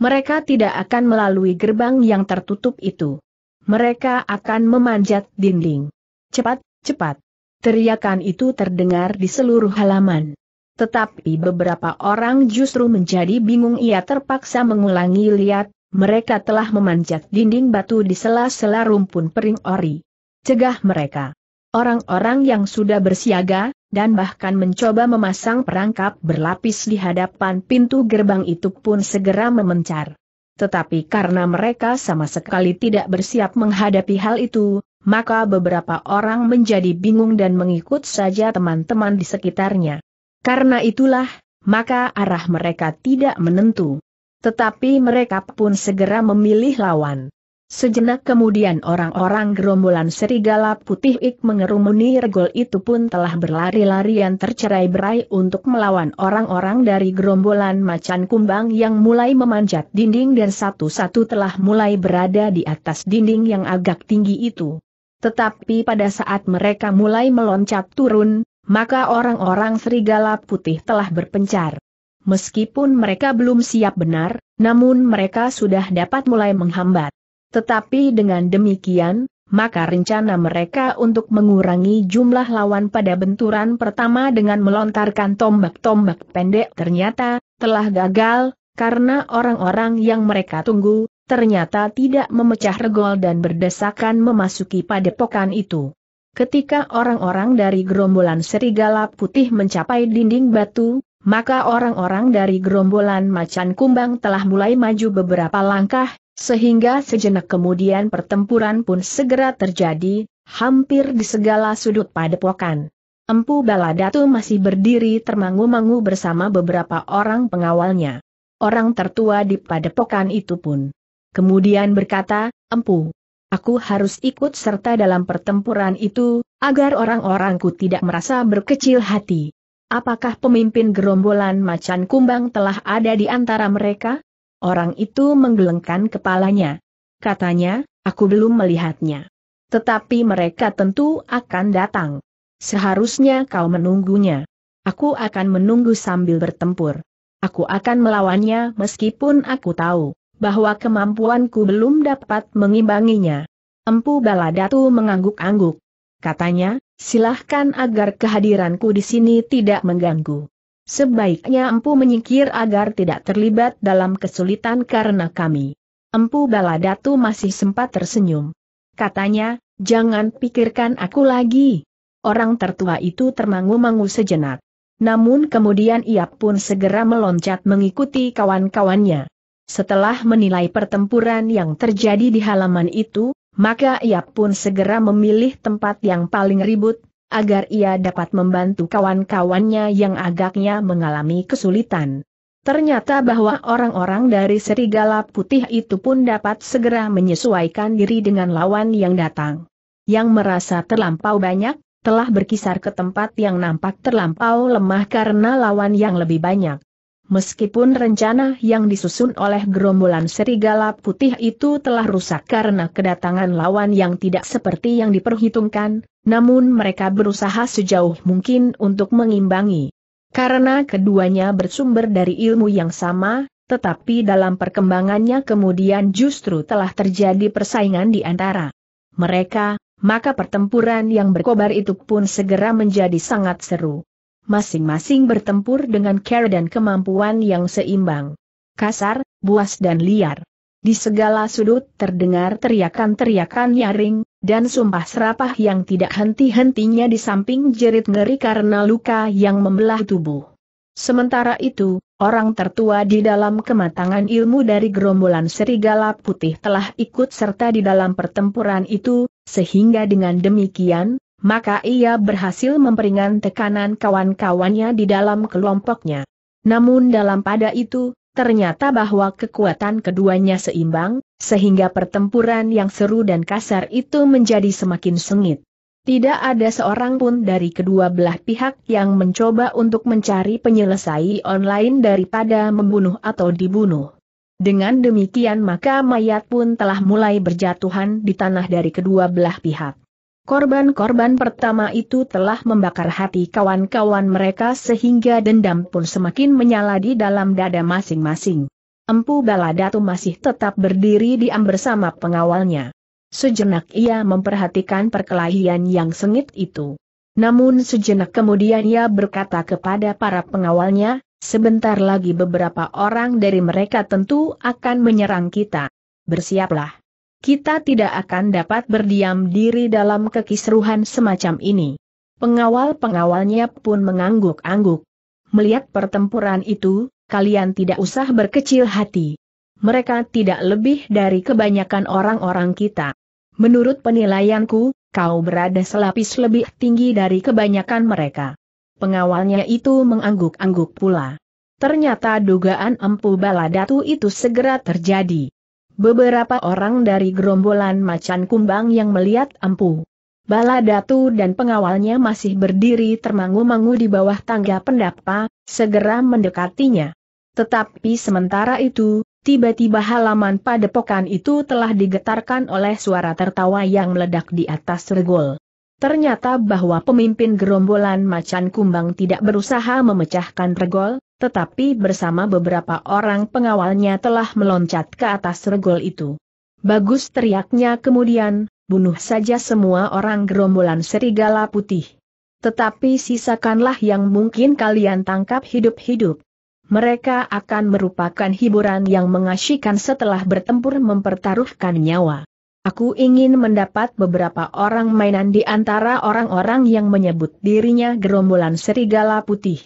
Mereka tidak akan melalui gerbang yang tertutup itu. Mereka akan memanjat dinding. Cepat, cepat. Teriakan itu terdengar di seluruh halaman. Tetapi beberapa orang justru menjadi bingung ia terpaksa mengulangi lihat, mereka telah memanjat dinding batu di sela-sela rumpun pering ori. Cegah mereka. Orang-orang yang sudah bersiaga, dan bahkan mencoba memasang perangkap berlapis di hadapan pintu gerbang itu pun segera memencar. Tetapi karena mereka sama sekali tidak bersiap menghadapi hal itu, maka beberapa orang menjadi bingung dan mengikut saja teman-teman di sekitarnya. Karena itulah, maka arah mereka tidak menentu. Tetapi mereka pun segera memilih lawan. Sejenak kemudian orang-orang gerombolan serigala putih ik mengerumuni regol itu pun telah berlari-larian tercerai-berai untuk melawan orang-orang dari gerombolan macan kumbang yang mulai memanjat dinding dan satu-satu telah mulai berada di atas dinding yang agak tinggi itu. Tetapi pada saat mereka mulai meloncat turun, maka orang-orang serigala putih telah berpencar. Meskipun mereka belum siap benar, namun mereka sudah dapat mulai menghambat. Tetapi dengan demikian, maka rencana mereka untuk mengurangi jumlah lawan pada benturan pertama dengan melontarkan tombak-tombak pendek ternyata telah gagal, karena orang-orang yang mereka tunggu ternyata tidak memecah regol dan berdesakan memasuki padepokan itu. Ketika orang-orang dari gerombolan serigala putih mencapai dinding batu, maka orang-orang dari gerombolan macan kumbang telah mulai maju beberapa langkah, sehingga sejenak kemudian pertempuran pun segera terjadi, hampir di segala sudut padepokan. Empu Baladatu masih berdiri termangu-mangu bersama beberapa orang pengawalnya. Orang tertua di padepokan itu pun. Kemudian berkata, Empu, aku harus ikut serta dalam pertempuran itu, agar orang-orangku tidak merasa berkecil hati. Apakah pemimpin gerombolan macan kumbang telah ada di antara mereka? Orang itu menggelengkan kepalanya. Katanya, aku belum melihatnya. Tetapi mereka tentu akan datang. Seharusnya kau menunggunya. Aku akan menunggu sambil bertempur. Aku akan melawannya meskipun aku tahu bahwa kemampuanku belum dapat mengimbanginya. Empu Baladatu mengangguk-angguk katanya, silahkan agar kehadiranku di sini tidak mengganggu. Sebaiknya empu menyingkir agar tidak terlibat dalam kesulitan karena kami. Empu Baladatu masih sempat tersenyum. Katanya, jangan pikirkan aku lagi. Orang tertua itu termangu-mangu sejenak. Namun kemudian ia pun segera meloncat mengikuti kawan-kawannya. Setelah menilai pertempuran yang terjadi di halaman itu, maka ia pun segera memilih tempat yang paling ribut, agar ia dapat membantu kawan-kawannya yang agaknya mengalami kesulitan. Ternyata bahwa orang-orang dari serigala putih itu pun dapat segera menyesuaikan diri dengan lawan yang datang. Yang merasa terlampau banyak, telah berkisar ke tempat yang nampak terlampau lemah karena lawan yang lebih banyak. Meskipun rencana yang disusun oleh gerombolan serigala putih itu telah rusak karena kedatangan lawan yang tidak seperti yang diperhitungkan, namun mereka berusaha sejauh mungkin untuk mengimbangi. Karena keduanya bersumber dari ilmu yang sama, tetapi dalam perkembangannya kemudian justru telah terjadi persaingan di antara mereka, maka pertempuran yang berkobar itu pun segera menjadi sangat seru masing-masing bertempur dengan care dan kemampuan yang seimbang. Kasar, buas dan liar. Di segala sudut terdengar teriakan-teriakan nyaring, dan sumpah serapah yang tidak henti-hentinya di samping jerit ngeri karena luka yang membelah tubuh. Sementara itu, orang tertua di dalam kematangan ilmu dari gerombolan serigala putih telah ikut serta di dalam pertempuran itu, sehingga dengan demikian, maka ia berhasil memperingan tekanan kawan-kawannya di dalam kelompoknya. Namun dalam pada itu, ternyata bahwa kekuatan keduanya seimbang, sehingga pertempuran yang seru dan kasar itu menjadi semakin sengit. Tidak ada seorang pun dari kedua belah pihak yang mencoba untuk mencari penyelesai online daripada membunuh atau dibunuh. Dengan demikian maka mayat pun telah mulai berjatuhan di tanah dari kedua belah pihak. Korban-korban pertama itu telah membakar hati kawan-kawan mereka sehingga dendam pun semakin menyala di dalam dada masing-masing. Empu Baladatu masih tetap berdiri diam bersama pengawalnya. Sejenak ia memperhatikan perkelahian yang sengit itu. Namun sejenak kemudian ia berkata kepada para pengawalnya, sebentar lagi beberapa orang dari mereka tentu akan menyerang kita. Bersiaplah kita tidak akan dapat berdiam diri dalam kekisruhan semacam ini. Pengawal-pengawalnya pun mengangguk-angguk. Melihat pertempuran itu, kalian tidak usah berkecil hati. Mereka tidak lebih dari kebanyakan orang-orang kita. Menurut penilaianku, kau berada selapis lebih tinggi dari kebanyakan mereka. Pengawalnya itu mengangguk-angguk pula. Ternyata dugaan empu baladatu itu segera terjadi beberapa orang dari gerombolan macan kumbang yang melihat empu. Baladatu dan pengawalnya masih berdiri termangu-mangu di bawah tangga pendapa, segera mendekatinya. Tetapi sementara itu, tiba-tiba halaman padepokan itu telah digetarkan oleh suara tertawa yang meledak di atas regol. Ternyata bahwa pemimpin gerombolan macan kumbang tidak berusaha memecahkan regol, tetapi bersama beberapa orang pengawalnya telah meloncat ke atas regol itu. Bagus teriaknya kemudian, bunuh saja semua orang gerombolan serigala putih. Tetapi sisakanlah yang mungkin kalian tangkap hidup-hidup. Mereka akan merupakan hiburan yang mengasyikan setelah bertempur mempertaruhkan nyawa. Aku ingin mendapat beberapa orang mainan di antara orang-orang yang menyebut dirinya gerombolan serigala putih.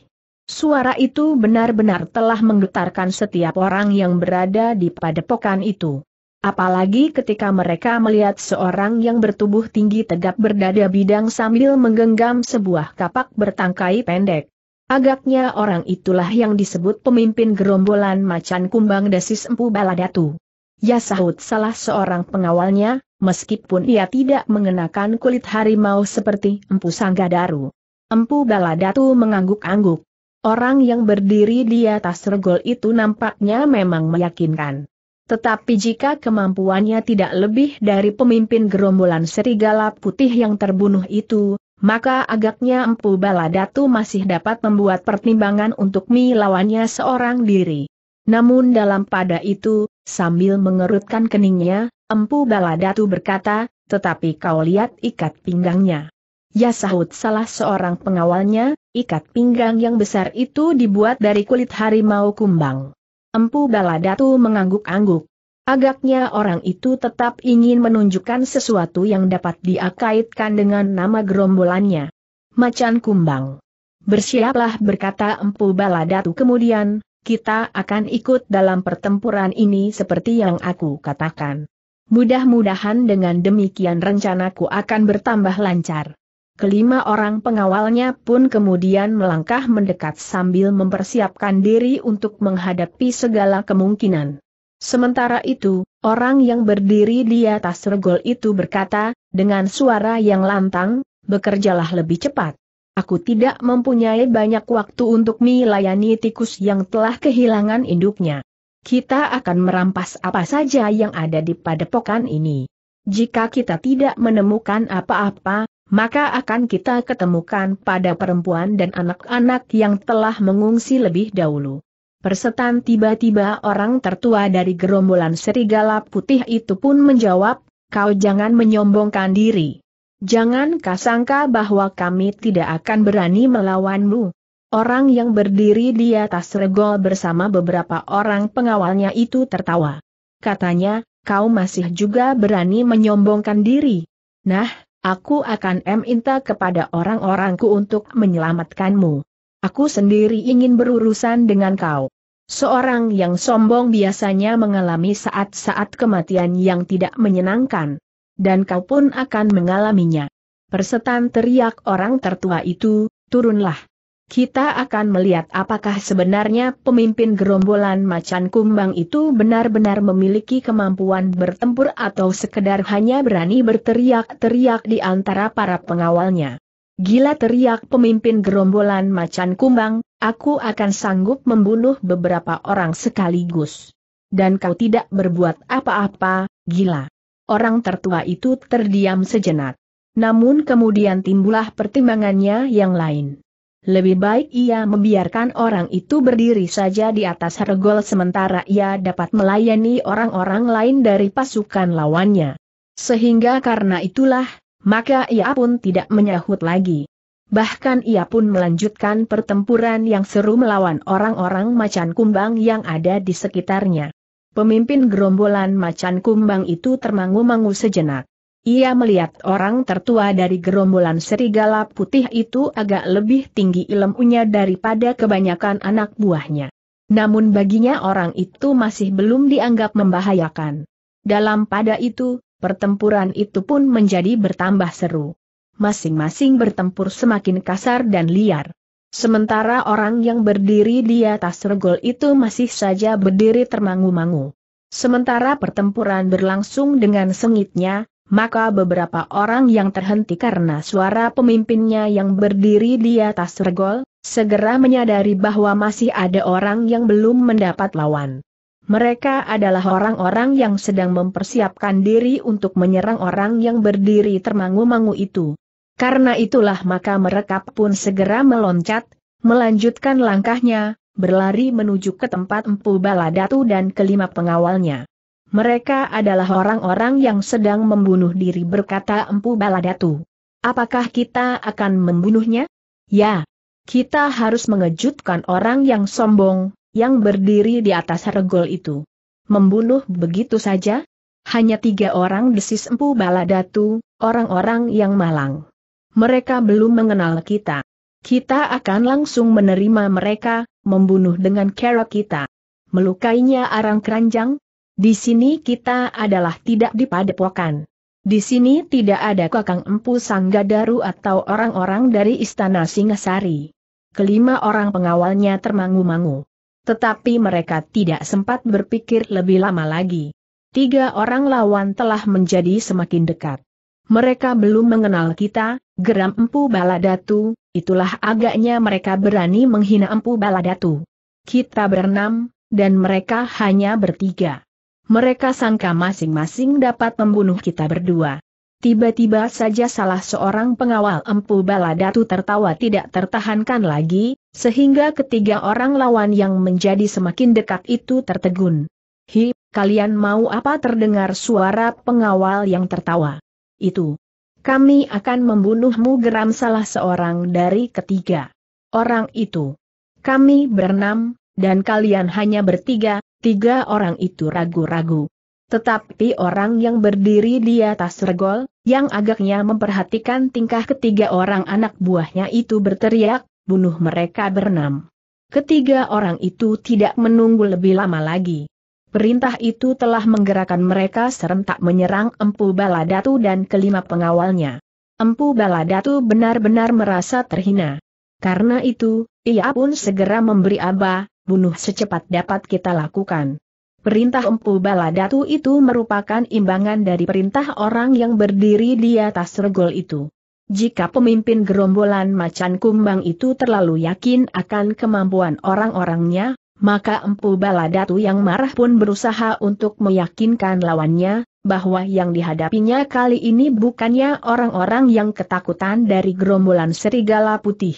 Suara itu benar-benar telah menggetarkan setiap orang yang berada di padepokan itu. Apalagi ketika mereka melihat seorang yang bertubuh tinggi tegap berdada bidang sambil menggenggam sebuah kapak bertangkai pendek. Agaknya orang itulah yang disebut pemimpin gerombolan macan kumbang desis Empu Baladatu. Ya sahut salah seorang pengawalnya, meskipun ia tidak mengenakan kulit harimau seperti Empu Sanggadaru. Empu Baladatu mengangguk-angguk. Orang yang berdiri di atas regol itu nampaknya memang meyakinkan. Tetapi jika kemampuannya tidak lebih dari pemimpin gerombolan serigala putih yang terbunuh itu, maka agaknya Empu Baladatu masih dapat membuat pertimbangan untuk melawannya seorang diri. Namun dalam pada itu, sambil mengerutkan keningnya, Empu Baladatu berkata, tetapi kau lihat ikat pinggangnya. Ya sahut salah seorang pengawalnya, ikat pinggang yang besar itu dibuat dari kulit harimau kumbang. Empu Baladatu mengangguk-angguk. Agaknya orang itu tetap ingin menunjukkan sesuatu yang dapat diakaitkan dengan nama gerombolannya. Macan kumbang. Bersiaplah berkata Empu Baladatu kemudian, kita akan ikut dalam pertempuran ini seperti yang aku katakan. Mudah-mudahan dengan demikian rencanaku akan bertambah lancar. Kelima orang pengawalnya pun kemudian melangkah mendekat sambil mempersiapkan diri untuk menghadapi segala kemungkinan. Sementara itu, orang yang berdiri di atas regol itu berkata, dengan suara yang lantang, bekerjalah lebih cepat. Aku tidak mempunyai banyak waktu untuk melayani tikus yang telah kehilangan induknya. Kita akan merampas apa saja yang ada di padepokan ini. Jika kita tidak menemukan apa-apa, maka akan kita ketemukan pada perempuan dan anak-anak yang telah mengungsi lebih dahulu. Persetan tiba-tiba orang tertua dari gerombolan serigala putih itu pun menjawab, kau jangan menyombongkan diri. Jangan kasangka bahwa kami tidak akan berani melawanmu. Orang yang berdiri di atas regol bersama beberapa orang pengawalnya itu tertawa. Katanya, kau masih juga berani menyombongkan diri. Nah, Aku akan minta kepada orang-orangku untuk menyelamatkanmu. Aku sendiri ingin berurusan dengan kau. Seorang yang sombong biasanya mengalami saat-saat kematian yang tidak menyenangkan. Dan kau pun akan mengalaminya. Persetan teriak orang tertua itu, turunlah. Kita akan melihat apakah sebenarnya pemimpin gerombolan macan kumbang itu benar-benar memiliki kemampuan bertempur atau sekedar hanya berani berteriak-teriak di antara para pengawalnya. Gila teriak pemimpin gerombolan macan kumbang, aku akan sanggup membunuh beberapa orang sekaligus. Dan kau tidak berbuat apa-apa, gila. Orang tertua itu terdiam sejenak. Namun kemudian timbullah pertimbangannya yang lain. Lebih baik ia membiarkan orang itu berdiri saja di atas regol sementara ia dapat melayani orang-orang lain dari pasukan lawannya. Sehingga karena itulah, maka ia pun tidak menyahut lagi. Bahkan ia pun melanjutkan pertempuran yang seru melawan orang-orang macan kumbang yang ada di sekitarnya. Pemimpin gerombolan macan kumbang itu termangu-mangu sejenak. Ia melihat orang tertua dari gerombolan serigala putih itu agak lebih tinggi ilmunya daripada kebanyakan anak buahnya. Namun baginya orang itu masih belum dianggap membahayakan. Dalam pada itu, pertempuran itu pun menjadi bertambah seru. Masing-masing bertempur semakin kasar dan liar. Sementara orang yang berdiri di atas regol itu masih saja berdiri termangu-mangu. Sementara pertempuran berlangsung dengan sengitnya, maka beberapa orang yang terhenti karena suara pemimpinnya yang berdiri di atas regol, segera menyadari bahwa masih ada orang yang belum mendapat lawan. Mereka adalah orang-orang yang sedang mempersiapkan diri untuk menyerang orang yang berdiri termangu-mangu itu. Karena itulah maka mereka pun segera meloncat, melanjutkan langkahnya, berlari menuju ke tempat Empu Baladatu dan kelima pengawalnya. Mereka adalah orang-orang yang sedang membunuh diri berkata Empu Baladatu. Apakah kita akan membunuhnya? Ya. Kita harus mengejutkan orang yang sombong, yang berdiri di atas regol itu. Membunuh begitu saja? Hanya tiga orang desis Empu Baladatu, orang-orang yang malang. Mereka belum mengenal kita. Kita akan langsung menerima mereka, membunuh dengan cara kita. Melukainya arang keranjang, di sini kita adalah tidak dipadepokan. Di sini tidak ada kakang empu Sanggadaru atau orang-orang dari Istana Singasari. Kelima orang pengawalnya termangu-mangu. Tetapi mereka tidak sempat berpikir lebih lama lagi. Tiga orang lawan telah menjadi semakin dekat. Mereka belum mengenal kita, geram empu baladatu, itulah agaknya mereka berani menghina empu baladatu. Kita berenam, dan mereka hanya bertiga mereka sangka masing-masing dapat membunuh kita berdua. Tiba-tiba saja salah seorang pengawal empu baladatu tertawa tidak tertahankan lagi, sehingga ketiga orang lawan yang menjadi semakin dekat itu tertegun. Hi, kalian mau apa terdengar suara pengawal yang tertawa? Itu. Kami akan membunuhmu geram salah seorang dari ketiga orang itu. Kami bernam, dan kalian hanya bertiga, tiga orang itu ragu-ragu. Tetapi orang yang berdiri di atas regol, yang agaknya memperhatikan tingkah ketiga orang anak buahnya itu berteriak, bunuh mereka berenam. Ketiga orang itu tidak menunggu lebih lama lagi. Perintah itu telah menggerakkan mereka serentak menyerang Empu Baladatu dan kelima pengawalnya. Empu Baladatu benar-benar merasa terhina. Karena itu, ia pun segera memberi aba, bunuh secepat dapat kita lakukan. Perintah Empu Baladatu itu merupakan imbangan dari perintah orang yang berdiri di atas regol itu. Jika pemimpin gerombolan macan kumbang itu terlalu yakin akan kemampuan orang-orangnya, maka Empu Baladatu yang marah pun berusaha untuk meyakinkan lawannya, bahwa yang dihadapinya kali ini bukannya orang-orang yang ketakutan dari gerombolan serigala putih.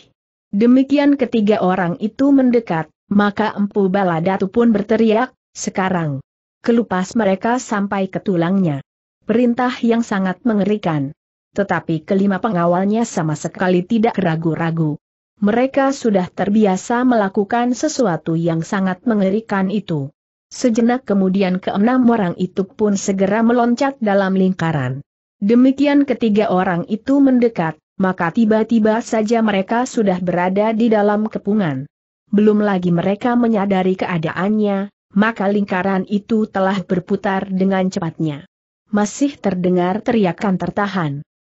Demikian ketiga orang itu mendekat, maka Empu Baladatu pun berteriak, sekarang. Kelupas mereka sampai ke tulangnya. Perintah yang sangat mengerikan. Tetapi kelima pengawalnya sama sekali tidak ragu-ragu. Mereka sudah terbiasa melakukan sesuatu yang sangat mengerikan itu. Sejenak kemudian keenam orang itu pun segera meloncat dalam lingkaran. Demikian ketiga orang itu mendekat, maka tiba-tiba saja mereka sudah berada di dalam kepungan belum lagi mereka menyadari keadaannya, maka lingkaran itu telah berputar dengan cepatnya. Masih terdengar teriakan tertahan.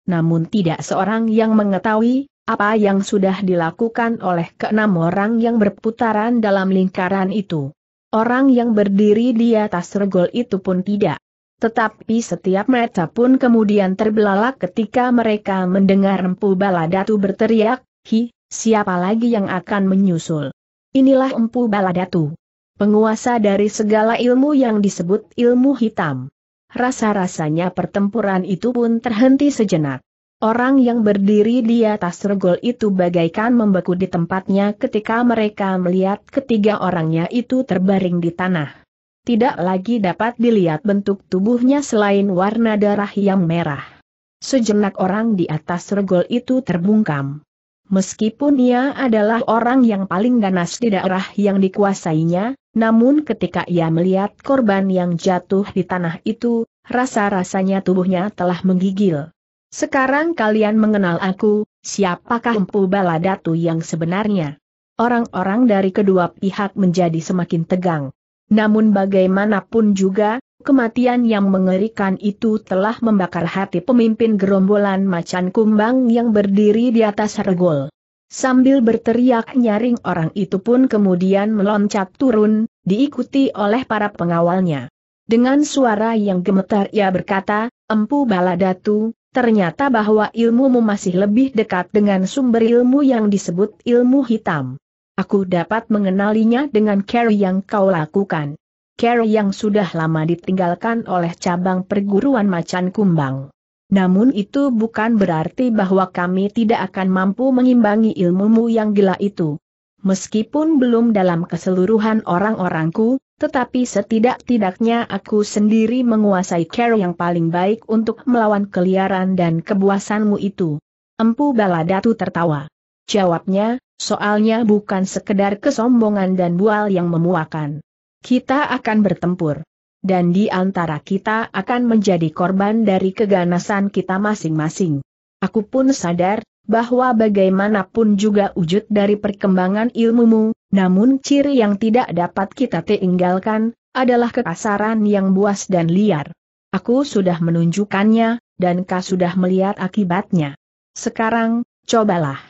Namun tidak seorang yang mengetahui, apa yang sudah dilakukan oleh keenam orang yang berputaran dalam lingkaran itu. Orang yang berdiri di atas regol itu pun tidak. Tetapi setiap mereka pun kemudian terbelalak ketika mereka mendengar Empu Baladatu berteriak, Hi, siapa lagi yang akan menyusul? Inilah Empu Baladatu. Penguasa dari segala ilmu yang disebut ilmu hitam. Rasa-rasanya pertempuran itu pun terhenti sejenak. Orang yang berdiri di atas regol itu bagaikan membeku di tempatnya ketika mereka melihat ketiga orangnya itu terbaring di tanah. Tidak lagi dapat dilihat bentuk tubuhnya selain warna darah yang merah. Sejenak orang di atas regol itu terbungkam. Meskipun ia adalah orang yang paling ganas di daerah yang dikuasainya, namun ketika ia melihat korban yang jatuh di tanah itu, rasa-rasanya tubuhnya telah menggigil. Sekarang kalian mengenal aku, siapakah Empu Baladatu yang sebenarnya? Orang-orang dari kedua pihak menjadi semakin tegang. Namun bagaimanapun juga, Kematian yang mengerikan itu telah membakar hati pemimpin gerombolan macan kumbang yang berdiri di atas regol. Sambil berteriak nyaring orang itu pun kemudian meloncat turun, diikuti oleh para pengawalnya. Dengan suara yang gemetar ia berkata, Empu Baladatu, ternyata bahwa ilmumu masih lebih dekat dengan sumber ilmu yang disebut ilmu hitam. Aku dapat mengenalinya dengan care yang kau lakukan. Carrie yang sudah lama ditinggalkan oleh cabang perguruan macan kumbang. Namun itu bukan berarti bahwa kami tidak akan mampu mengimbangi ilmumu yang gila itu. Meskipun belum dalam keseluruhan orang-orangku, tetapi setidak-tidaknya aku sendiri menguasai care yang paling baik untuk melawan keliaran dan kebuasanmu itu. Empu Baladatu tertawa. Jawabnya, soalnya bukan sekedar kesombongan dan bual yang memuakan. Kita akan bertempur. Dan di antara kita akan menjadi korban dari keganasan kita masing-masing. Aku pun sadar, bahwa bagaimanapun juga wujud dari perkembangan ilmumu, namun ciri yang tidak dapat kita tinggalkan, adalah kekasaran yang buas dan liar. Aku sudah menunjukkannya, dan kau sudah melihat akibatnya. Sekarang, cobalah.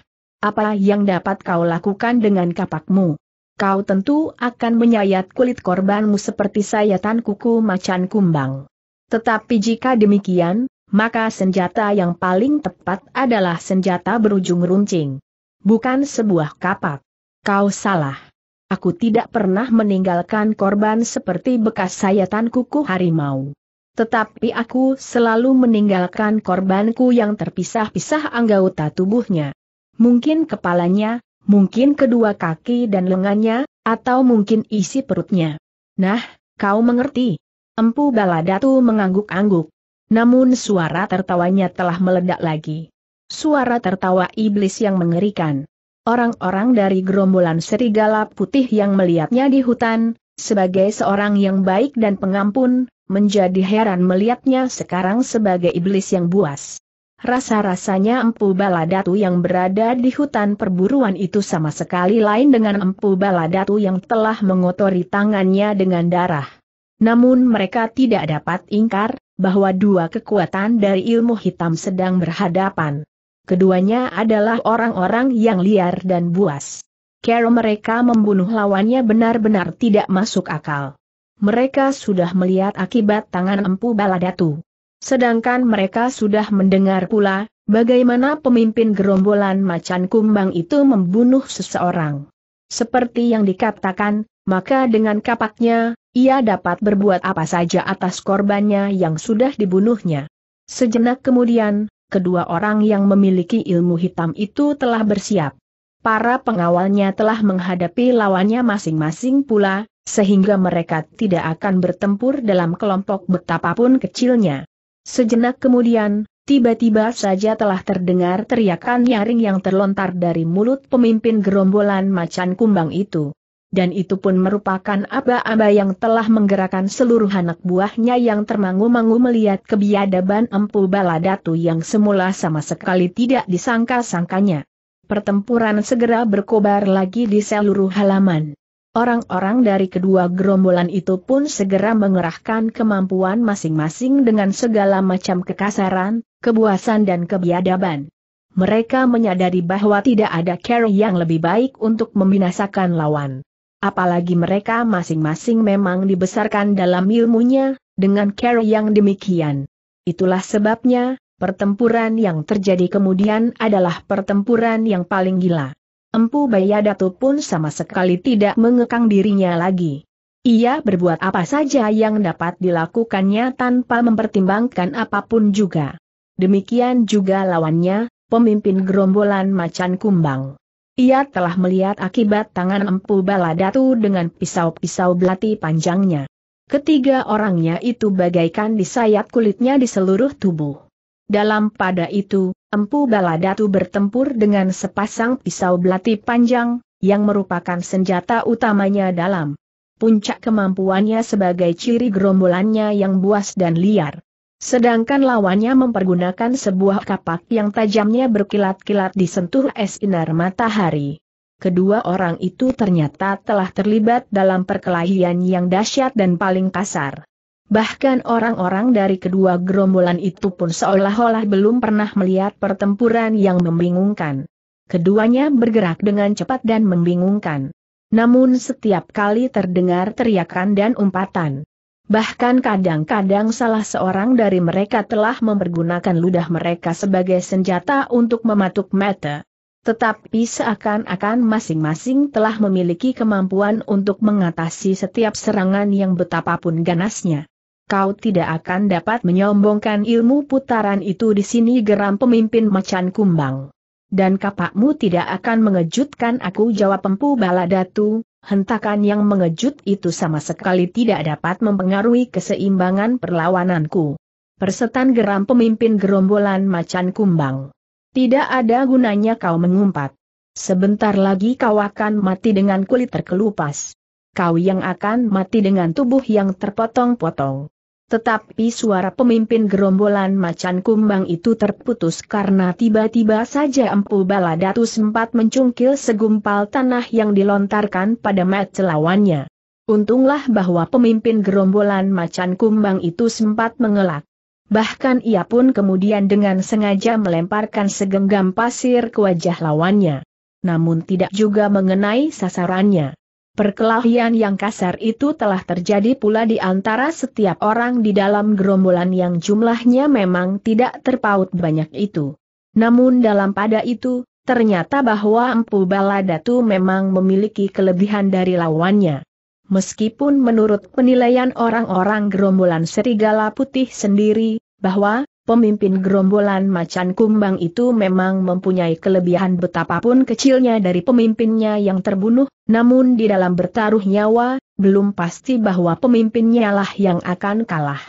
Apa yang dapat kau lakukan dengan kapakmu? kau tentu akan menyayat kulit korbanmu seperti sayatan kuku macan kumbang. Tetapi jika demikian, maka senjata yang paling tepat adalah senjata berujung runcing. Bukan sebuah kapak. Kau salah. Aku tidak pernah meninggalkan korban seperti bekas sayatan kuku harimau. Tetapi aku selalu meninggalkan korbanku yang terpisah-pisah anggota tubuhnya. Mungkin kepalanya, mungkin kedua kaki dan lengannya, atau mungkin isi perutnya. Nah, kau mengerti? Empu Baladatu mengangguk-angguk. Namun suara tertawanya telah meledak lagi. Suara tertawa iblis yang mengerikan. Orang-orang dari gerombolan serigala putih yang melihatnya di hutan, sebagai seorang yang baik dan pengampun, menjadi heran melihatnya sekarang sebagai iblis yang buas. Rasa-rasanya Empu Baladatu yang berada di hutan perburuan itu sama sekali lain dengan Empu Baladatu yang telah mengotori tangannya dengan darah. Namun mereka tidak dapat ingkar, bahwa dua kekuatan dari ilmu hitam sedang berhadapan. Keduanya adalah orang-orang yang liar dan buas. Cara mereka membunuh lawannya benar-benar tidak masuk akal. Mereka sudah melihat akibat tangan Empu Baladatu. Sedangkan mereka sudah mendengar pula, bagaimana pemimpin gerombolan macan kumbang itu membunuh seseorang. Seperti yang dikatakan, maka dengan kapaknya, ia dapat berbuat apa saja atas korbannya yang sudah dibunuhnya. Sejenak kemudian, kedua orang yang memiliki ilmu hitam itu telah bersiap. Para pengawalnya telah menghadapi lawannya masing-masing pula, sehingga mereka tidak akan bertempur dalam kelompok betapapun kecilnya. Sejenak kemudian, tiba-tiba saja telah terdengar teriakan nyaring yang terlontar dari mulut pemimpin gerombolan macan kumbang itu. Dan itu pun merupakan aba-aba yang telah menggerakkan seluruh anak buahnya yang termangu-mangu melihat kebiadaban Empu Baladatu yang semula sama sekali tidak disangka-sangkanya. Pertempuran segera berkobar lagi di seluruh halaman. Orang-orang dari kedua gerombolan itu pun segera mengerahkan kemampuan masing-masing dengan segala macam kekasaran, kebuasan dan kebiadaban. Mereka menyadari bahwa tidak ada cara yang lebih baik untuk membinasakan lawan. Apalagi mereka masing-masing memang dibesarkan dalam ilmunya, dengan cara yang demikian. Itulah sebabnya, pertempuran yang terjadi kemudian adalah pertempuran yang paling gila. Empu Bayadatu pun sama sekali tidak mengekang dirinya lagi. Ia berbuat apa saja yang dapat dilakukannya tanpa mempertimbangkan apapun juga. Demikian juga lawannya, pemimpin gerombolan macan kumbang. Ia telah melihat akibat tangan empu baladatu dengan pisau-pisau belati panjangnya. Ketiga orangnya itu bagaikan disayat kulitnya di seluruh tubuh. Dalam pada itu, Empu Baladatu bertempur dengan sepasang pisau belati panjang, yang merupakan senjata utamanya dalam puncak kemampuannya sebagai ciri gerombolannya yang buas dan liar. Sedangkan lawannya mempergunakan sebuah kapak yang tajamnya berkilat-kilat disentuh es sinar matahari. Kedua orang itu ternyata telah terlibat dalam perkelahian yang dahsyat dan paling kasar. Bahkan orang-orang dari kedua gerombolan itu pun seolah-olah belum pernah melihat pertempuran yang membingungkan. Keduanya bergerak dengan cepat dan membingungkan. Namun setiap kali terdengar teriakan dan umpatan. Bahkan kadang-kadang salah seorang dari mereka telah mempergunakan ludah mereka sebagai senjata untuk mematuk mata. Tetapi seakan-akan masing-masing telah memiliki kemampuan untuk mengatasi setiap serangan yang betapapun ganasnya kau tidak akan dapat menyombongkan ilmu putaran itu di sini geram pemimpin macan kumbang. Dan kapakmu tidak akan mengejutkan aku jawab empu baladatu, hentakan yang mengejut itu sama sekali tidak dapat mempengaruhi keseimbangan perlawananku. Persetan geram pemimpin gerombolan macan kumbang. Tidak ada gunanya kau mengumpat. Sebentar lagi kau akan mati dengan kulit terkelupas. Kau yang akan mati dengan tubuh yang terpotong-potong. Tetapi suara pemimpin gerombolan macan kumbang itu terputus karena tiba-tiba saja Empu Baladatu sempat mencungkil segumpal tanah yang dilontarkan pada mat lawannya. Untunglah bahwa pemimpin gerombolan macan kumbang itu sempat mengelak. Bahkan ia pun kemudian dengan sengaja melemparkan segenggam pasir ke wajah lawannya. Namun tidak juga mengenai sasarannya. Perkelahian yang kasar itu telah terjadi pula di antara setiap orang di dalam gerombolan yang jumlahnya memang tidak terpaut banyak itu. Namun dalam pada itu, ternyata bahwa Empu Baladatu memang memiliki kelebihan dari lawannya. Meskipun menurut penilaian orang-orang gerombolan serigala putih sendiri, bahwa pemimpin gerombolan macan kumbang itu memang mempunyai kelebihan betapapun kecilnya dari pemimpinnya yang terbunuh, namun di dalam bertaruh nyawa, belum pasti bahwa pemimpinnya lah yang akan kalah.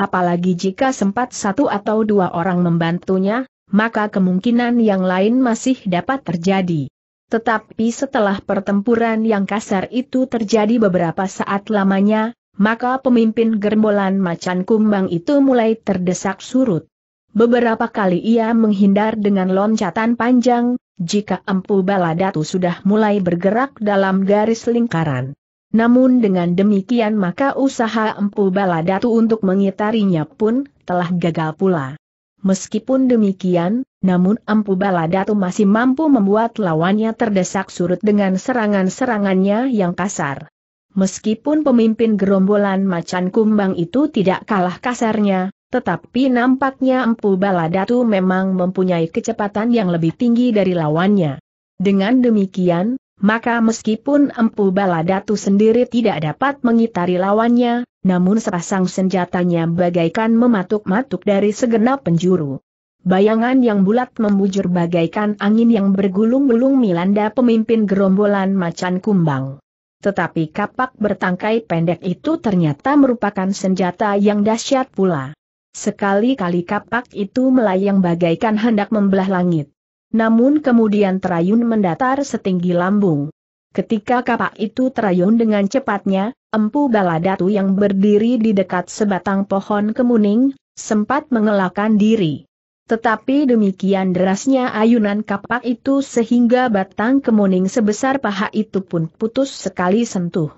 Apalagi jika sempat satu atau dua orang membantunya, maka kemungkinan yang lain masih dapat terjadi. Tetapi setelah pertempuran yang kasar itu terjadi beberapa saat lamanya, maka pemimpin gerombolan macan kumbang itu mulai terdesak surut. Beberapa kali ia menghindar dengan loncatan panjang, jika empu baladatu sudah mulai bergerak dalam garis lingkaran. Namun dengan demikian maka usaha Empu Baladatu untuk mengitarinya pun telah gagal pula. Meskipun demikian, namun Empu Baladatu masih mampu membuat lawannya terdesak surut dengan serangan-serangannya yang kasar. Meskipun pemimpin gerombolan macan kumbang itu tidak kalah kasarnya, tetapi nampaknya Empu Baladatu memang mempunyai kecepatan yang lebih tinggi dari lawannya. Dengan demikian, maka meskipun Empu Baladatu sendiri tidak dapat mengitari lawannya, namun sepasang senjatanya bagaikan mematuk-matuk dari segenap penjuru. Bayangan yang bulat membujur bagaikan angin yang bergulung-gulung melanda pemimpin gerombolan macan kumbang tetapi kapak bertangkai pendek itu ternyata merupakan senjata yang dahsyat pula. Sekali-kali kapak itu melayang bagaikan hendak membelah langit. Namun kemudian terayun mendatar setinggi lambung. Ketika kapak itu terayun dengan cepatnya, empu baladatu yang berdiri di dekat sebatang pohon kemuning, sempat mengelakkan diri. Tetapi demikian derasnya ayunan kapak itu sehingga batang kemuning sebesar paha itu pun putus sekali sentuh.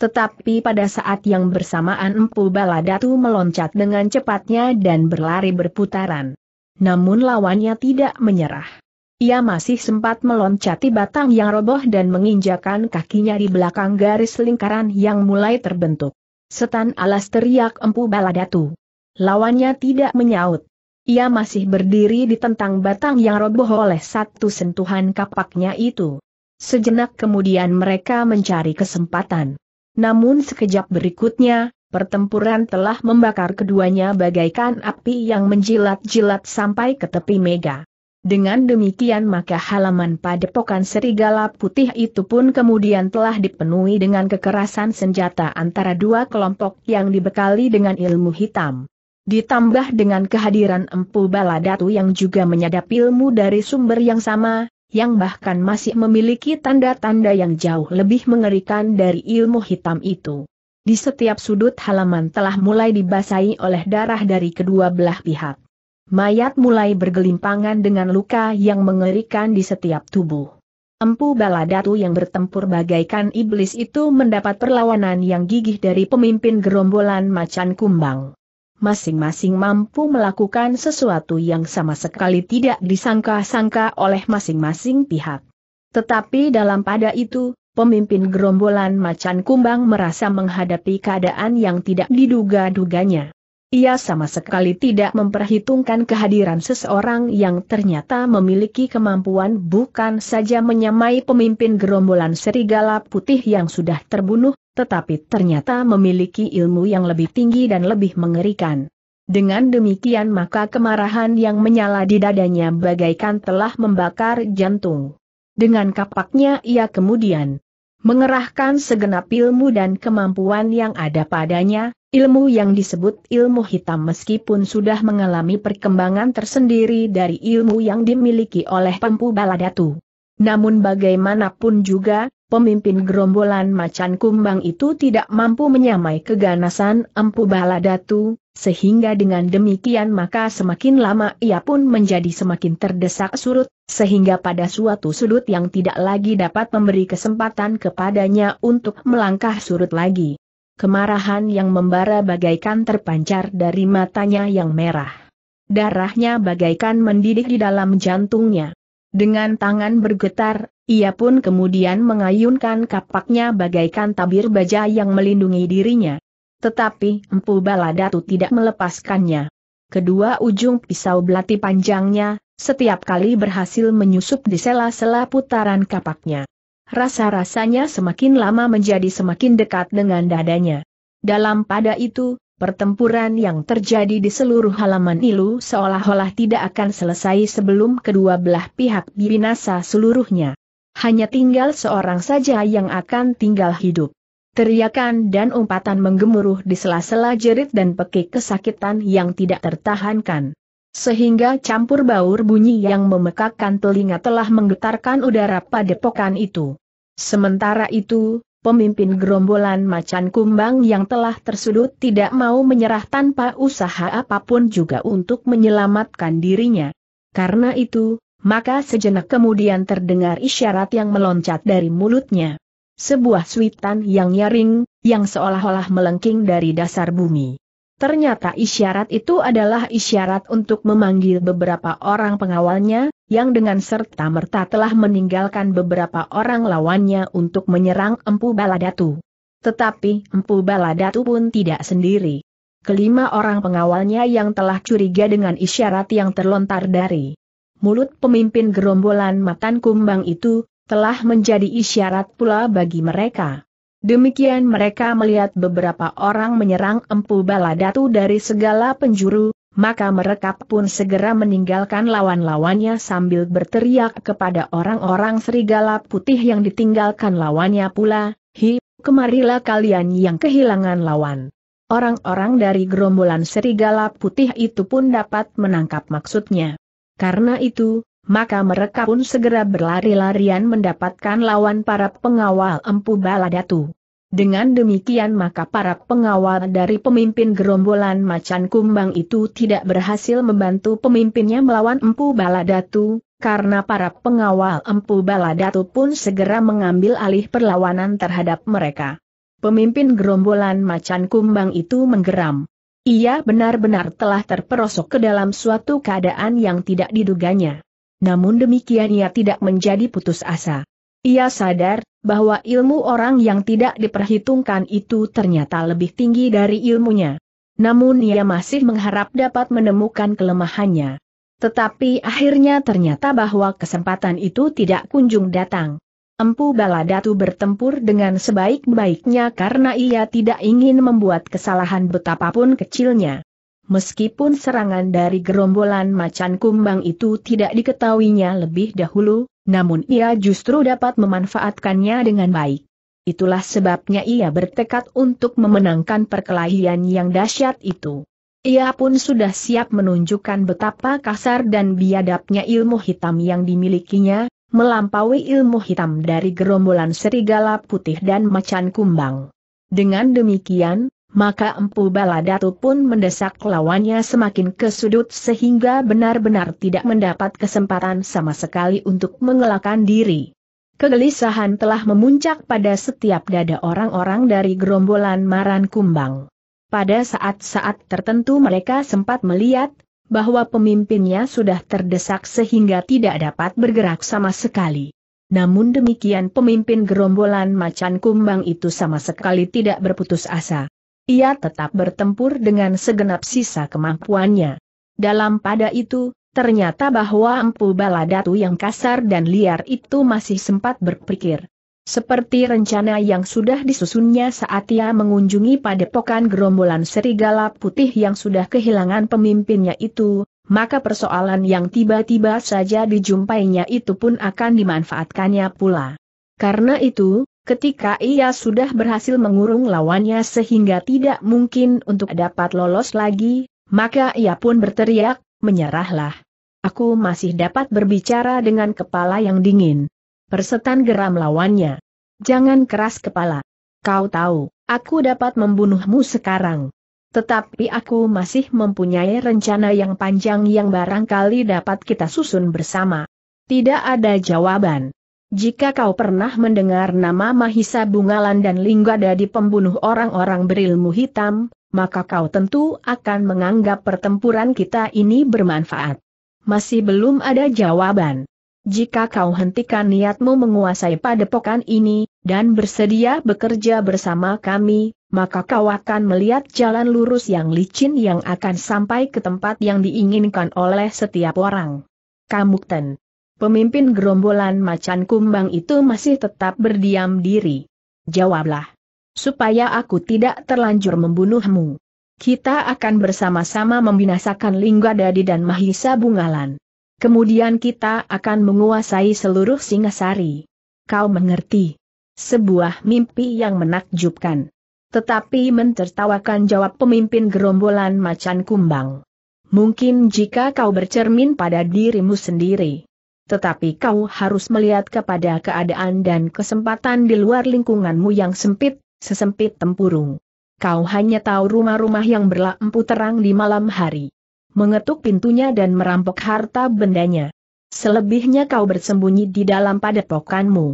Tetapi pada saat yang bersamaan Empu Baladatu meloncat dengan cepatnya dan berlari berputaran. Namun lawannya tidak menyerah. Ia masih sempat meloncati batang yang roboh dan menginjakan kakinya di belakang garis lingkaran yang mulai terbentuk. Setan alas teriak Empu Baladatu. Lawannya tidak menyaut. Ia masih berdiri di tentang batang yang roboh oleh satu sentuhan kapaknya itu. Sejenak kemudian mereka mencari kesempatan. Namun sekejap berikutnya, pertempuran telah membakar keduanya bagaikan api yang menjilat-jilat sampai ke tepi mega. Dengan demikian maka halaman padepokan serigala putih itu pun kemudian telah dipenuhi dengan kekerasan senjata antara dua kelompok yang dibekali dengan ilmu hitam. Ditambah dengan kehadiran Empu Baladatu yang juga menyadap ilmu dari sumber yang sama, yang bahkan masih memiliki tanda-tanda yang jauh lebih mengerikan dari ilmu hitam itu. Di setiap sudut halaman telah mulai dibasahi oleh darah dari kedua belah pihak. Mayat mulai bergelimpangan dengan luka yang mengerikan di setiap tubuh. Empu Baladatu yang bertempur bagaikan iblis itu mendapat perlawanan yang gigih dari pemimpin gerombolan macan kumbang masing-masing mampu melakukan sesuatu yang sama sekali tidak disangka-sangka oleh masing-masing pihak. Tetapi dalam pada itu, pemimpin gerombolan macan kumbang merasa menghadapi keadaan yang tidak diduga-duganya. Ia sama sekali tidak memperhitungkan kehadiran seseorang yang ternyata memiliki kemampuan bukan saja menyamai pemimpin gerombolan serigala putih yang sudah terbunuh, tetapi ternyata memiliki ilmu yang lebih tinggi dan lebih mengerikan. Dengan demikian maka kemarahan yang menyala di dadanya bagaikan telah membakar jantung. Dengan kapaknya ia kemudian mengerahkan segenap ilmu dan kemampuan yang ada padanya, Ilmu yang disebut ilmu hitam meskipun sudah mengalami perkembangan tersendiri dari ilmu yang dimiliki oleh Pempu Baladatu. Namun bagaimanapun juga, pemimpin gerombolan macan kumbang itu tidak mampu menyamai keganasan Empu Baladatu, sehingga dengan demikian maka semakin lama ia pun menjadi semakin terdesak surut, sehingga pada suatu sudut yang tidak lagi dapat memberi kesempatan kepadanya untuk melangkah surut lagi kemarahan yang membara bagaikan terpancar dari matanya yang merah. Darahnya bagaikan mendidih di dalam jantungnya. Dengan tangan bergetar, ia pun kemudian mengayunkan kapaknya bagaikan tabir baja yang melindungi dirinya. Tetapi Empu Baladatu tidak melepaskannya. Kedua ujung pisau belati panjangnya, setiap kali berhasil menyusup di sela-sela putaran kapaknya rasa-rasanya semakin lama menjadi semakin dekat dengan dadanya. Dalam pada itu, pertempuran yang terjadi di seluruh halaman Ilu seolah-olah tidak akan selesai sebelum kedua belah pihak binasa seluruhnya. Hanya tinggal seorang saja yang akan tinggal hidup. Teriakan dan umpatan menggemuruh di sela-sela jerit dan pekik kesakitan yang tidak tertahankan. Sehingga campur baur bunyi yang memekakkan telinga telah menggetarkan udara pada padepokan itu. Sementara itu, pemimpin gerombolan macan kumbang yang telah tersudut tidak mau menyerah tanpa usaha apapun juga untuk menyelamatkan dirinya. Karena itu, maka sejenak kemudian terdengar isyarat yang meloncat dari mulutnya. Sebuah suitan yang nyaring, yang seolah-olah melengking dari dasar bumi. Ternyata isyarat itu adalah isyarat untuk memanggil beberapa orang pengawalnya, yang dengan serta-merta telah meninggalkan beberapa orang lawannya untuk menyerang Empu Baladatu. Tetapi Empu Baladatu pun tidak sendiri. Kelima orang pengawalnya yang telah curiga dengan isyarat yang terlontar dari mulut pemimpin gerombolan matan kumbang itu, telah menjadi isyarat pula bagi mereka. Demikian mereka melihat beberapa orang menyerang Empu Baladatu dari segala penjuru, maka mereka pun segera meninggalkan lawan-lawannya sambil berteriak kepada orang-orang serigala putih yang ditinggalkan lawannya pula, Hi, kemarilah kalian yang kehilangan lawan. Orang-orang dari gerombolan serigala putih itu pun dapat menangkap maksudnya. Karena itu, maka mereka pun segera berlari-larian mendapatkan lawan para pengawal Empu Baladatu. Dengan demikian maka para pengawal dari pemimpin gerombolan macan kumbang itu tidak berhasil membantu pemimpinnya melawan Empu Baladatu, karena para pengawal Empu Baladatu pun segera mengambil alih perlawanan terhadap mereka. Pemimpin gerombolan macan kumbang itu menggeram. Ia benar-benar telah terperosok ke dalam suatu keadaan yang tidak diduganya namun demikian ia tidak menjadi putus asa. Ia sadar bahwa ilmu orang yang tidak diperhitungkan itu ternyata lebih tinggi dari ilmunya. Namun ia masih mengharap dapat menemukan kelemahannya. Tetapi akhirnya ternyata bahwa kesempatan itu tidak kunjung datang. Empu Baladatu bertempur dengan sebaik-baiknya karena ia tidak ingin membuat kesalahan betapapun kecilnya meskipun serangan dari gerombolan macan kumbang itu tidak diketahuinya lebih dahulu, namun ia justru dapat memanfaatkannya dengan baik. Itulah sebabnya ia bertekad untuk memenangkan perkelahian yang dahsyat itu. Ia pun sudah siap menunjukkan betapa kasar dan biadabnya ilmu hitam yang dimilikinya, melampaui ilmu hitam dari gerombolan serigala putih dan macan kumbang. Dengan demikian, maka Empu Baladatu pun mendesak lawannya semakin ke sudut sehingga benar-benar tidak mendapat kesempatan sama sekali untuk mengelakkan diri. Kegelisahan telah memuncak pada setiap dada orang-orang dari gerombolan Maran Kumbang. Pada saat-saat tertentu mereka sempat melihat, bahwa pemimpinnya sudah terdesak sehingga tidak dapat bergerak sama sekali. Namun demikian pemimpin gerombolan macan kumbang itu sama sekali tidak berputus asa. Ia tetap bertempur dengan segenap sisa kemampuannya. Dalam pada itu, ternyata bahwa empu baladatu yang kasar dan liar itu masih sempat berpikir. Seperti rencana yang sudah disusunnya saat ia mengunjungi padepokan gerombolan serigala putih yang sudah kehilangan pemimpinnya itu, maka persoalan yang tiba-tiba saja dijumpainya itu pun akan dimanfaatkannya pula. Karena itu, Ketika ia sudah berhasil mengurung lawannya sehingga tidak mungkin untuk dapat lolos lagi, maka ia pun berteriak, menyerahlah. Aku masih dapat berbicara dengan kepala yang dingin. Persetan geram lawannya. Jangan keras kepala. Kau tahu, aku dapat membunuhmu sekarang. Tetapi aku masih mempunyai rencana yang panjang yang barangkali dapat kita susun bersama. Tidak ada jawaban. Jika kau pernah mendengar nama Mahisa Bungalan dan Linggada di pembunuh orang-orang berilmu hitam, maka kau tentu akan menganggap pertempuran kita ini bermanfaat. Masih belum ada jawaban. Jika kau hentikan niatmu menguasai padepokan ini, dan bersedia bekerja bersama kami, maka kau akan melihat jalan lurus yang licin yang akan sampai ke tempat yang diinginkan oleh setiap orang. Kamukten pemimpin gerombolan macan kumbang itu masih tetap berdiam diri. Jawablah. Supaya aku tidak terlanjur membunuhmu. Kita akan bersama-sama membinasakan Linggadadi dan Mahisa Bungalan. Kemudian kita akan menguasai seluruh Singasari. Kau mengerti? Sebuah mimpi yang menakjubkan. Tetapi mentertawakan jawab pemimpin gerombolan macan kumbang. Mungkin jika kau bercermin pada dirimu sendiri, tetapi kau harus melihat kepada keadaan dan kesempatan di luar lingkunganmu yang sempit, sesempit tempurung. Kau hanya tahu rumah-rumah yang berlampu terang di malam hari. Mengetuk pintunya dan merampok harta bendanya. Selebihnya kau bersembunyi di dalam padepokanmu.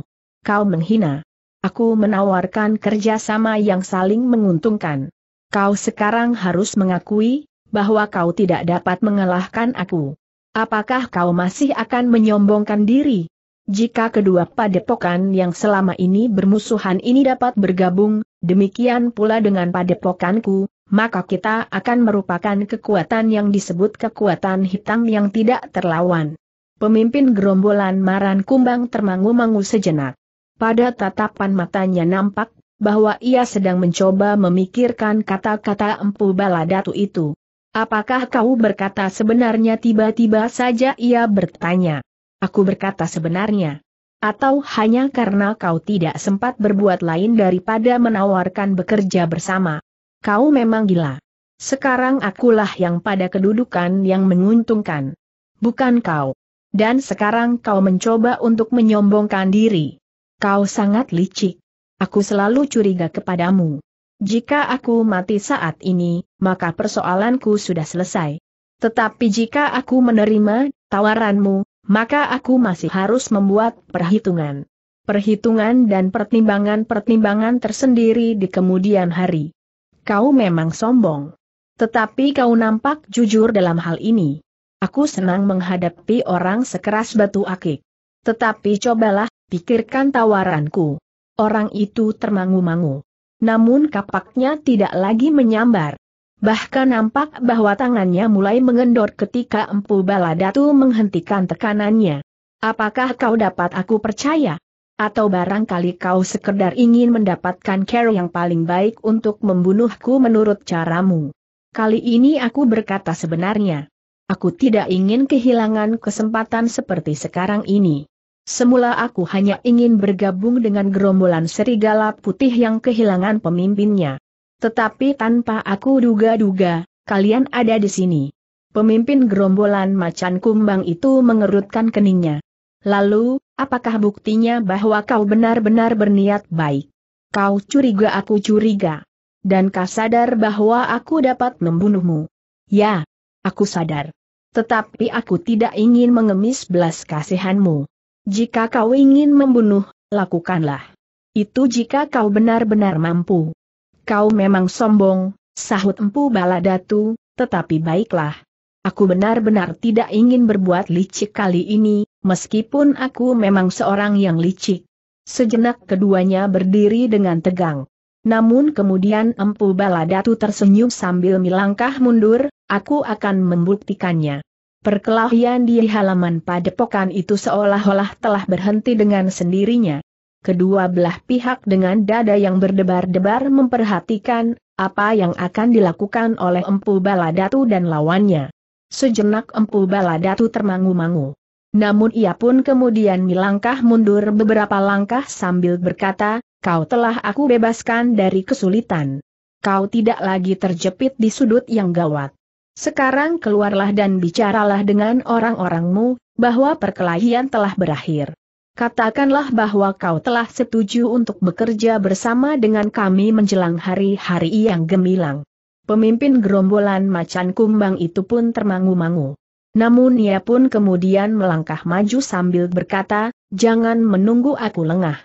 Kau menghina. Aku menawarkan kerjasama yang saling menguntungkan. Kau sekarang harus mengakui, bahwa kau tidak dapat mengalahkan aku. Apakah kau masih akan menyombongkan diri? Jika kedua padepokan yang selama ini bermusuhan ini dapat bergabung, demikian pula dengan padepokanku, maka kita akan merupakan kekuatan yang disebut kekuatan hitam yang tidak terlawan. Pemimpin gerombolan Maran Kumbang termangu-mangu sejenak. Pada tatapan matanya nampak bahwa ia sedang mencoba memikirkan kata-kata Empu Baladatu itu. Apakah kau berkata sebenarnya tiba-tiba saja ia bertanya? Aku berkata sebenarnya. Atau hanya karena kau tidak sempat berbuat lain daripada menawarkan bekerja bersama. Kau memang gila. Sekarang akulah yang pada kedudukan yang menguntungkan. Bukan kau. Dan sekarang kau mencoba untuk menyombongkan diri. Kau sangat licik. Aku selalu curiga kepadamu. Jika aku mati saat ini, maka persoalanku sudah selesai. Tetapi jika aku menerima tawaranmu, maka aku masih harus membuat perhitungan. Perhitungan dan pertimbangan-pertimbangan tersendiri di kemudian hari. Kau memang sombong. Tetapi kau nampak jujur dalam hal ini. Aku senang menghadapi orang sekeras batu akik. Tetapi cobalah, pikirkan tawaranku. Orang itu termangu-mangu namun kapaknya tidak lagi menyambar. Bahkan nampak bahwa tangannya mulai mengendor ketika Empu Baladatu menghentikan tekanannya. Apakah kau dapat aku percaya? Atau barangkali kau sekedar ingin mendapatkan care yang paling baik untuk membunuhku menurut caramu. Kali ini aku berkata sebenarnya. Aku tidak ingin kehilangan kesempatan seperti sekarang ini semula aku hanya ingin bergabung dengan gerombolan serigala putih yang kehilangan pemimpinnya. Tetapi tanpa aku duga-duga, kalian ada di sini. Pemimpin gerombolan macan kumbang itu mengerutkan keningnya. Lalu, apakah buktinya bahwa kau benar-benar berniat baik? Kau curiga aku curiga. Dan kau sadar bahwa aku dapat membunuhmu. Ya, aku sadar. Tetapi aku tidak ingin mengemis belas kasihanmu. Jika kau ingin membunuh, lakukanlah. Itu jika kau benar-benar mampu. Kau memang sombong, sahut empu baladatu, tetapi baiklah. Aku benar-benar tidak ingin berbuat licik kali ini, meskipun aku memang seorang yang licik. Sejenak keduanya berdiri dengan tegang. Namun kemudian empu baladatu tersenyum sambil melangkah mundur, aku akan membuktikannya. Perkelahian di halaman padepokan itu seolah-olah telah berhenti dengan sendirinya. Kedua belah pihak dengan dada yang berdebar-debar memperhatikan apa yang akan dilakukan oleh Empu Baladatu dan lawannya. Sejenak Empu Baladatu termangu-mangu. Namun ia pun kemudian melangkah mundur beberapa langkah sambil berkata, kau telah aku bebaskan dari kesulitan. Kau tidak lagi terjepit di sudut yang gawat. Sekarang keluarlah dan bicaralah dengan orang-orangmu, bahwa perkelahian telah berakhir. Katakanlah bahwa kau telah setuju untuk bekerja bersama dengan kami menjelang hari-hari yang gemilang. Pemimpin gerombolan macan kumbang itu pun termangu-mangu. Namun ia pun kemudian melangkah maju sambil berkata, jangan menunggu aku lengah.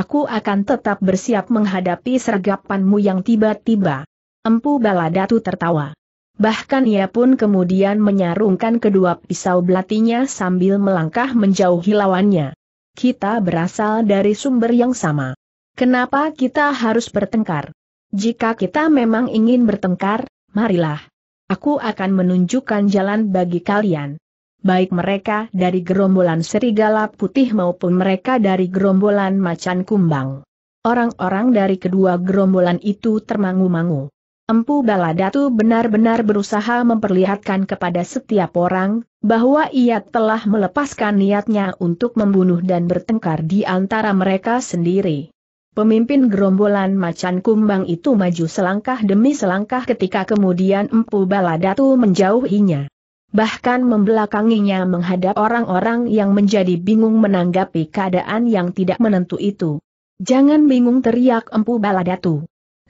Aku akan tetap bersiap menghadapi sergapanmu yang tiba-tiba. Empu Baladatu tertawa. Bahkan ia pun kemudian menyarungkan kedua pisau belatinya sambil melangkah menjauhi lawannya. Kita berasal dari sumber yang sama. Kenapa kita harus bertengkar? Jika kita memang ingin bertengkar, marilah. Aku akan menunjukkan jalan bagi kalian. Baik mereka dari gerombolan serigala putih maupun mereka dari gerombolan macan kumbang. Orang-orang dari kedua gerombolan itu termangu-mangu. Empu Baladatu benar-benar berusaha memperlihatkan kepada setiap orang, bahwa ia telah melepaskan niatnya untuk membunuh dan bertengkar di antara mereka sendiri. Pemimpin gerombolan macan kumbang itu maju selangkah demi selangkah ketika kemudian Empu Baladatu menjauhinya. Bahkan membelakanginya menghadap orang-orang yang menjadi bingung menanggapi keadaan yang tidak menentu itu. Jangan bingung teriak Empu Baladatu.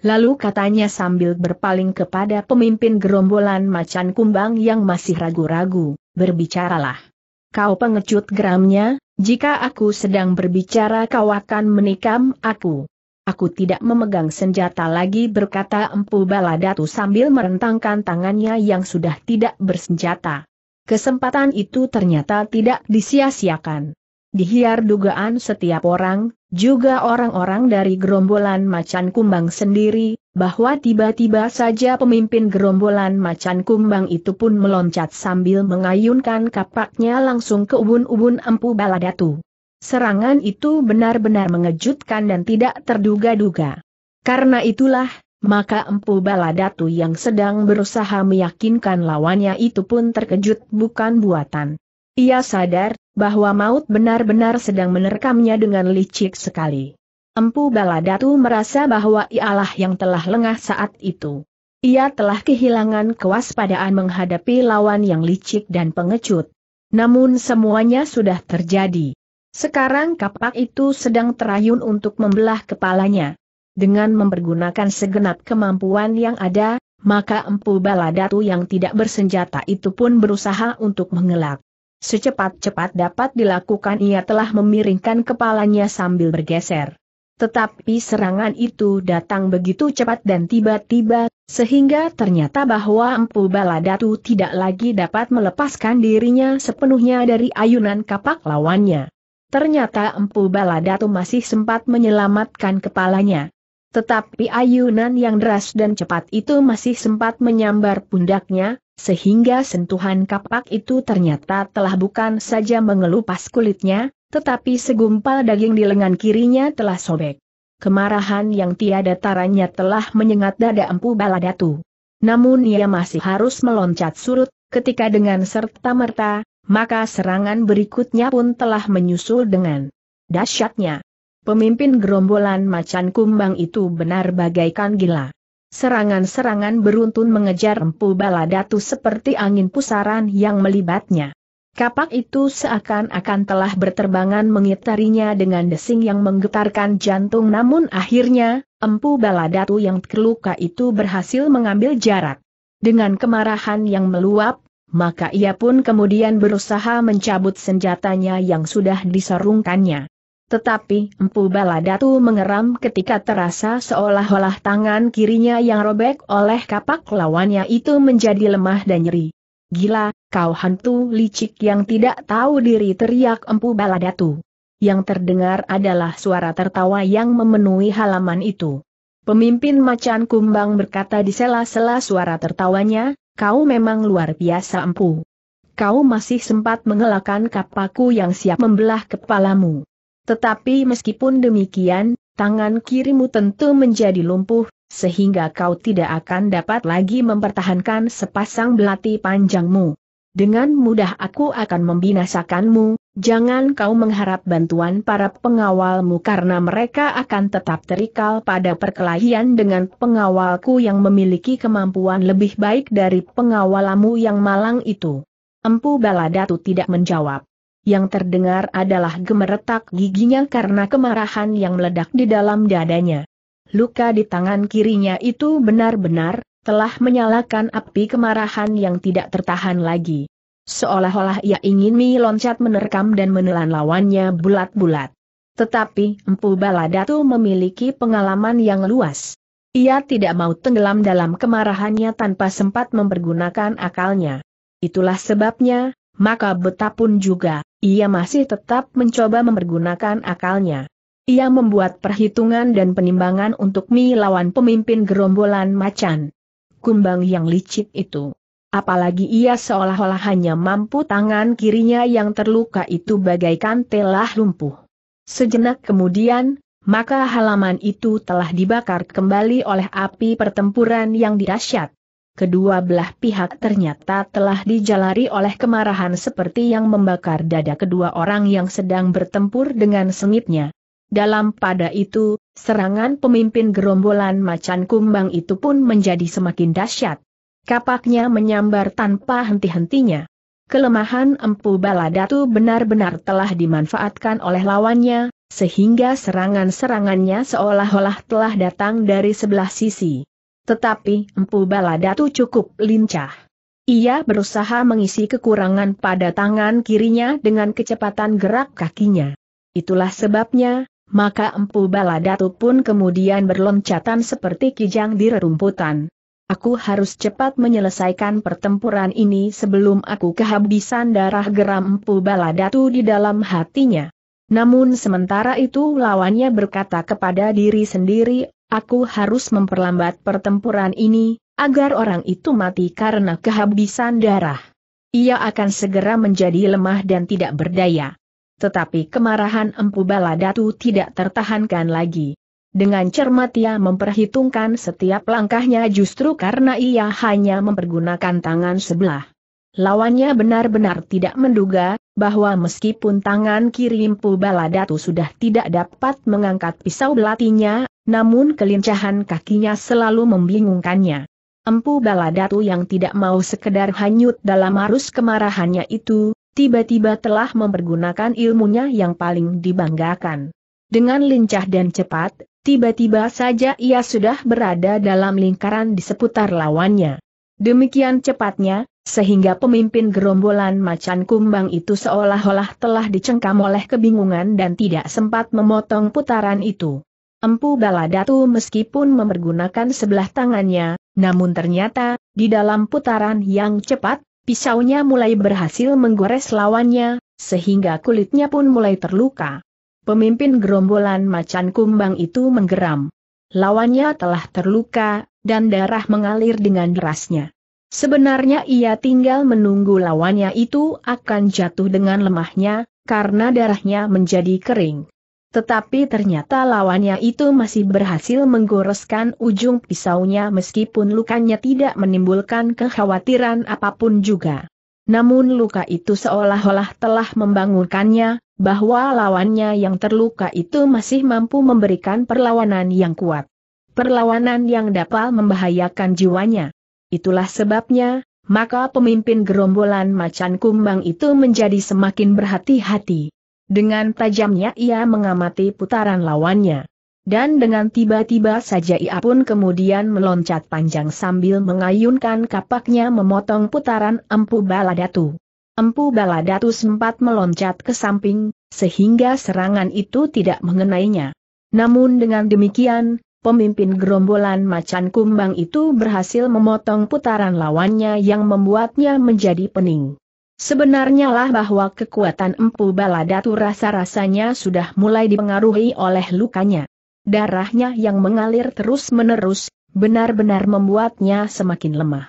Lalu katanya sambil berpaling kepada pemimpin gerombolan macan kumbang yang masih ragu-ragu, berbicaralah. Kau pengecut geramnya, jika aku sedang berbicara kau akan menikam aku. Aku tidak memegang senjata lagi berkata Empu Baladatu sambil merentangkan tangannya yang sudah tidak bersenjata. Kesempatan itu ternyata tidak disia-siakan dihiar dugaan setiap orang, juga orang-orang dari gerombolan macan kumbang sendiri, bahwa tiba-tiba saja pemimpin gerombolan macan kumbang itu pun meloncat sambil mengayunkan kapaknya langsung ke ubun-ubun empu baladatu. Serangan itu benar-benar mengejutkan dan tidak terduga-duga. Karena itulah, maka Empu Baladatu yang sedang berusaha meyakinkan lawannya itu pun terkejut bukan buatan. Ia sadar, bahwa maut benar-benar sedang menerkamnya dengan licik sekali. Empu Baladatu merasa bahwa ialah yang telah lengah saat itu. Ia telah kehilangan kewaspadaan menghadapi lawan yang licik dan pengecut. Namun semuanya sudah terjadi. Sekarang kapak itu sedang terayun untuk membelah kepalanya. Dengan mempergunakan segenap kemampuan yang ada, maka empu Baladatu yang tidak bersenjata itu pun berusaha untuk mengelak. Secepat-cepat dapat dilakukan ia telah memiringkan kepalanya sambil bergeser. Tetapi serangan itu datang begitu cepat dan tiba-tiba, sehingga ternyata bahwa Empu Baladatu tidak lagi dapat melepaskan dirinya sepenuhnya dari ayunan kapak lawannya. Ternyata Empu Baladatu masih sempat menyelamatkan kepalanya. Tetapi ayunan yang deras dan cepat itu masih sempat menyambar pundaknya, sehingga sentuhan kapak itu ternyata telah bukan saja mengelupas kulitnya, tetapi segumpal daging di lengan kirinya telah sobek. Kemarahan yang tiada taranya telah menyengat dada empu baladatu. Namun ia masih harus meloncat surut, ketika dengan serta-merta, maka serangan berikutnya pun telah menyusul dengan dahsyatnya. Pemimpin gerombolan macan kumbang itu benar bagaikan gila. Serangan-serangan beruntun mengejar Empu Baladatu seperti angin pusaran yang melibatnya. Kapak itu seakan-akan telah berterbangan mengitarinya dengan desing yang menggetarkan jantung namun akhirnya, empu baladatu yang terluka itu berhasil mengambil jarak. Dengan kemarahan yang meluap, maka ia pun kemudian berusaha mencabut senjatanya yang sudah disorungkannya. Tetapi Empu Baladatu mengeram ketika terasa seolah-olah tangan kirinya yang robek oleh kapak lawannya itu menjadi lemah dan nyeri. Gila, kau hantu licik yang tidak tahu diri teriak Empu Baladatu. Yang terdengar adalah suara tertawa yang memenuhi halaman itu. Pemimpin macan kumbang berkata di sela-sela suara tertawanya, kau memang luar biasa empu. Kau masih sempat mengelakkan kapaku yang siap membelah kepalamu. Tetapi meskipun demikian, tangan kirimu tentu menjadi lumpuh, sehingga kau tidak akan dapat lagi mempertahankan sepasang belati panjangmu. Dengan mudah aku akan membinasakanmu, jangan kau mengharap bantuan para pengawalmu karena mereka akan tetap terikal pada perkelahian dengan pengawalku yang memiliki kemampuan lebih baik dari pengawalamu yang malang itu. Empu Baladatu tidak menjawab yang terdengar adalah gemeretak giginya karena kemarahan yang meledak di dalam dadanya. Luka di tangan kirinya itu benar-benar telah menyalakan api kemarahan yang tidak tertahan lagi. Seolah-olah ia ingin meloncat menerkam dan menelan lawannya bulat-bulat. Tetapi Empu Baladatu memiliki pengalaman yang luas. Ia tidak mau tenggelam dalam kemarahannya tanpa sempat mempergunakan akalnya. Itulah sebabnya, maka betapun juga, ia masih tetap mencoba mempergunakan akalnya. Ia membuat perhitungan dan penimbangan untuk Mi pemimpin gerombolan macan. Kumbang yang licik itu. Apalagi ia seolah-olah hanya mampu tangan kirinya yang terluka itu bagaikan telah lumpuh. Sejenak kemudian, maka halaman itu telah dibakar kembali oleh api pertempuran yang dirasyat kedua belah pihak ternyata telah dijalari oleh kemarahan seperti yang membakar dada kedua orang yang sedang bertempur dengan sengitnya. Dalam pada itu, serangan pemimpin gerombolan macan kumbang itu pun menjadi semakin dahsyat. Kapaknya menyambar tanpa henti-hentinya. Kelemahan Empu Baladatu benar-benar telah dimanfaatkan oleh lawannya, sehingga serangan-serangannya seolah-olah telah datang dari sebelah sisi. Tetapi Empu Baladatu cukup lincah. Ia berusaha mengisi kekurangan pada tangan kirinya dengan kecepatan gerak kakinya. Itulah sebabnya, maka Empu Baladatu pun kemudian berloncatan seperti kijang di rerumputan. Aku harus cepat menyelesaikan pertempuran ini sebelum aku kehabisan darah geram Empu Baladatu di dalam hatinya. Namun sementara itu lawannya berkata kepada diri sendiri, Aku harus memperlambat pertempuran ini, agar orang itu mati karena kehabisan darah. Ia akan segera menjadi lemah dan tidak berdaya. Tetapi kemarahan Empu Baladatu tidak tertahankan lagi. Dengan cermat ia memperhitungkan setiap langkahnya justru karena ia hanya mempergunakan tangan sebelah. Lawannya benar-benar tidak menduga, bahwa meskipun tangan kiri Impu Baladatu sudah tidak dapat mengangkat pisau belatinya, namun kelincahan kakinya selalu membingungkannya. Empu Baladatu yang tidak mau sekedar hanyut dalam arus kemarahannya itu, tiba-tiba telah mempergunakan ilmunya yang paling dibanggakan. Dengan lincah dan cepat, tiba-tiba saja ia sudah berada dalam lingkaran di seputar lawannya. Demikian cepatnya, sehingga pemimpin gerombolan macan kumbang itu seolah-olah telah dicengkam oleh kebingungan dan tidak sempat memotong putaran itu. Empu Baladatu meskipun memergunakan sebelah tangannya, namun ternyata, di dalam putaran yang cepat, pisaunya mulai berhasil menggores lawannya, sehingga kulitnya pun mulai terluka. Pemimpin gerombolan macan kumbang itu menggeram. Lawannya telah terluka, dan darah mengalir dengan derasnya. Sebenarnya ia tinggal menunggu lawannya itu akan jatuh dengan lemahnya, karena darahnya menjadi kering. Tetapi ternyata lawannya itu masih berhasil menggoreskan ujung pisaunya meskipun lukanya tidak menimbulkan kekhawatiran apapun juga. Namun luka itu seolah-olah telah membangunkannya, bahwa lawannya yang terluka itu masih mampu memberikan perlawanan yang kuat perlawanan yang dapat membahayakan jiwanya. Itulah sebabnya, maka pemimpin gerombolan macan kumbang itu menjadi semakin berhati-hati. Dengan tajamnya ia mengamati putaran lawannya. Dan dengan tiba-tiba saja ia pun kemudian meloncat panjang sambil mengayunkan kapaknya memotong putaran Empu Baladatu. Empu Baladatu sempat meloncat ke samping, sehingga serangan itu tidak mengenainya. Namun dengan demikian, pemimpin gerombolan macan kumbang itu berhasil memotong putaran lawannya yang membuatnya menjadi pening. Sebenarnya lah bahwa kekuatan empu baladatu rasa-rasanya sudah mulai dipengaruhi oleh lukanya. Darahnya yang mengalir terus-menerus, benar-benar membuatnya semakin lemah.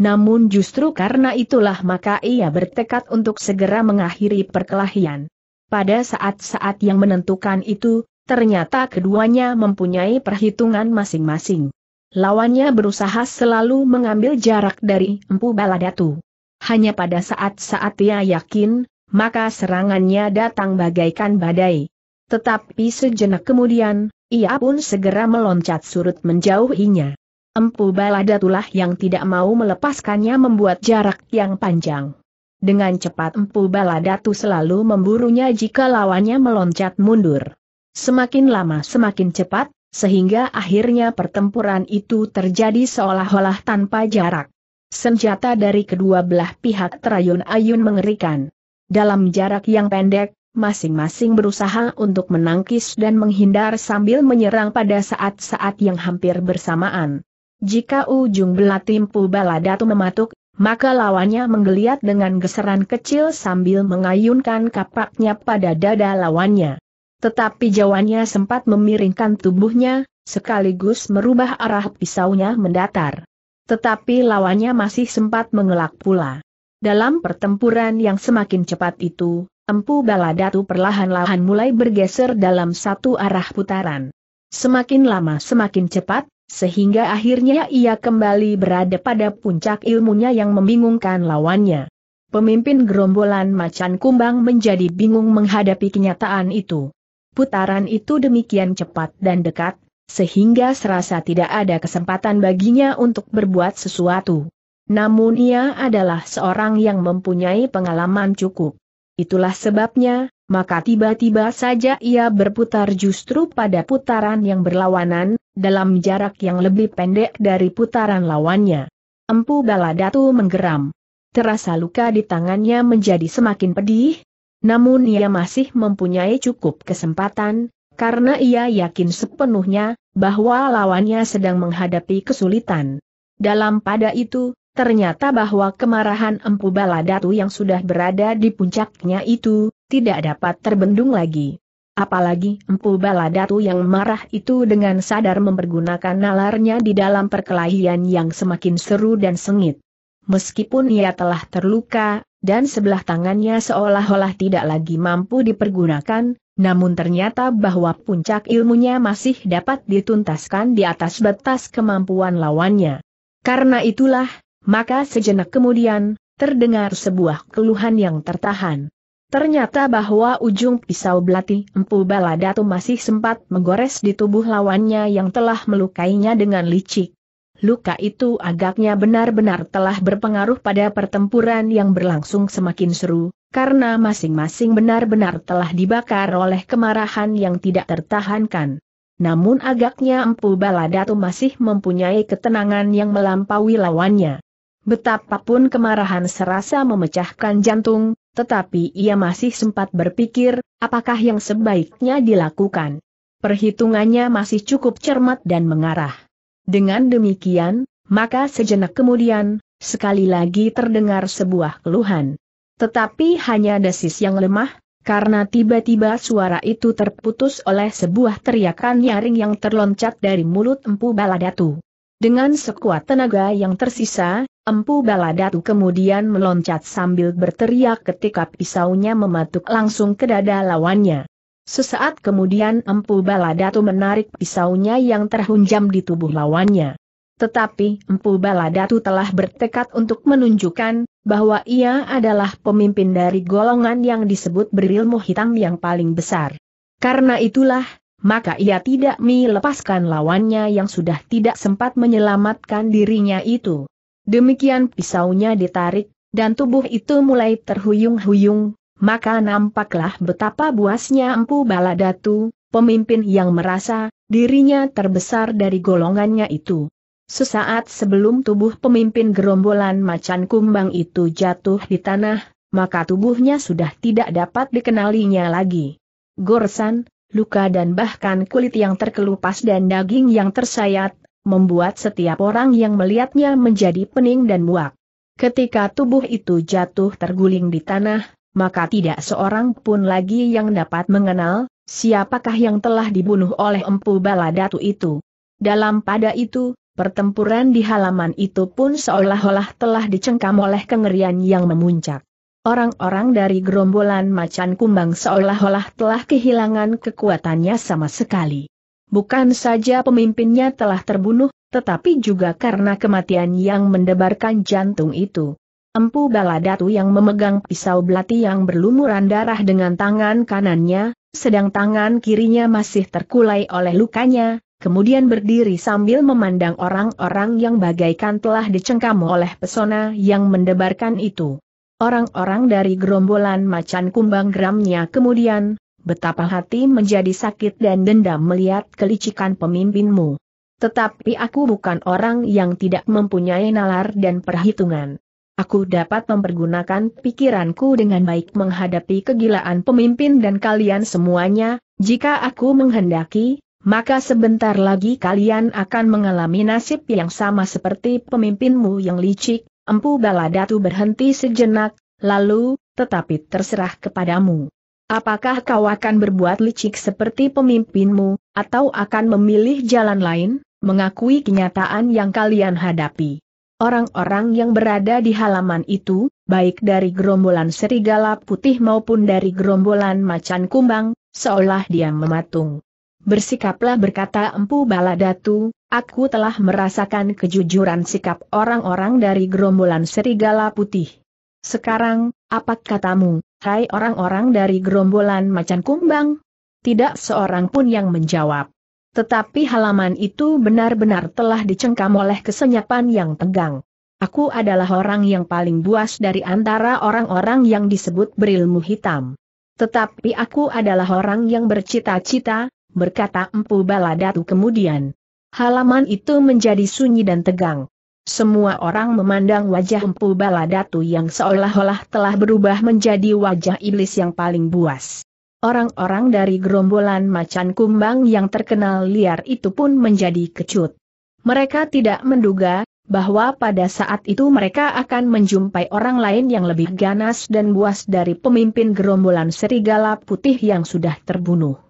Namun justru karena itulah maka ia bertekad untuk segera mengakhiri perkelahian. Pada saat-saat yang menentukan itu, ternyata keduanya mempunyai perhitungan masing-masing. Lawannya berusaha selalu mengambil jarak dari Empu Baladatu. Hanya pada saat-saat ia yakin, maka serangannya datang bagaikan badai. Tetapi sejenak kemudian, ia pun segera meloncat surut menjauhinya. Empu Baladatulah yang tidak mau melepaskannya membuat jarak yang panjang. Dengan cepat Empu Baladatu selalu memburunya jika lawannya meloncat mundur. Semakin lama semakin cepat, sehingga akhirnya pertempuran itu terjadi seolah-olah tanpa jarak. Senjata dari kedua belah pihak terayun-ayun mengerikan. Dalam jarak yang pendek, masing-masing berusaha untuk menangkis dan menghindar sambil menyerang pada saat-saat yang hampir bersamaan. Jika ujung belatim bala datu mematuk, maka lawannya menggeliat dengan geseran kecil sambil mengayunkan kapaknya pada dada lawannya. Tetapi jawannya sempat memiringkan tubuhnya, sekaligus merubah arah pisaunya mendatar. Tetapi lawannya masih sempat mengelak pula. Dalam pertempuran yang semakin cepat itu, Empu Baladatu perlahan-lahan mulai bergeser dalam satu arah putaran. Semakin lama semakin cepat, sehingga akhirnya ia kembali berada pada puncak ilmunya yang membingungkan lawannya. Pemimpin gerombolan macan kumbang menjadi bingung menghadapi kenyataan itu putaran itu demikian cepat dan dekat, sehingga serasa tidak ada kesempatan baginya untuk berbuat sesuatu. Namun ia adalah seorang yang mempunyai pengalaman cukup. Itulah sebabnya, maka tiba-tiba saja ia berputar justru pada putaran yang berlawanan, dalam jarak yang lebih pendek dari putaran lawannya. Empu Baladatu menggeram. Terasa luka di tangannya menjadi semakin pedih, namun ia masih mempunyai cukup kesempatan, karena ia yakin sepenuhnya bahwa lawannya sedang menghadapi kesulitan. Dalam pada itu, ternyata bahwa kemarahan Empu Baladatu yang sudah berada di puncaknya itu, tidak dapat terbendung lagi. Apalagi Empu Baladatu yang marah itu dengan sadar mempergunakan nalarnya di dalam perkelahian yang semakin seru dan sengit. Meskipun ia telah terluka, dan sebelah tangannya seolah-olah tidak lagi mampu dipergunakan, namun ternyata bahwa puncak ilmunya masih dapat dituntaskan di atas batas kemampuan lawannya. Karena itulah, maka sejenak kemudian, terdengar sebuah keluhan yang tertahan. Ternyata bahwa ujung pisau belati empu baladatu masih sempat menggores di tubuh lawannya yang telah melukainya dengan licik. Luka itu agaknya benar-benar telah berpengaruh pada pertempuran yang berlangsung semakin seru, karena masing-masing benar-benar telah dibakar oleh kemarahan yang tidak tertahankan. Namun agaknya Empu Baladatu masih mempunyai ketenangan yang melampaui lawannya. Betapapun kemarahan serasa memecahkan jantung, tetapi ia masih sempat berpikir, apakah yang sebaiknya dilakukan. Perhitungannya masih cukup cermat dan mengarah. Dengan demikian, maka sejenak kemudian, sekali lagi terdengar sebuah keluhan. Tetapi hanya desis yang lemah, karena tiba-tiba suara itu terputus oleh sebuah teriakan nyaring yang terloncat dari mulut Empu Baladatu. Dengan sekuat tenaga yang tersisa, Empu Baladatu kemudian meloncat sambil berteriak ketika pisaunya mematuk langsung ke dada lawannya. Sesaat kemudian Empu Baladatu menarik pisaunya yang terhunjam di tubuh lawannya. Tetapi Empu Baladatu telah bertekad untuk menunjukkan bahwa ia adalah pemimpin dari golongan yang disebut berilmu hitam yang paling besar. Karena itulah, maka ia tidak melepaskan lawannya yang sudah tidak sempat menyelamatkan dirinya itu. Demikian pisaunya ditarik, dan tubuh itu mulai terhuyung-huyung, maka nampaklah betapa buasnya Empu Baladatu, pemimpin yang merasa dirinya terbesar dari golongannya itu. Sesaat sebelum tubuh pemimpin gerombolan macan kumbang itu jatuh di tanah, maka tubuhnya sudah tidak dapat dikenalinya lagi. Gorsan, luka dan bahkan kulit yang terkelupas dan daging yang tersayat, membuat setiap orang yang melihatnya menjadi pening dan muak. Ketika tubuh itu jatuh terguling di tanah, maka tidak seorang pun lagi yang dapat mengenal, siapakah yang telah dibunuh oleh Empu Baladatu itu. Dalam pada itu, pertempuran di halaman itu pun seolah-olah telah dicengkam oleh kengerian yang memuncak. Orang-orang dari gerombolan macan kumbang seolah-olah telah kehilangan kekuatannya sama sekali. Bukan saja pemimpinnya telah terbunuh, tetapi juga karena kematian yang mendebarkan jantung itu. Empu Baladatu yang memegang pisau belati yang berlumuran darah dengan tangan kanannya, sedang tangan kirinya masih terkulai oleh lukanya, kemudian berdiri sambil memandang orang-orang yang bagaikan telah dicengkam oleh pesona yang mendebarkan itu. Orang-orang dari gerombolan macan kumbang gramnya kemudian, betapa hati menjadi sakit dan dendam melihat kelicikan pemimpinmu. Tetapi aku bukan orang yang tidak mempunyai nalar dan perhitungan. Aku dapat mempergunakan pikiranku dengan baik menghadapi kegilaan pemimpin dan kalian semuanya, jika aku menghendaki, maka sebentar lagi kalian akan mengalami nasib yang sama seperti pemimpinmu yang licik, empu baladatu berhenti sejenak, lalu, tetapi terserah kepadamu. Apakah kau akan berbuat licik seperti pemimpinmu, atau akan memilih jalan lain, mengakui kenyataan yang kalian hadapi? orang-orang yang berada di halaman itu, baik dari gerombolan serigala putih maupun dari gerombolan macan kumbang, seolah dia mematung. Bersikaplah berkata Empu Baladatu, aku telah merasakan kejujuran sikap orang-orang dari gerombolan serigala putih. Sekarang, apa katamu, hai orang-orang dari gerombolan macan kumbang? Tidak seorang pun yang menjawab. Tetapi halaman itu benar-benar telah dicengkam oleh kesenyapan yang tegang. Aku adalah orang yang paling buas dari antara orang-orang yang disebut berilmu hitam. Tetapi aku adalah orang yang bercita-cita, berkata Empu Baladatu kemudian. Halaman itu menjadi sunyi dan tegang. Semua orang memandang wajah Empu Baladatu yang seolah-olah telah berubah menjadi wajah iblis yang paling buas. Orang-orang dari gerombolan macan kumbang yang terkenal liar itu pun menjadi kecut. Mereka tidak menduga bahwa pada saat itu mereka akan menjumpai orang lain yang lebih ganas dan buas dari pemimpin gerombolan serigala putih yang sudah terbunuh.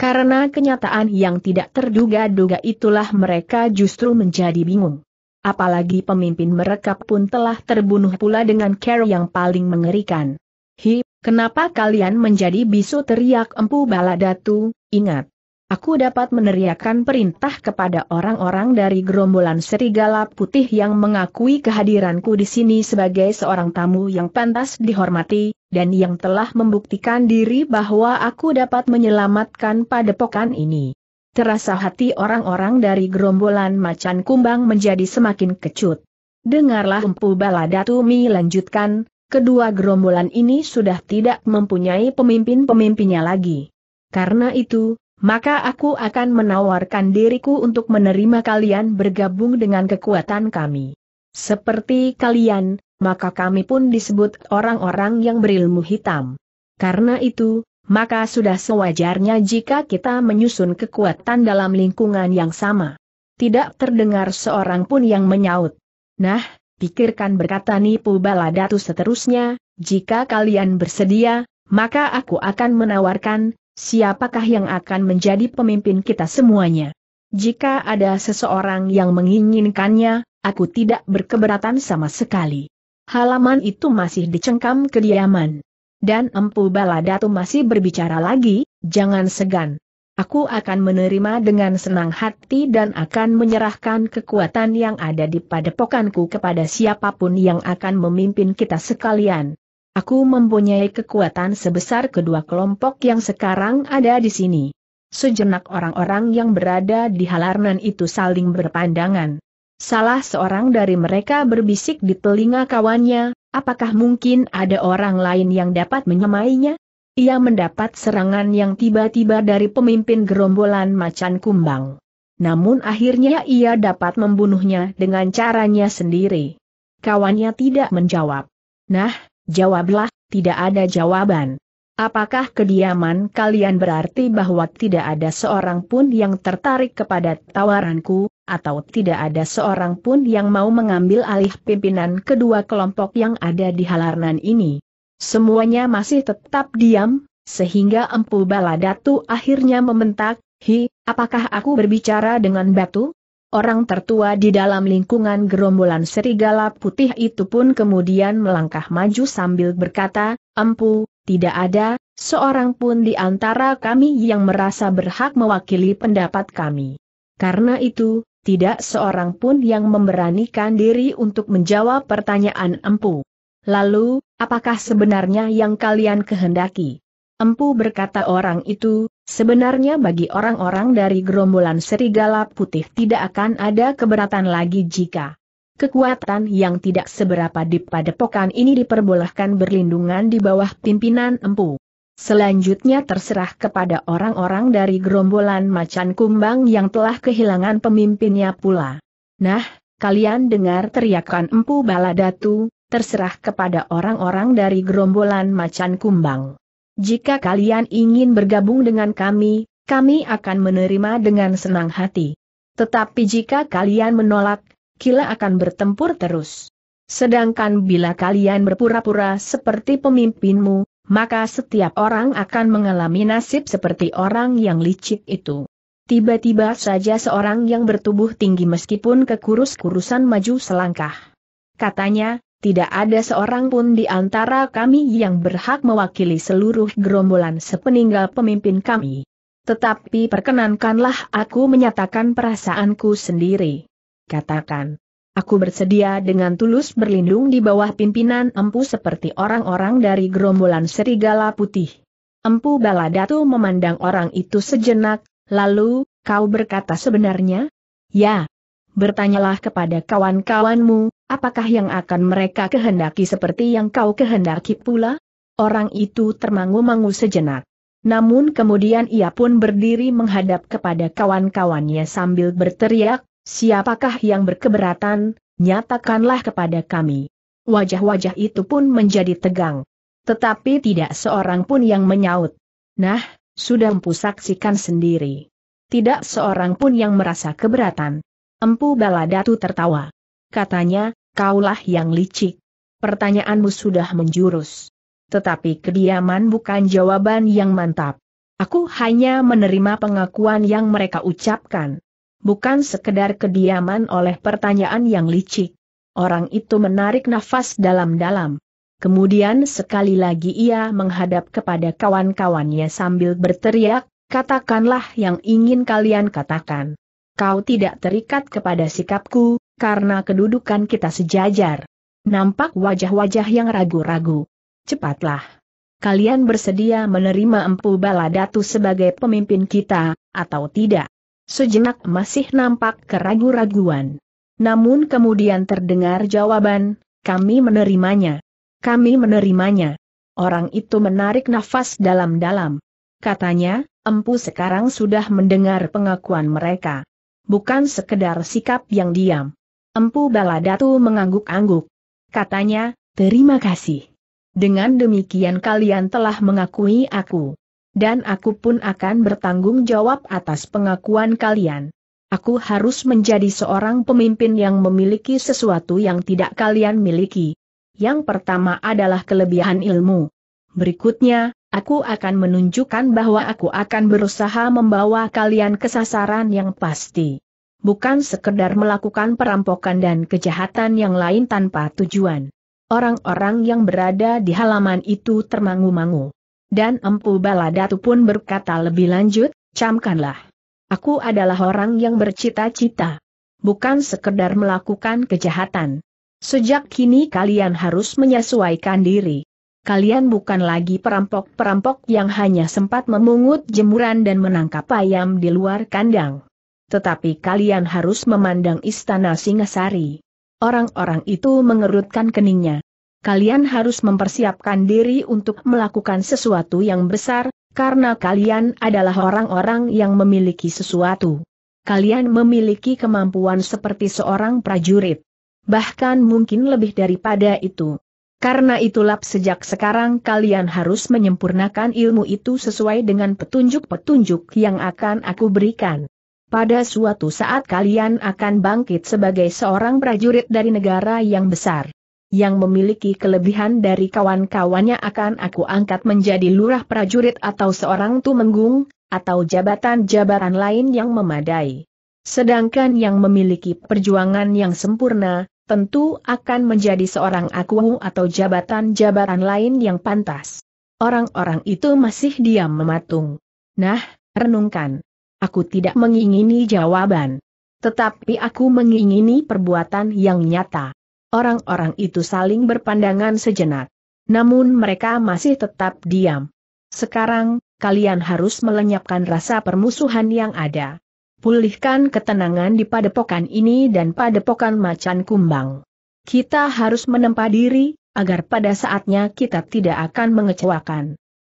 Karena kenyataan yang tidak terduga-duga itulah mereka justru menjadi bingung. Apalagi pemimpin mereka pun telah terbunuh pula dengan cara yang paling mengerikan. Hi, Kenapa kalian menjadi bisu teriak empu baladatu, ingat. Aku dapat meneriakan perintah kepada orang-orang dari gerombolan serigala putih yang mengakui kehadiranku di sini sebagai seorang tamu yang pantas dihormati, dan yang telah membuktikan diri bahwa aku dapat menyelamatkan padepokan ini. Terasa hati orang-orang dari gerombolan macan kumbang menjadi semakin kecut. Dengarlah Empu Baladatu Mi lanjutkan, kedua gerombolan ini sudah tidak mempunyai pemimpin-pemimpinnya lagi. Karena itu, maka aku akan menawarkan diriku untuk menerima kalian bergabung dengan kekuatan kami. Seperti kalian, maka kami pun disebut orang-orang yang berilmu hitam. Karena itu, maka sudah sewajarnya jika kita menyusun kekuatan dalam lingkungan yang sama. Tidak terdengar seorang pun yang menyaut. Nah, pikirkan berkata Nipu Baladatu seterusnya, jika kalian bersedia, maka aku akan menawarkan, siapakah yang akan menjadi pemimpin kita semuanya. Jika ada seseorang yang menginginkannya, aku tidak berkeberatan sama sekali. Halaman itu masih dicengkam kediaman. Dan Empu Baladatu masih berbicara lagi, jangan segan. Aku akan menerima dengan senang hati dan akan menyerahkan kekuatan yang ada di padepokanku kepada siapapun yang akan memimpin kita sekalian. Aku mempunyai kekuatan sebesar kedua kelompok yang sekarang ada di sini. Sejenak orang-orang yang berada di halarnan itu saling berpandangan. Salah seorang dari mereka berbisik di telinga kawannya, apakah mungkin ada orang lain yang dapat menyamainya? Ia mendapat serangan yang tiba-tiba dari pemimpin gerombolan macan kumbang. Namun akhirnya ia dapat membunuhnya dengan caranya sendiri. Kawannya tidak menjawab. Nah, jawablah, tidak ada jawaban. Apakah kediaman kalian berarti bahwa tidak ada seorang pun yang tertarik kepada tawaranku, atau tidak ada seorang pun yang mau mengambil alih pimpinan kedua kelompok yang ada di halarnan ini? Semuanya masih tetap diam, sehingga Empu Baladatu akhirnya membentak, Hi, apakah aku berbicara dengan batu? Orang tertua di dalam lingkungan gerombolan serigala putih itu pun kemudian melangkah maju sambil berkata, Empu, tidak ada, seorang pun di antara kami yang merasa berhak mewakili pendapat kami. Karena itu, tidak seorang pun yang memberanikan diri untuk menjawab pertanyaan Empu. Lalu, Apakah sebenarnya yang kalian kehendaki? Empu berkata orang itu, sebenarnya bagi orang-orang dari gerombolan serigala putih tidak akan ada keberatan lagi jika kekuatan yang tidak seberapa di padepokan ini diperbolehkan berlindungan di bawah pimpinan empu. Selanjutnya terserah kepada orang-orang dari gerombolan macan kumbang yang telah kehilangan pemimpinnya pula. Nah, kalian dengar teriakan empu baladatu, terserah kepada orang-orang dari gerombolan macan kumbang. Jika kalian ingin bergabung dengan kami, kami akan menerima dengan senang hati. Tetapi jika kalian menolak, Kila akan bertempur terus. Sedangkan bila kalian berpura-pura seperti pemimpinmu, maka setiap orang akan mengalami nasib seperti orang yang licik itu. Tiba-tiba saja seorang yang bertubuh tinggi meskipun kekurus-kurusan maju selangkah. Katanya, tidak ada seorang pun di antara kami yang berhak mewakili seluruh gerombolan sepeninggal pemimpin kami. Tetapi perkenankanlah aku menyatakan perasaanku sendiri. Katakan, aku bersedia dengan tulus berlindung di bawah pimpinan empu seperti orang-orang dari gerombolan serigala putih. Empu Baladatu memandang orang itu sejenak, lalu, kau berkata sebenarnya? Ya, bertanyalah kepada kawan-kawanmu, apakah yang akan mereka kehendaki seperti yang kau kehendaki pula? Orang itu termangu-mangu sejenak. Namun kemudian ia pun berdiri menghadap kepada kawan-kawannya sambil berteriak, siapakah yang berkeberatan, nyatakanlah kepada kami. Wajah-wajah itu pun menjadi tegang. Tetapi tidak seorang pun yang menyaut. Nah, sudah mpu sendiri. Tidak seorang pun yang merasa keberatan. Empu Baladatu tertawa. Katanya, kaulah yang licik. Pertanyaanmu sudah menjurus. Tetapi kediaman bukan jawaban yang mantap. Aku hanya menerima pengakuan yang mereka ucapkan. Bukan sekedar kediaman oleh pertanyaan yang licik. Orang itu menarik nafas dalam-dalam. Kemudian sekali lagi ia menghadap kepada kawan-kawannya sambil berteriak, katakanlah yang ingin kalian katakan kau tidak terikat kepada sikapku, karena kedudukan kita sejajar. Nampak wajah-wajah yang ragu-ragu. Cepatlah. Kalian bersedia menerima Empu Baladatu sebagai pemimpin kita, atau tidak? Sejenak masih nampak keragu-raguan. Namun kemudian terdengar jawaban, kami menerimanya. Kami menerimanya. Orang itu menarik nafas dalam-dalam. Katanya, Empu sekarang sudah mendengar pengakuan mereka bukan sekedar sikap yang diam. Empu Baladatu mengangguk-angguk. Katanya, terima kasih. Dengan demikian kalian telah mengakui aku. Dan aku pun akan bertanggung jawab atas pengakuan kalian. Aku harus menjadi seorang pemimpin yang memiliki sesuatu yang tidak kalian miliki. Yang pertama adalah kelebihan ilmu. Berikutnya, Aku akan menunjukkan bahwa aku akan berusaha membawa kalian ke sasaran yang pasti. Bukan sekedar melakukan perampokan dan kejahatan yang lain tanpa tujuan. Orang-orang yang berada di halaman itu termangu-mangu. Dan Empu Baladatu pun berkata lebih lanjut, camkanlah. Aku adalah orang yang bercita-cita. Bukan sekedar melakukan kejahatan. Sejak kini kalian harus menyesuaikan diri kalian bukan lagi perampok-perampok yang hanya sempat memungut jemuran dan menangkap ayam di luar kandang. Tetapi kalian harus memandang istana Singasari. Orang-orang itu mengerutkan keningnya. Kalian harus mempersiapkan diri untuk melakukan sesuatu yang besar, karena kalian adalah orang-orang yang memiliki sesuatu. Kalian memiliki kemampuan seperti seorang prajurit. Bahkan mungkin lebih daripada itu. Karena itulah sejak sekarang kalian harus menyempurnakan ilmu itu sesuai dengan petunjuk-petunjuk yang akan aku berikan. Pada suatu saat kalian akan bangkit sebagai seorang prajurit dari negara yang besar. Yang memiliki kelebihan dari kawan-kawannya akan aku angkat menjadi lurah prajurit atau seorang tumenggung, atau jabatan-jabatan lain yang memadai. Sedangkan yang memiliki perjuangan yang sempurna, tentu akan menjadi seorang aku atau jabatan-jabatan lain yang pantas. Orang-orang itu masih diam mematung. Nah, renungkan. Aku tidak mengingini jawaban. Tetapi aku mengingini perbuatan yang nyata. Orang-orang itu saling berpandangan sejenak. Namun mereka masih tetap diam. Sekarang, kalian harus melenyapkan rasa permusuhan yang ada pulihkan ketenangan di padepokan ini dan padepokan macan kumbang. Kita harus menempa diri, agar pada saatnya kita tidak akan mengecewakan.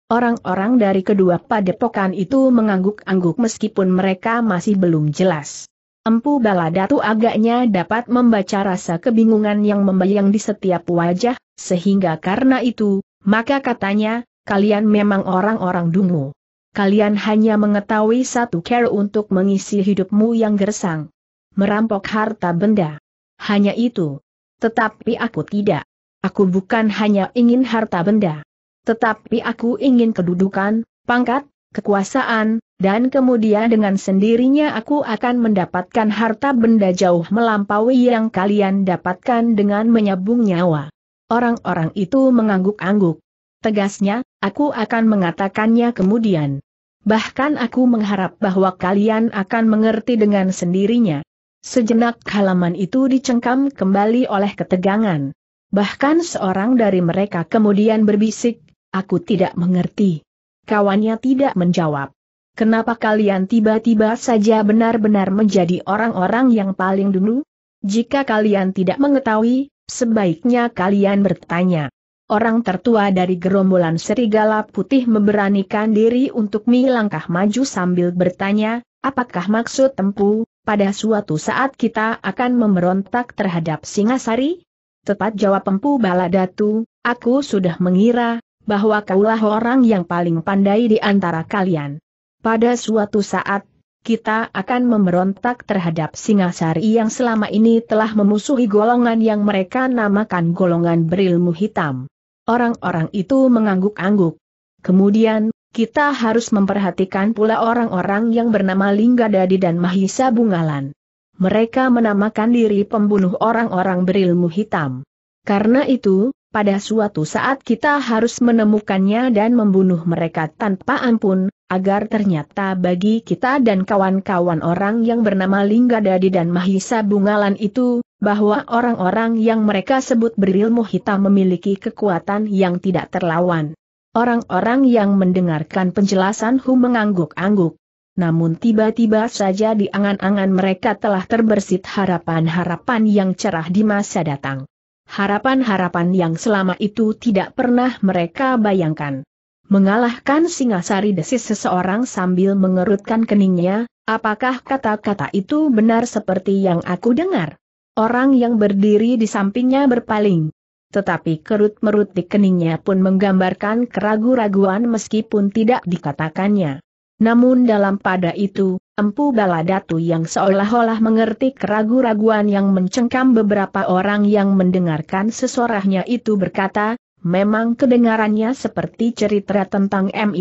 Orang-orang dari kedua padepokan itu mengangguk-angguk meskipun mereka masih belum jelas. Empu Baladatu agaknya dapat membaca rasa kebingungan yang membayang di setiap wajah, sehingga karena itu, maka katanya, kalian memang orang-orang dungu kalian hanya mengetahui satu cara untuk mengisi hidupmu yang gersang. Merampok harta benda. Hanya itu. Tetapi aku tidak. Aku bukan hanya ingin harta benda. Tetapi aku ingin kedudukan, pangkat, kekuasaan, dan kemudian dengan sendirinya aku akan mendapatkan harta benda jauh melampaui yang kalian dapatkan dengan menyabung nyawa. Orang-orang itu mengangguk-angguk tegasnya, aku akan mengatakannya kemudian. Bahkan aku mengharap bahwa kalian akan mengerti dengan sendirinya. Sejenak halaman itu dicengkam kembali oleh ketegangan. Bahkan seorang dari mereka kemudian berbisik, aku tidak mengerti. Kawannya tidak menjawab. Kenapa kalian tiba-tiba saja benar-benar menjadi orang-orang yang paling dulu? Jika kalian tidak mengetahui, sebaiknya kalian bertanya orang tertua dari gerombolan serigala putih memberanikan diri untuk melangkah maju sambil bertanya, apakah maksud tempu, pada suatu saat kita akan memberontak terhadap Singasari? Tepat jawab empu Baladatu, aku sudah mengira, bahwa kaulah orang yang paling pandai di antara kalian. Pada suatu saat, kita akan memberontak terhadap Singasari yang selama ini telah memusuhi golongan yang mereka namakan golongan berilmu hitam. Orang-orang itu mengangguk-angguk. Kemudian, kita harus memperhatikan pula orang-orang yang bernama Lingga Dadi dan Mahisa Bungalan. Mereka menamakan diri pembunuh orang-orang berilmu hitam. Karena itu, pada suatu saat kita harus menemukannya dan membunuh mereka tanpa ampun, agar ternyata bagi kita dan kawan-kawan orang yang bernama Lingga Dadi dan Mahisa Bungalan itu, bahwa orang-orang yang mereka sebut berilmu hitam memiliki kekuatan yang tidak terlawan. Orang-orang yang mendengarkan penjelasan Hu mengangguk-angguk. Namun tiba-tiba saja di angan-angan mereka telah terbersit harapan-harapan yang cerah di masa datang. Harapan-harapan yang selama itu tidak pernah mereka bayangkan. Mengalahkan Singasari desis seseorang sambil mengerutkan keningnya, apakah kata-kata itu benar seperti yang aku dengar? Orang yang berdiri di sampingnya berpaling. Tetapi kerut-merut di keningnya pun menggambarkan keragu-raguan meskipun tidak dikatakannya. Namun dalam pada itu, Empu Baladatu yang seolah-olah mengerti keragu-raguan yang mencengkam beberapa orang yang mendengarkan sesorahnya itu berkata, memang kedengarannya seperti cerita tentang M.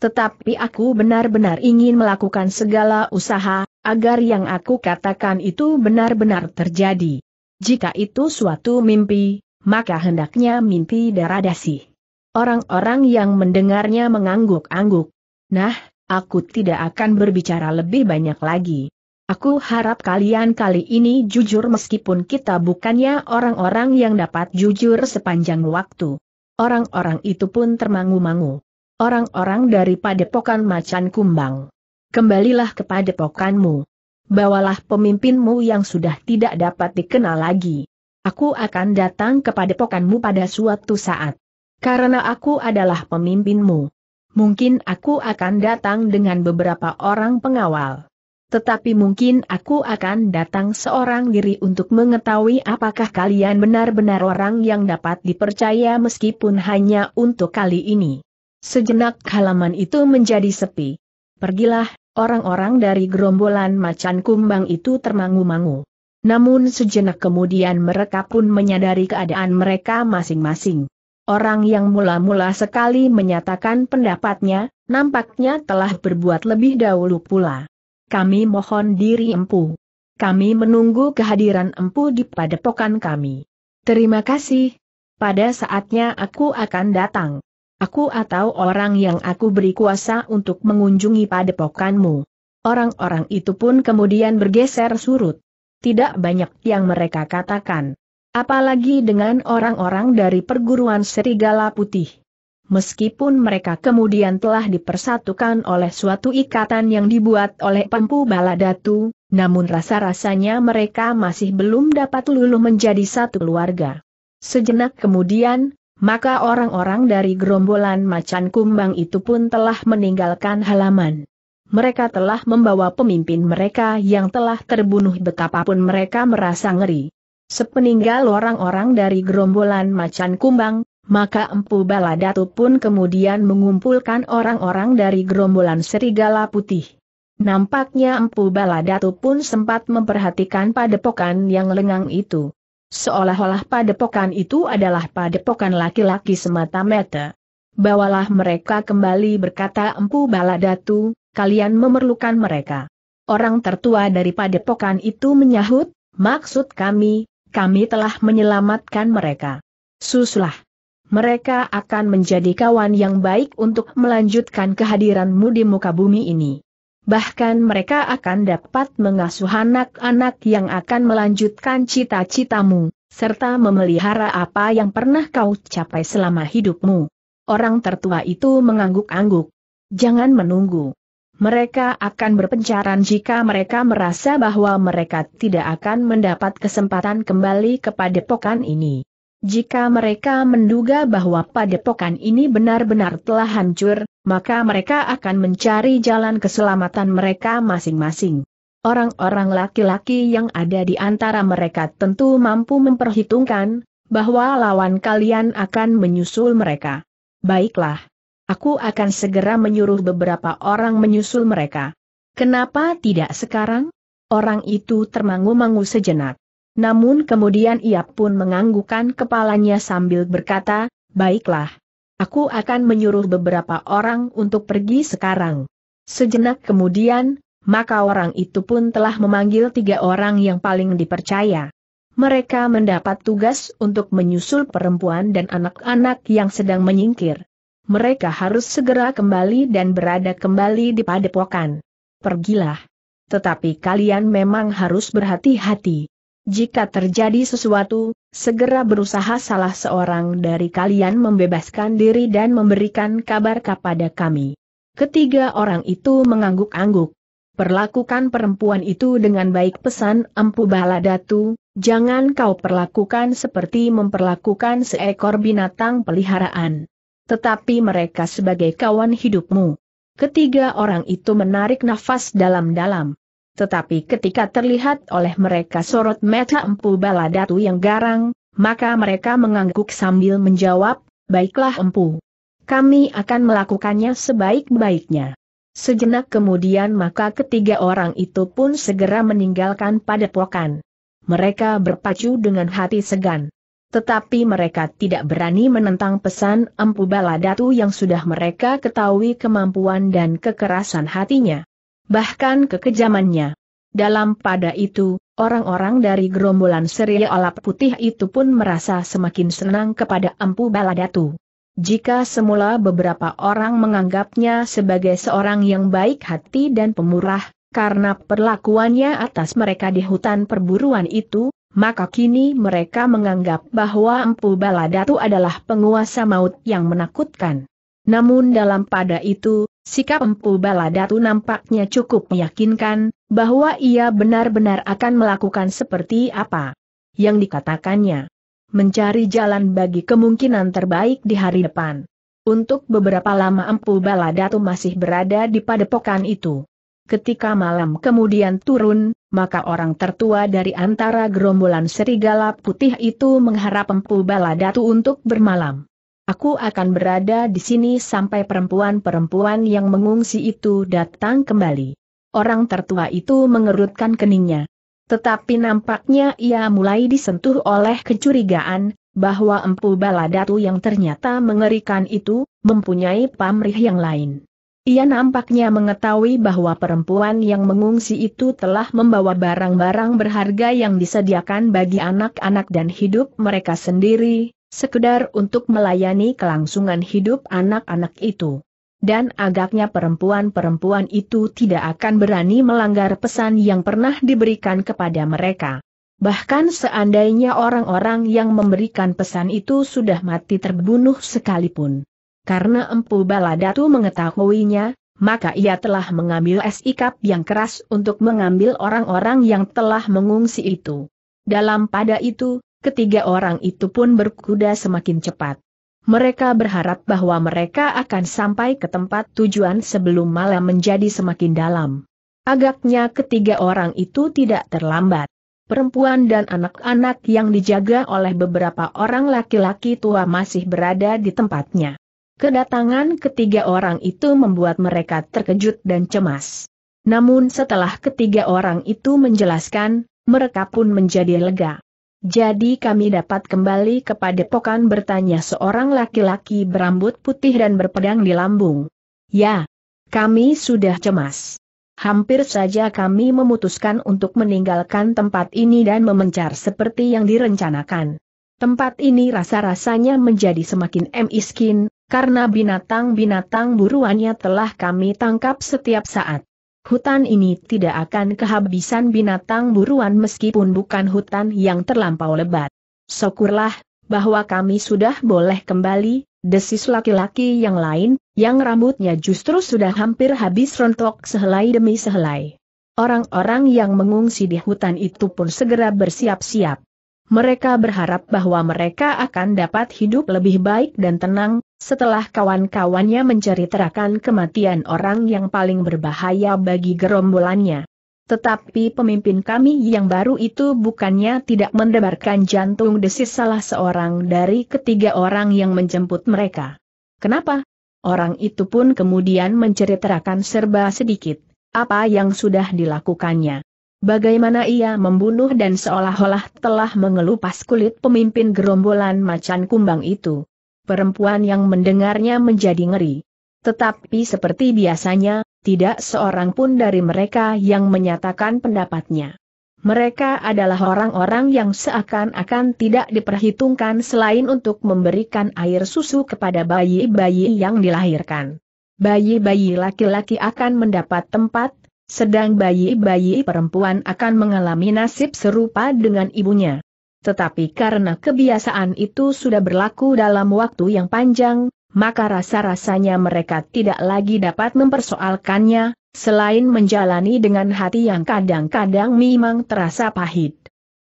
Tetapi aku benar-benar ingin melakukan segala usaha agar yang aku katakan itu benar-benar terjadi. Jika itu suatu mimpi, maka hendaknya mimpi daradasi. Orang-orang yang mendengarnya mengangguk-angguk. Nah, aku tidak akan berbicara lebih banyak lagi. Aku harap kalian kali ini jujur meskipun kita bukannya orang-orang yang dapat jujur sepanjang waktu. Orang-orang itu pun termangu-mangu. Orang-orang dari padepokan macan kumbang kembalilah kepada pokanmu. Bawalah pemimpinmu yang sudah tidak dapat dikenal lagi. Aku akan datang kepada pokanmu pada suatu saat. Karena aku adalah pemimpinmu. Mungkin aku akan datang dengan beberapa orang pengawal. Tetapi mungkin aku akan datang seorang diri untuk mengetahui apakah kalian benar-benar orang yang dapat dipercaya meskipun hanya untuk kali ini. Sejenak halaman itu menjadi sepi. Pergilah, Orang-orang dari gerombolan macan kumbang itu termangu-mangu. Namun sejenak kemudian mereka pun menyadari keadaan mereka masing-masing. Orang yang mula-mula sekali menyatakan pendapatnya, nampaknya telah berbuat lebih dahulu pula. Kami mohon diri empu. Kami menunggu kehadiran empu di padepokan kami. Terima kasih. Pada saatnya aku akan datang aku atau orang yang aku beri kuasa untuk mengunjungi padepokanmu. Orang-orang itu pun kemudian bergeser surut. Tidak banyak yang mereka katakan. Apalagi dengan orang-orang dari perguruan Serigala Putih. Meskipun mereka kemudian telah dipersatukan oleh suatu ikatan yang dibuat oleh Pempu Baladatu, namun rasa-rasanya mereka masih belum dapat luluh menjadi satu keluarga. Sejenak kemudian, maka orang-orang dari gerombolan macan kumbang itu pun telah meninggalkan halaman. Mereka telah membawa pemimpin mereka yang telah terbunuh betapapun mereka merasa ngeri. Sepeninggal orang-orang dari gerombolan macan kumbang, maka Empu Baladatu pun kemudian mengumpulkan orang-orang dari gerombolan serigala putih. Nampaknya Empu Baladatu pun sempat memperhatikan padepokan yang lengang itu. Seolah-olah padepokan itu adalah padepokan laki-laki semata-mata. Bawalah mereka kembali berkata Empu Baladatu, kalian memerlukan mereka. Orang tertua dari padepokan itu menyahut, maksud kami, kami telah menyelamatkan mereka. Suslah. Mereka akan menjadi kawan yang baik untuk melanjutkan kehadiranmu di muka bumi ini. Bahkan mereka akan dapat mengasuh anak-anak yang akan melanjutkan cita-citamu, serta memelihara apa yang pernah kau capai selama hidupmu. Orang tertua itu mengangguk-angguk. Jangan menunggu. Mereka akan berpencaran jika mereka merasa bahwa mereka tidak akan mendapat kesempatan kembali kepada pokan ini. Jika mereka menduga bahwa padepokan ini benar-benar telah hancur, maka mereka akan mencari jalan keselamatan mereka masing-masing. Orang-orang laki-laki yang ada di antara mereka tentu mampu memperhitungkan bahwa lawan kalian akan menyusul mereka. Baiklah, aku akan segera menyuruh beberapa orang menyusul mereka. Kenapa tidak sekarang? Orang itu termangu-mangu sejenak. Namun kemudian ia pun menganggukkan kepalanya sambil berkata, baiklah. Aku akan menyuruh beberapa orang untuk pergi sekarang. Sejenak kemudian, maka orang itu pun telah memanggil tiga orang yang paling dipercaya. Mereka mendapat tugas untuk menyusul perempuan dan anak-anak yang sedang menyingkir. Mereka harus segera kembali dan berada kembali di padepokan. Pergilah. Tetapi kalian memang harus berhati-hati. Jika terjadi sesuatu, segera berusaha salah seorang dari kalian membebaskan diri dan memberikan kabar kepada kami. Ketiga orang itu mengangguk-angguk. Perlakukan perempuan itu dengan baik pesan Empu Baladatu, jangan kau perlakukan seperti memperlakukan seekor binatang peliharaan. Tetapi mereka sebagai kawan hidupmu. Ketiga orang itu menarik nafas dalam-dalam. Tetapi ketika terlihat oleh mereka sorot mata Empu Baladatu yang garang, maka mereka mengangguk sambil menjawab, baiklah Empu. Kami akan melakukannya sebaik-baiknya. Sejenak kemudian maka ketiga orang itu pun segera meninggalkan padepokan. Mereka berpacu dengan hati segan. Tetapi mereka tidak berani menentang pesan Empu Baladatu yang sudah mereka ketahui kemampuan dan kekerasan hatinya bahkan kekejamannya. Dalam pada itu, orang-orang dari gerombolan Seri Olap Putih itu pun merasa semakin senang kepada Empu Baladatu. Jika semula beberapa orang menganggapnya sebagai seorang yang baik hati dan pemurah, karena perlakuannya atas mereka di hutan perburuan itu, maka kini mereka menganggap bahwa Empu Baladatu adalah penguasa maut yang menakutkan. Namun dalam pada itu, Sikap Empu Baladatu nampaknya cukup meyakinkan, bahwa ia benar-benar akan melakukan seperti apa yang dikatakannya. Mencari jalan bagi kemungkinan terbaik di hari depan. Untuk beberapa lama Empu Baladatu masih berada di padepokan itu. Ketika malam kemudian turun, maka orang tertua dari antara gerombolan serigala putih itu mengharap Empu Baladatu untuk bermalam. Aku akan berada di sini sampai perempuan-perempuan yang mengungsi itu datang kembali. Orang tertua itu mengerutkan keningnya. Tetapi nampaknya ia mulai disentuh oleh kecurigaan, bahwa empu baladatu yang ternyata mengerikan itu, mempunyai pamrih yang lain. Ia nampaknya mengetahui bahwa perempuan yang mengungsi itu telah membawa barang-barang berharga yang disediakan bagi anak-anak dan hidup mereka sendiri, sekedar untuk melayani kelangsungan hidup anak-anak itu. Dan agaknya perempuan-perempuan itu tidak akan berani melanggar pesan yang pernah diberikan kepada mereka. Bahkan seandainya orang-orang yang memberikan pesan itu sudah mati terbunuh sekalipun. Karena Empu Baladatu mengetahuinya, maka ia telah mengambil sikap yang keras untuk mengambil orang-orang yang telah mengungsi itu. Dalam pada itu, ketiga orang itu pun berkuda semakin cepat. Mereka berharap bahwa mereka akan sampai ke tempat tujuan sebelum malam menjadi semakin dalam. Agaknya ketiga orang itu tidak terlambat. Perempuan dan anak-anak yang dijaga oleh beberapa orang laki-laki tua masih berada di tempatnya. Kedatangan ketiga orang itu membuat mereka terkejut dan cemas. Namun setelah ketiga orang itu menjelaskan, mereka pun menjadi lega. Jadi kami dapat kembali kepada pokan bertanya seorang laki-laki berambut putih dan berpedang di lambung. Ya, kami sudah cemas. Hampir saja kami memutuskan untuk meninggalkan tempat ini dan memencar seperti yang direncanakan. Tempat ini rasa-rasanya menjadi semakin miskin, karena binatang-binatang buruannya telah kami tangkap setiap saat. Hutan ini tidak akan kehabisan binatang buruan meskipun bukan hutan yang terlampau lebat. Syukurlah, bahwa kami sudah boleh kembali, desis laki-laki yang lain, yang rambutnya justru sudah hampir habis rontok sehelai demi sehelai. Orang-orang yang mengungsi di hutan itu pun segera bersiap-siap. Mereka berharap bahwa mereka akan dapat hidup lebih baik dan tenang, setelah kawan-kawannya menceritakan kematian orang yang paling berbahaya bagi gerombolannya. Tetapi pemimpin kami yang baru itu bukannya tidak mendebarkan jantung desis salah seorang dari ketiga orang yang menjemput mereka. Kenapa? Orang itu pun kemudian menceritakan serba sedikit, apa yang sudah dilakukannya. Bagaimana ia membunuh dan seolah-olah telah mengelupas kulit pemimpin gerombolan macan kumbang itu. Perempuan yang mendengarnya menjadi ngeri. Tetapi seperti biasanya, tidak seorang pun dari mereka yang menyatakan pendapatnya. Mereka adalah orang-orang yang seakan-akan tidak diperhitungkan selain untuk memberikan air susu kepada bayi-bayi yang dilahirkan. Bayi-bayi laki-laki akan mendapat tempat sedang bayi-bayi perempuan akan mengalami nasib serupa dengan ibunya. Tetapi karena kebiasaan itu sudah berlaku dalam waktu yang panjang, maka rasa-rasanya mereka tidak lagi dapat mempersoalkannya, selain menjalani dengan hati yang kadang-kadang memang terasa pahit.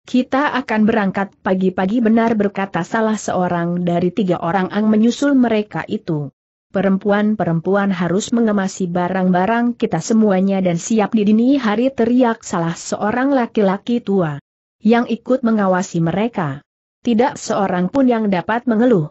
Kita akan berangkat pagi-pagi benar berkata salah seorang dari tiga orang yang menyusul mereka itu. Perempuan-perempuan harus mengemasi barang-barang kita semuanya dan siap di dini hari teriak salah seorang laki-laki tua. Yang ikut mengawasi mereka. Tidak seorang pun yang dapat mengeluh.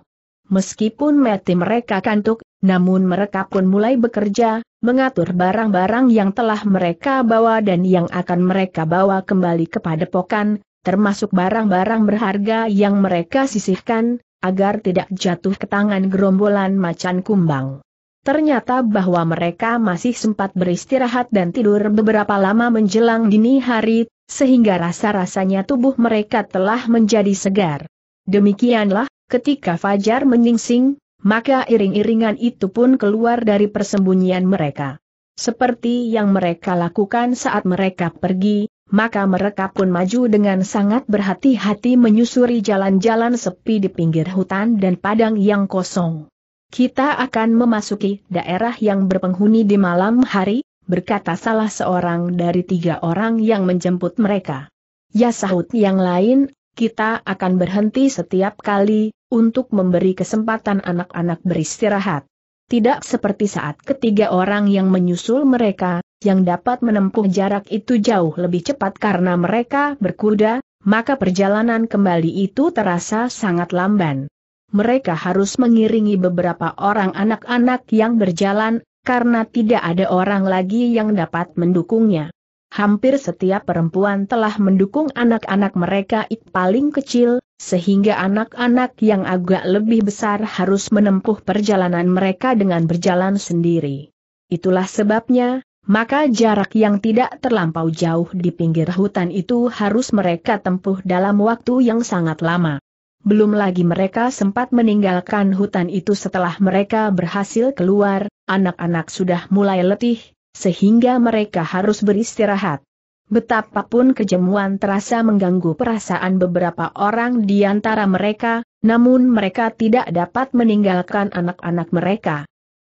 Meskipun mati mereka kantuk, namun mereka pun mulai bekerja, mengatur barang-barang yang telah mereka bawa dan yang akan mereka bawa kembali kepada pokan, termasuk barang-barang berharga yang mereka sisihkan, agar tidak jatuh ke tangan gerombolan macan kumbang. Ternyata bahwa mereka masih sempat beristirahat dan tidur beberapa lama menjelang dini hari, sehingga rasa-rasanya tubuh mereka telah menjadi segar. Demikianlah, ketika Fajar menyingsing, maka iring-iringan itu pun keluar dari persembunyian mereka. Seperti yang mereka lakukan saat mereka pergi, maka mereka pun maju dengan sangat berhati-hati menyusuri jalan-jalan sepi di pinggir hutan dan padang yang kosong. Kita akan memasuki daerah yang berpenghuni di malam hari, berkata salah seorang dari tiga orang yang menjemput mereka. Ya sahut yang lain, kita akan berhenti setiap kali, untuk memberi kesempatan anak-anak beristirahat. Tidak seperti saat ketiga orang yang menyusul mereka, yang dapat menempuh jarak itu jauh lebih cepat karena mereka berkuda, maka perjalanan kembali itu terasa sangat lamban. Mereka harus mengiringi beberapa orang anak-anak yang berjalan, karena tidak ada orang lagi yang dapat mendukungnya. Hampir setiap perempuan telah mendukung anak-anak mereka it paling kecil, sehingga anak-anak yang agak lebih besar harus menempuh perjalanan mereka dengan berjalan sendiri. Itulah sebabnya, maka jarak yang tidak terlampau jauh di pinggir hutan itu harus mereka tempuh dalam waktu yang sangat lama. Belum lagi mereka sempat meninggalkan hutan itu setelah mereka berhasil keluar, anak-anak sudah mulai letih, sehingga mereka harus beristirahat. Betapapun kejemuan terasa mengganggu perasaan beberapa orang di antara mereka, namun mereka tidak dapat meninggalkan anak-anak mereka.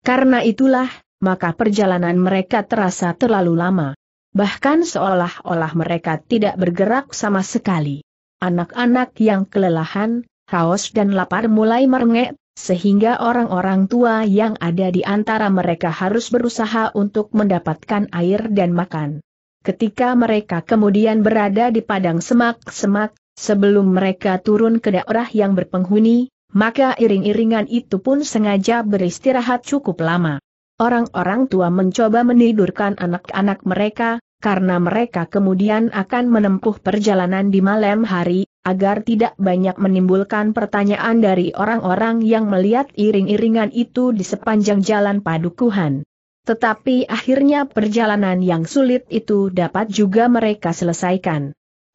Karena itulah, maka perjalanan mereka terasa terlalu lama. Bahkan seolah-olah mereka tidak bergerak sama sekali. Anak-anak yang kelelahan, haus dan lapar mulai merengek, sehingga orang-orang tua yang ada di antara mereka harus berusaha untuk mendapatkan air dan makan. Ketika mereka kemudian berada di padang semak-semak, sebelum mereka turun ke daerah yang berpenghuni, maka iring-iringan itu pun sengaja beristirahat cukup lama. Orang-orang tua mencoba menidurkan anak-anak mereka, karena mereka kemudian akan menempuh perjalanan di malam hari, agar tidak banyak menimbulkan pertanyaan dari orang-orang yang melihat iring-iringan itu di sepanjang jalan padukuhan. Tetapi akhirnya perjalanan yang sulit itu dapat juga mereka selesaikan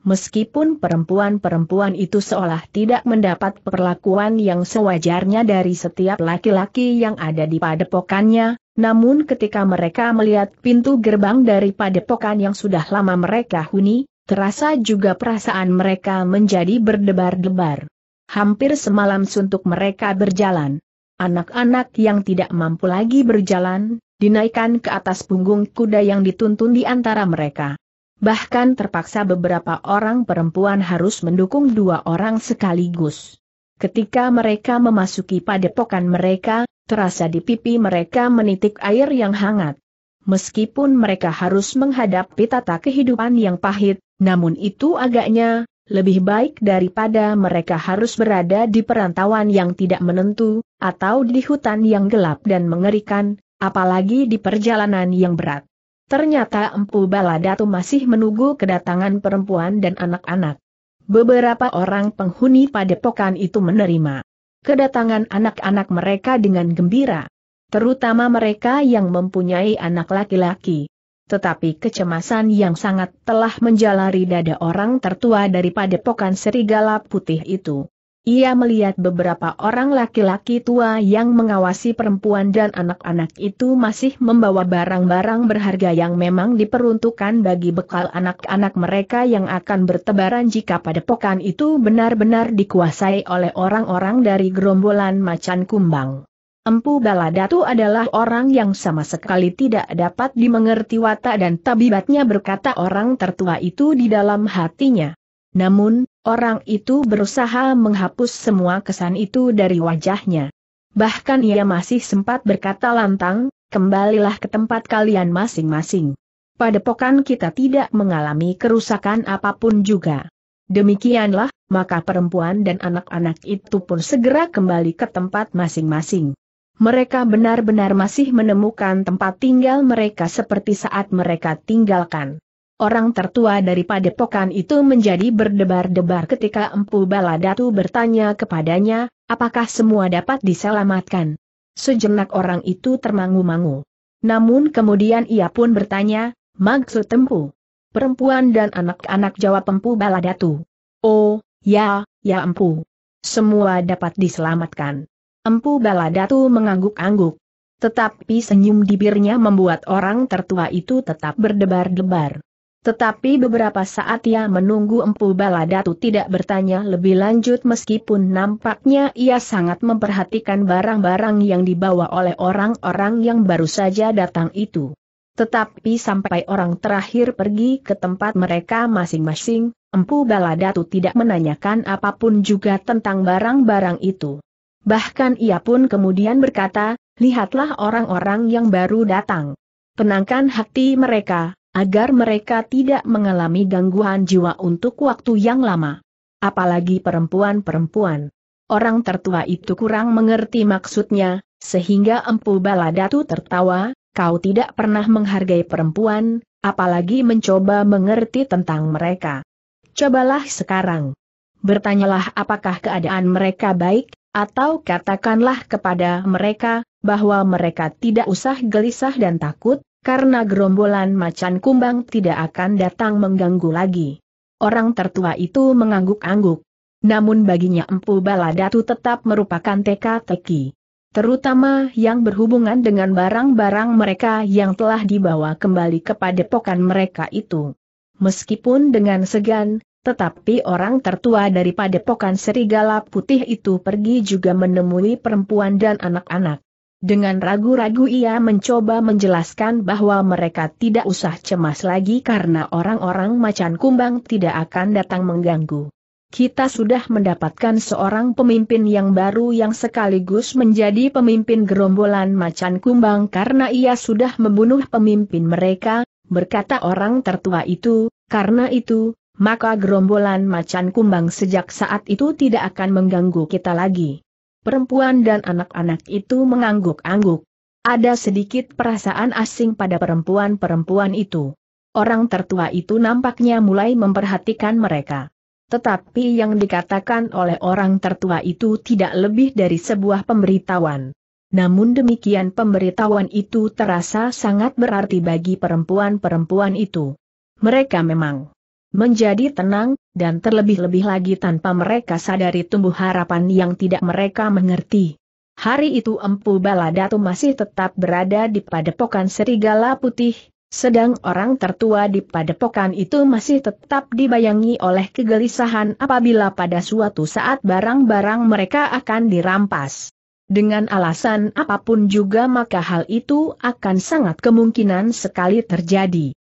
meskipun perempuan-perempuan itu seolah tidak mendapat perlakuan yang sewajarnya dari setiap laki-laki yang ada di padepokannya, namun ketika mereka melihat pintu gerbang dari padepokan yang sudah lama mereka huni, terasa juga perasaan mereka menjadi berdebar-debar. Hampir semalam suntuk mereka berjalan. Anak-anak yang tidak mampu lagi berjalan, dinaikkan ke atas punggung kuda yang dituntun di antara mereka bahkan terpaksa beberapa orang perempuan harus mendukung dua orang sekaligus. Ketika mereka memasuki padepokan mereka, terasa di pipi mereka menitik air yang hangat. Meskipun mereka harus menghadapi tata kehidupan yang pahit, namun itu agaknya lebih baik daripada mereka harus berada di perantauan yang tidak menentu, atau di hutan yang gelap dan mengerikan, apalagi di perjalanan yang berat. Ternyata Empu Baladatu masih menunggu kedatangan perempuan dan anak-anak. Beberapa orang penghuni padepokan itu menerima kedatangan anak-anak mereka dengan gembira. Terutama mereka yang mempunyai anak laki-laki. Tetapi kecemasan yang sangat telah menjalari dada orang tertua dari padepokan serigala putih itu. Ia melihat beberapa orang laki-laki tua yang mengawasi perempuan dan anak-anak itu masih membawa barang-barang berharga yang memang diperuntukkan bagi bekal anak-anak mereka yang akan bertebaran jika padepokan itu benar-benar dikuasai oleh orang-orang dari gerombolan macan kumbang. Empu Baladatu adalah orang yang sama sekali tidak dapat dimengerti watak dan tabibatnya berkata orang tertua itu di dalam hatinya. Namun, Orang itu berusaha menghapus semua kesan itu dari wajahnya. Bahkan ia masih sempat berkata lantang, kembalilah ke tempat kalian masing-masing. Padepokan kita tidak mengalami kerusakan apapun juga. Demikianlah, maka perempuan dan anak-anak itu pun segera kembali ke tempat masing-masing. Mereka benar-benar masih menemukan tempat tinggal mereka seperti saat mereka tinggalkan. Orang tertua dari padepokan itu menjadi berdebar-debar ketika Empu Baladatu bertanya kepadanya, apakah semua dapat diselamatkan. Sejenak orang itu termangu-mangu. Namun kemudian ia pun bertanya, maksud Empu? Perempuan dan anak-anak jawab Empu Baladatu. Oh, ya, ya Empu. Semua dapat diselamatkan. Empu Baladatu mengangguk-angguk. Tetapi senyum bibirnya membuat orang tertua itu tetap berdebar-debar. Tetapi beberapa saat ia menunggu Empu Baladatu tidak bertanya lebih lanjut meskipun nampaknya ia sangat memperhatikan barang-barang yang dibawa oleh orang-orang yang baru saja datang itu. Tetapi sampai orang terakhir pergi ke tempat mereka masing-masing, Empu Baladatu tidak menanyakan apapun juga tentang barang-barang itu. Bahkan ia pun kemudian berkata, lihatlah orang-orang yang baru datang. Tenangkan hati mereka, agar mereka tidak mengalami gangguan jiwa untuk waktu yang lama. Apalagi perempuan-perempuan. Orang tertua itu kurang mengerti maksudnya, sehingga Empu Baladatu tertawa, kau tidak pernah menghargai perempuan, apalagi mencoba mengerti tentang mereka. Cobalah sekarang. Bertanyalah apakah keadaan mereka baik, atau katakanlah kepada mereka, bahwa mereka tidak usah gelisah dan takut, karena gerombolan macan kumbang tidak akan datang mengganggu lagi. Orang tertua itu mengangguk-angguk. Namun baginya Empu Baladatu tetap merupakan teka-teki. Terutama yang berhubungan dengan barang-barang mereka yang telah dibawa kembali kepada pokan mereka itu. Meskipun dengan segan, tetapi orang tertua daripada padepokan serigala putih itu pergi juga menemui perempuan dan anak-anak. Dengan ragu-ragu ia mencoba menjelaskan bahwa mereka tidak usah cemas lagi karena orang-orang macan kumbang tidak akan datang mengganggu. Kita sudah mendapatkan seorang pemimpin yang baru yang sekaligus menjadi pemimpin gerombolan macan kumbang karena ia sudah membunuh pemimpin mereka, berkata orang tertua itu, karena itu, maka gerombolan macan kumbang sejak saat itu tidak akan mengganggu kita lagi perempuan dan anak-anak itu mengangguk-angguk. Ada sedikit perasaan asing pada perempuan-perempuan itu. Orang tertua itu nampaknya mulai memperhatikan mereka. Tetapi yang dikatakan oleh orang tertua itu tidak lebih dari sebuah pemberitahuan. Namun demikian pemberitahuan itu terasa sangat berarti bagi perempuan-perempuan itu. Mereka memang menjadi tenang, dan terlebih-lebih lagi tanpa mereka sadari tumbuh harapan yang tidak mereka mengerti. Hari itu Empu Baladatu masih tetap berada di padepokan Serigala Putih, sedang orang tertua di padepokan itu masih tetap dibayangi oleh kegelisahan apabila pada suatu saat barang-barang mereka akan dirampas. Dengan alasan apapun juga maka hal itu akan sangat kemungkinan sekali terjadi.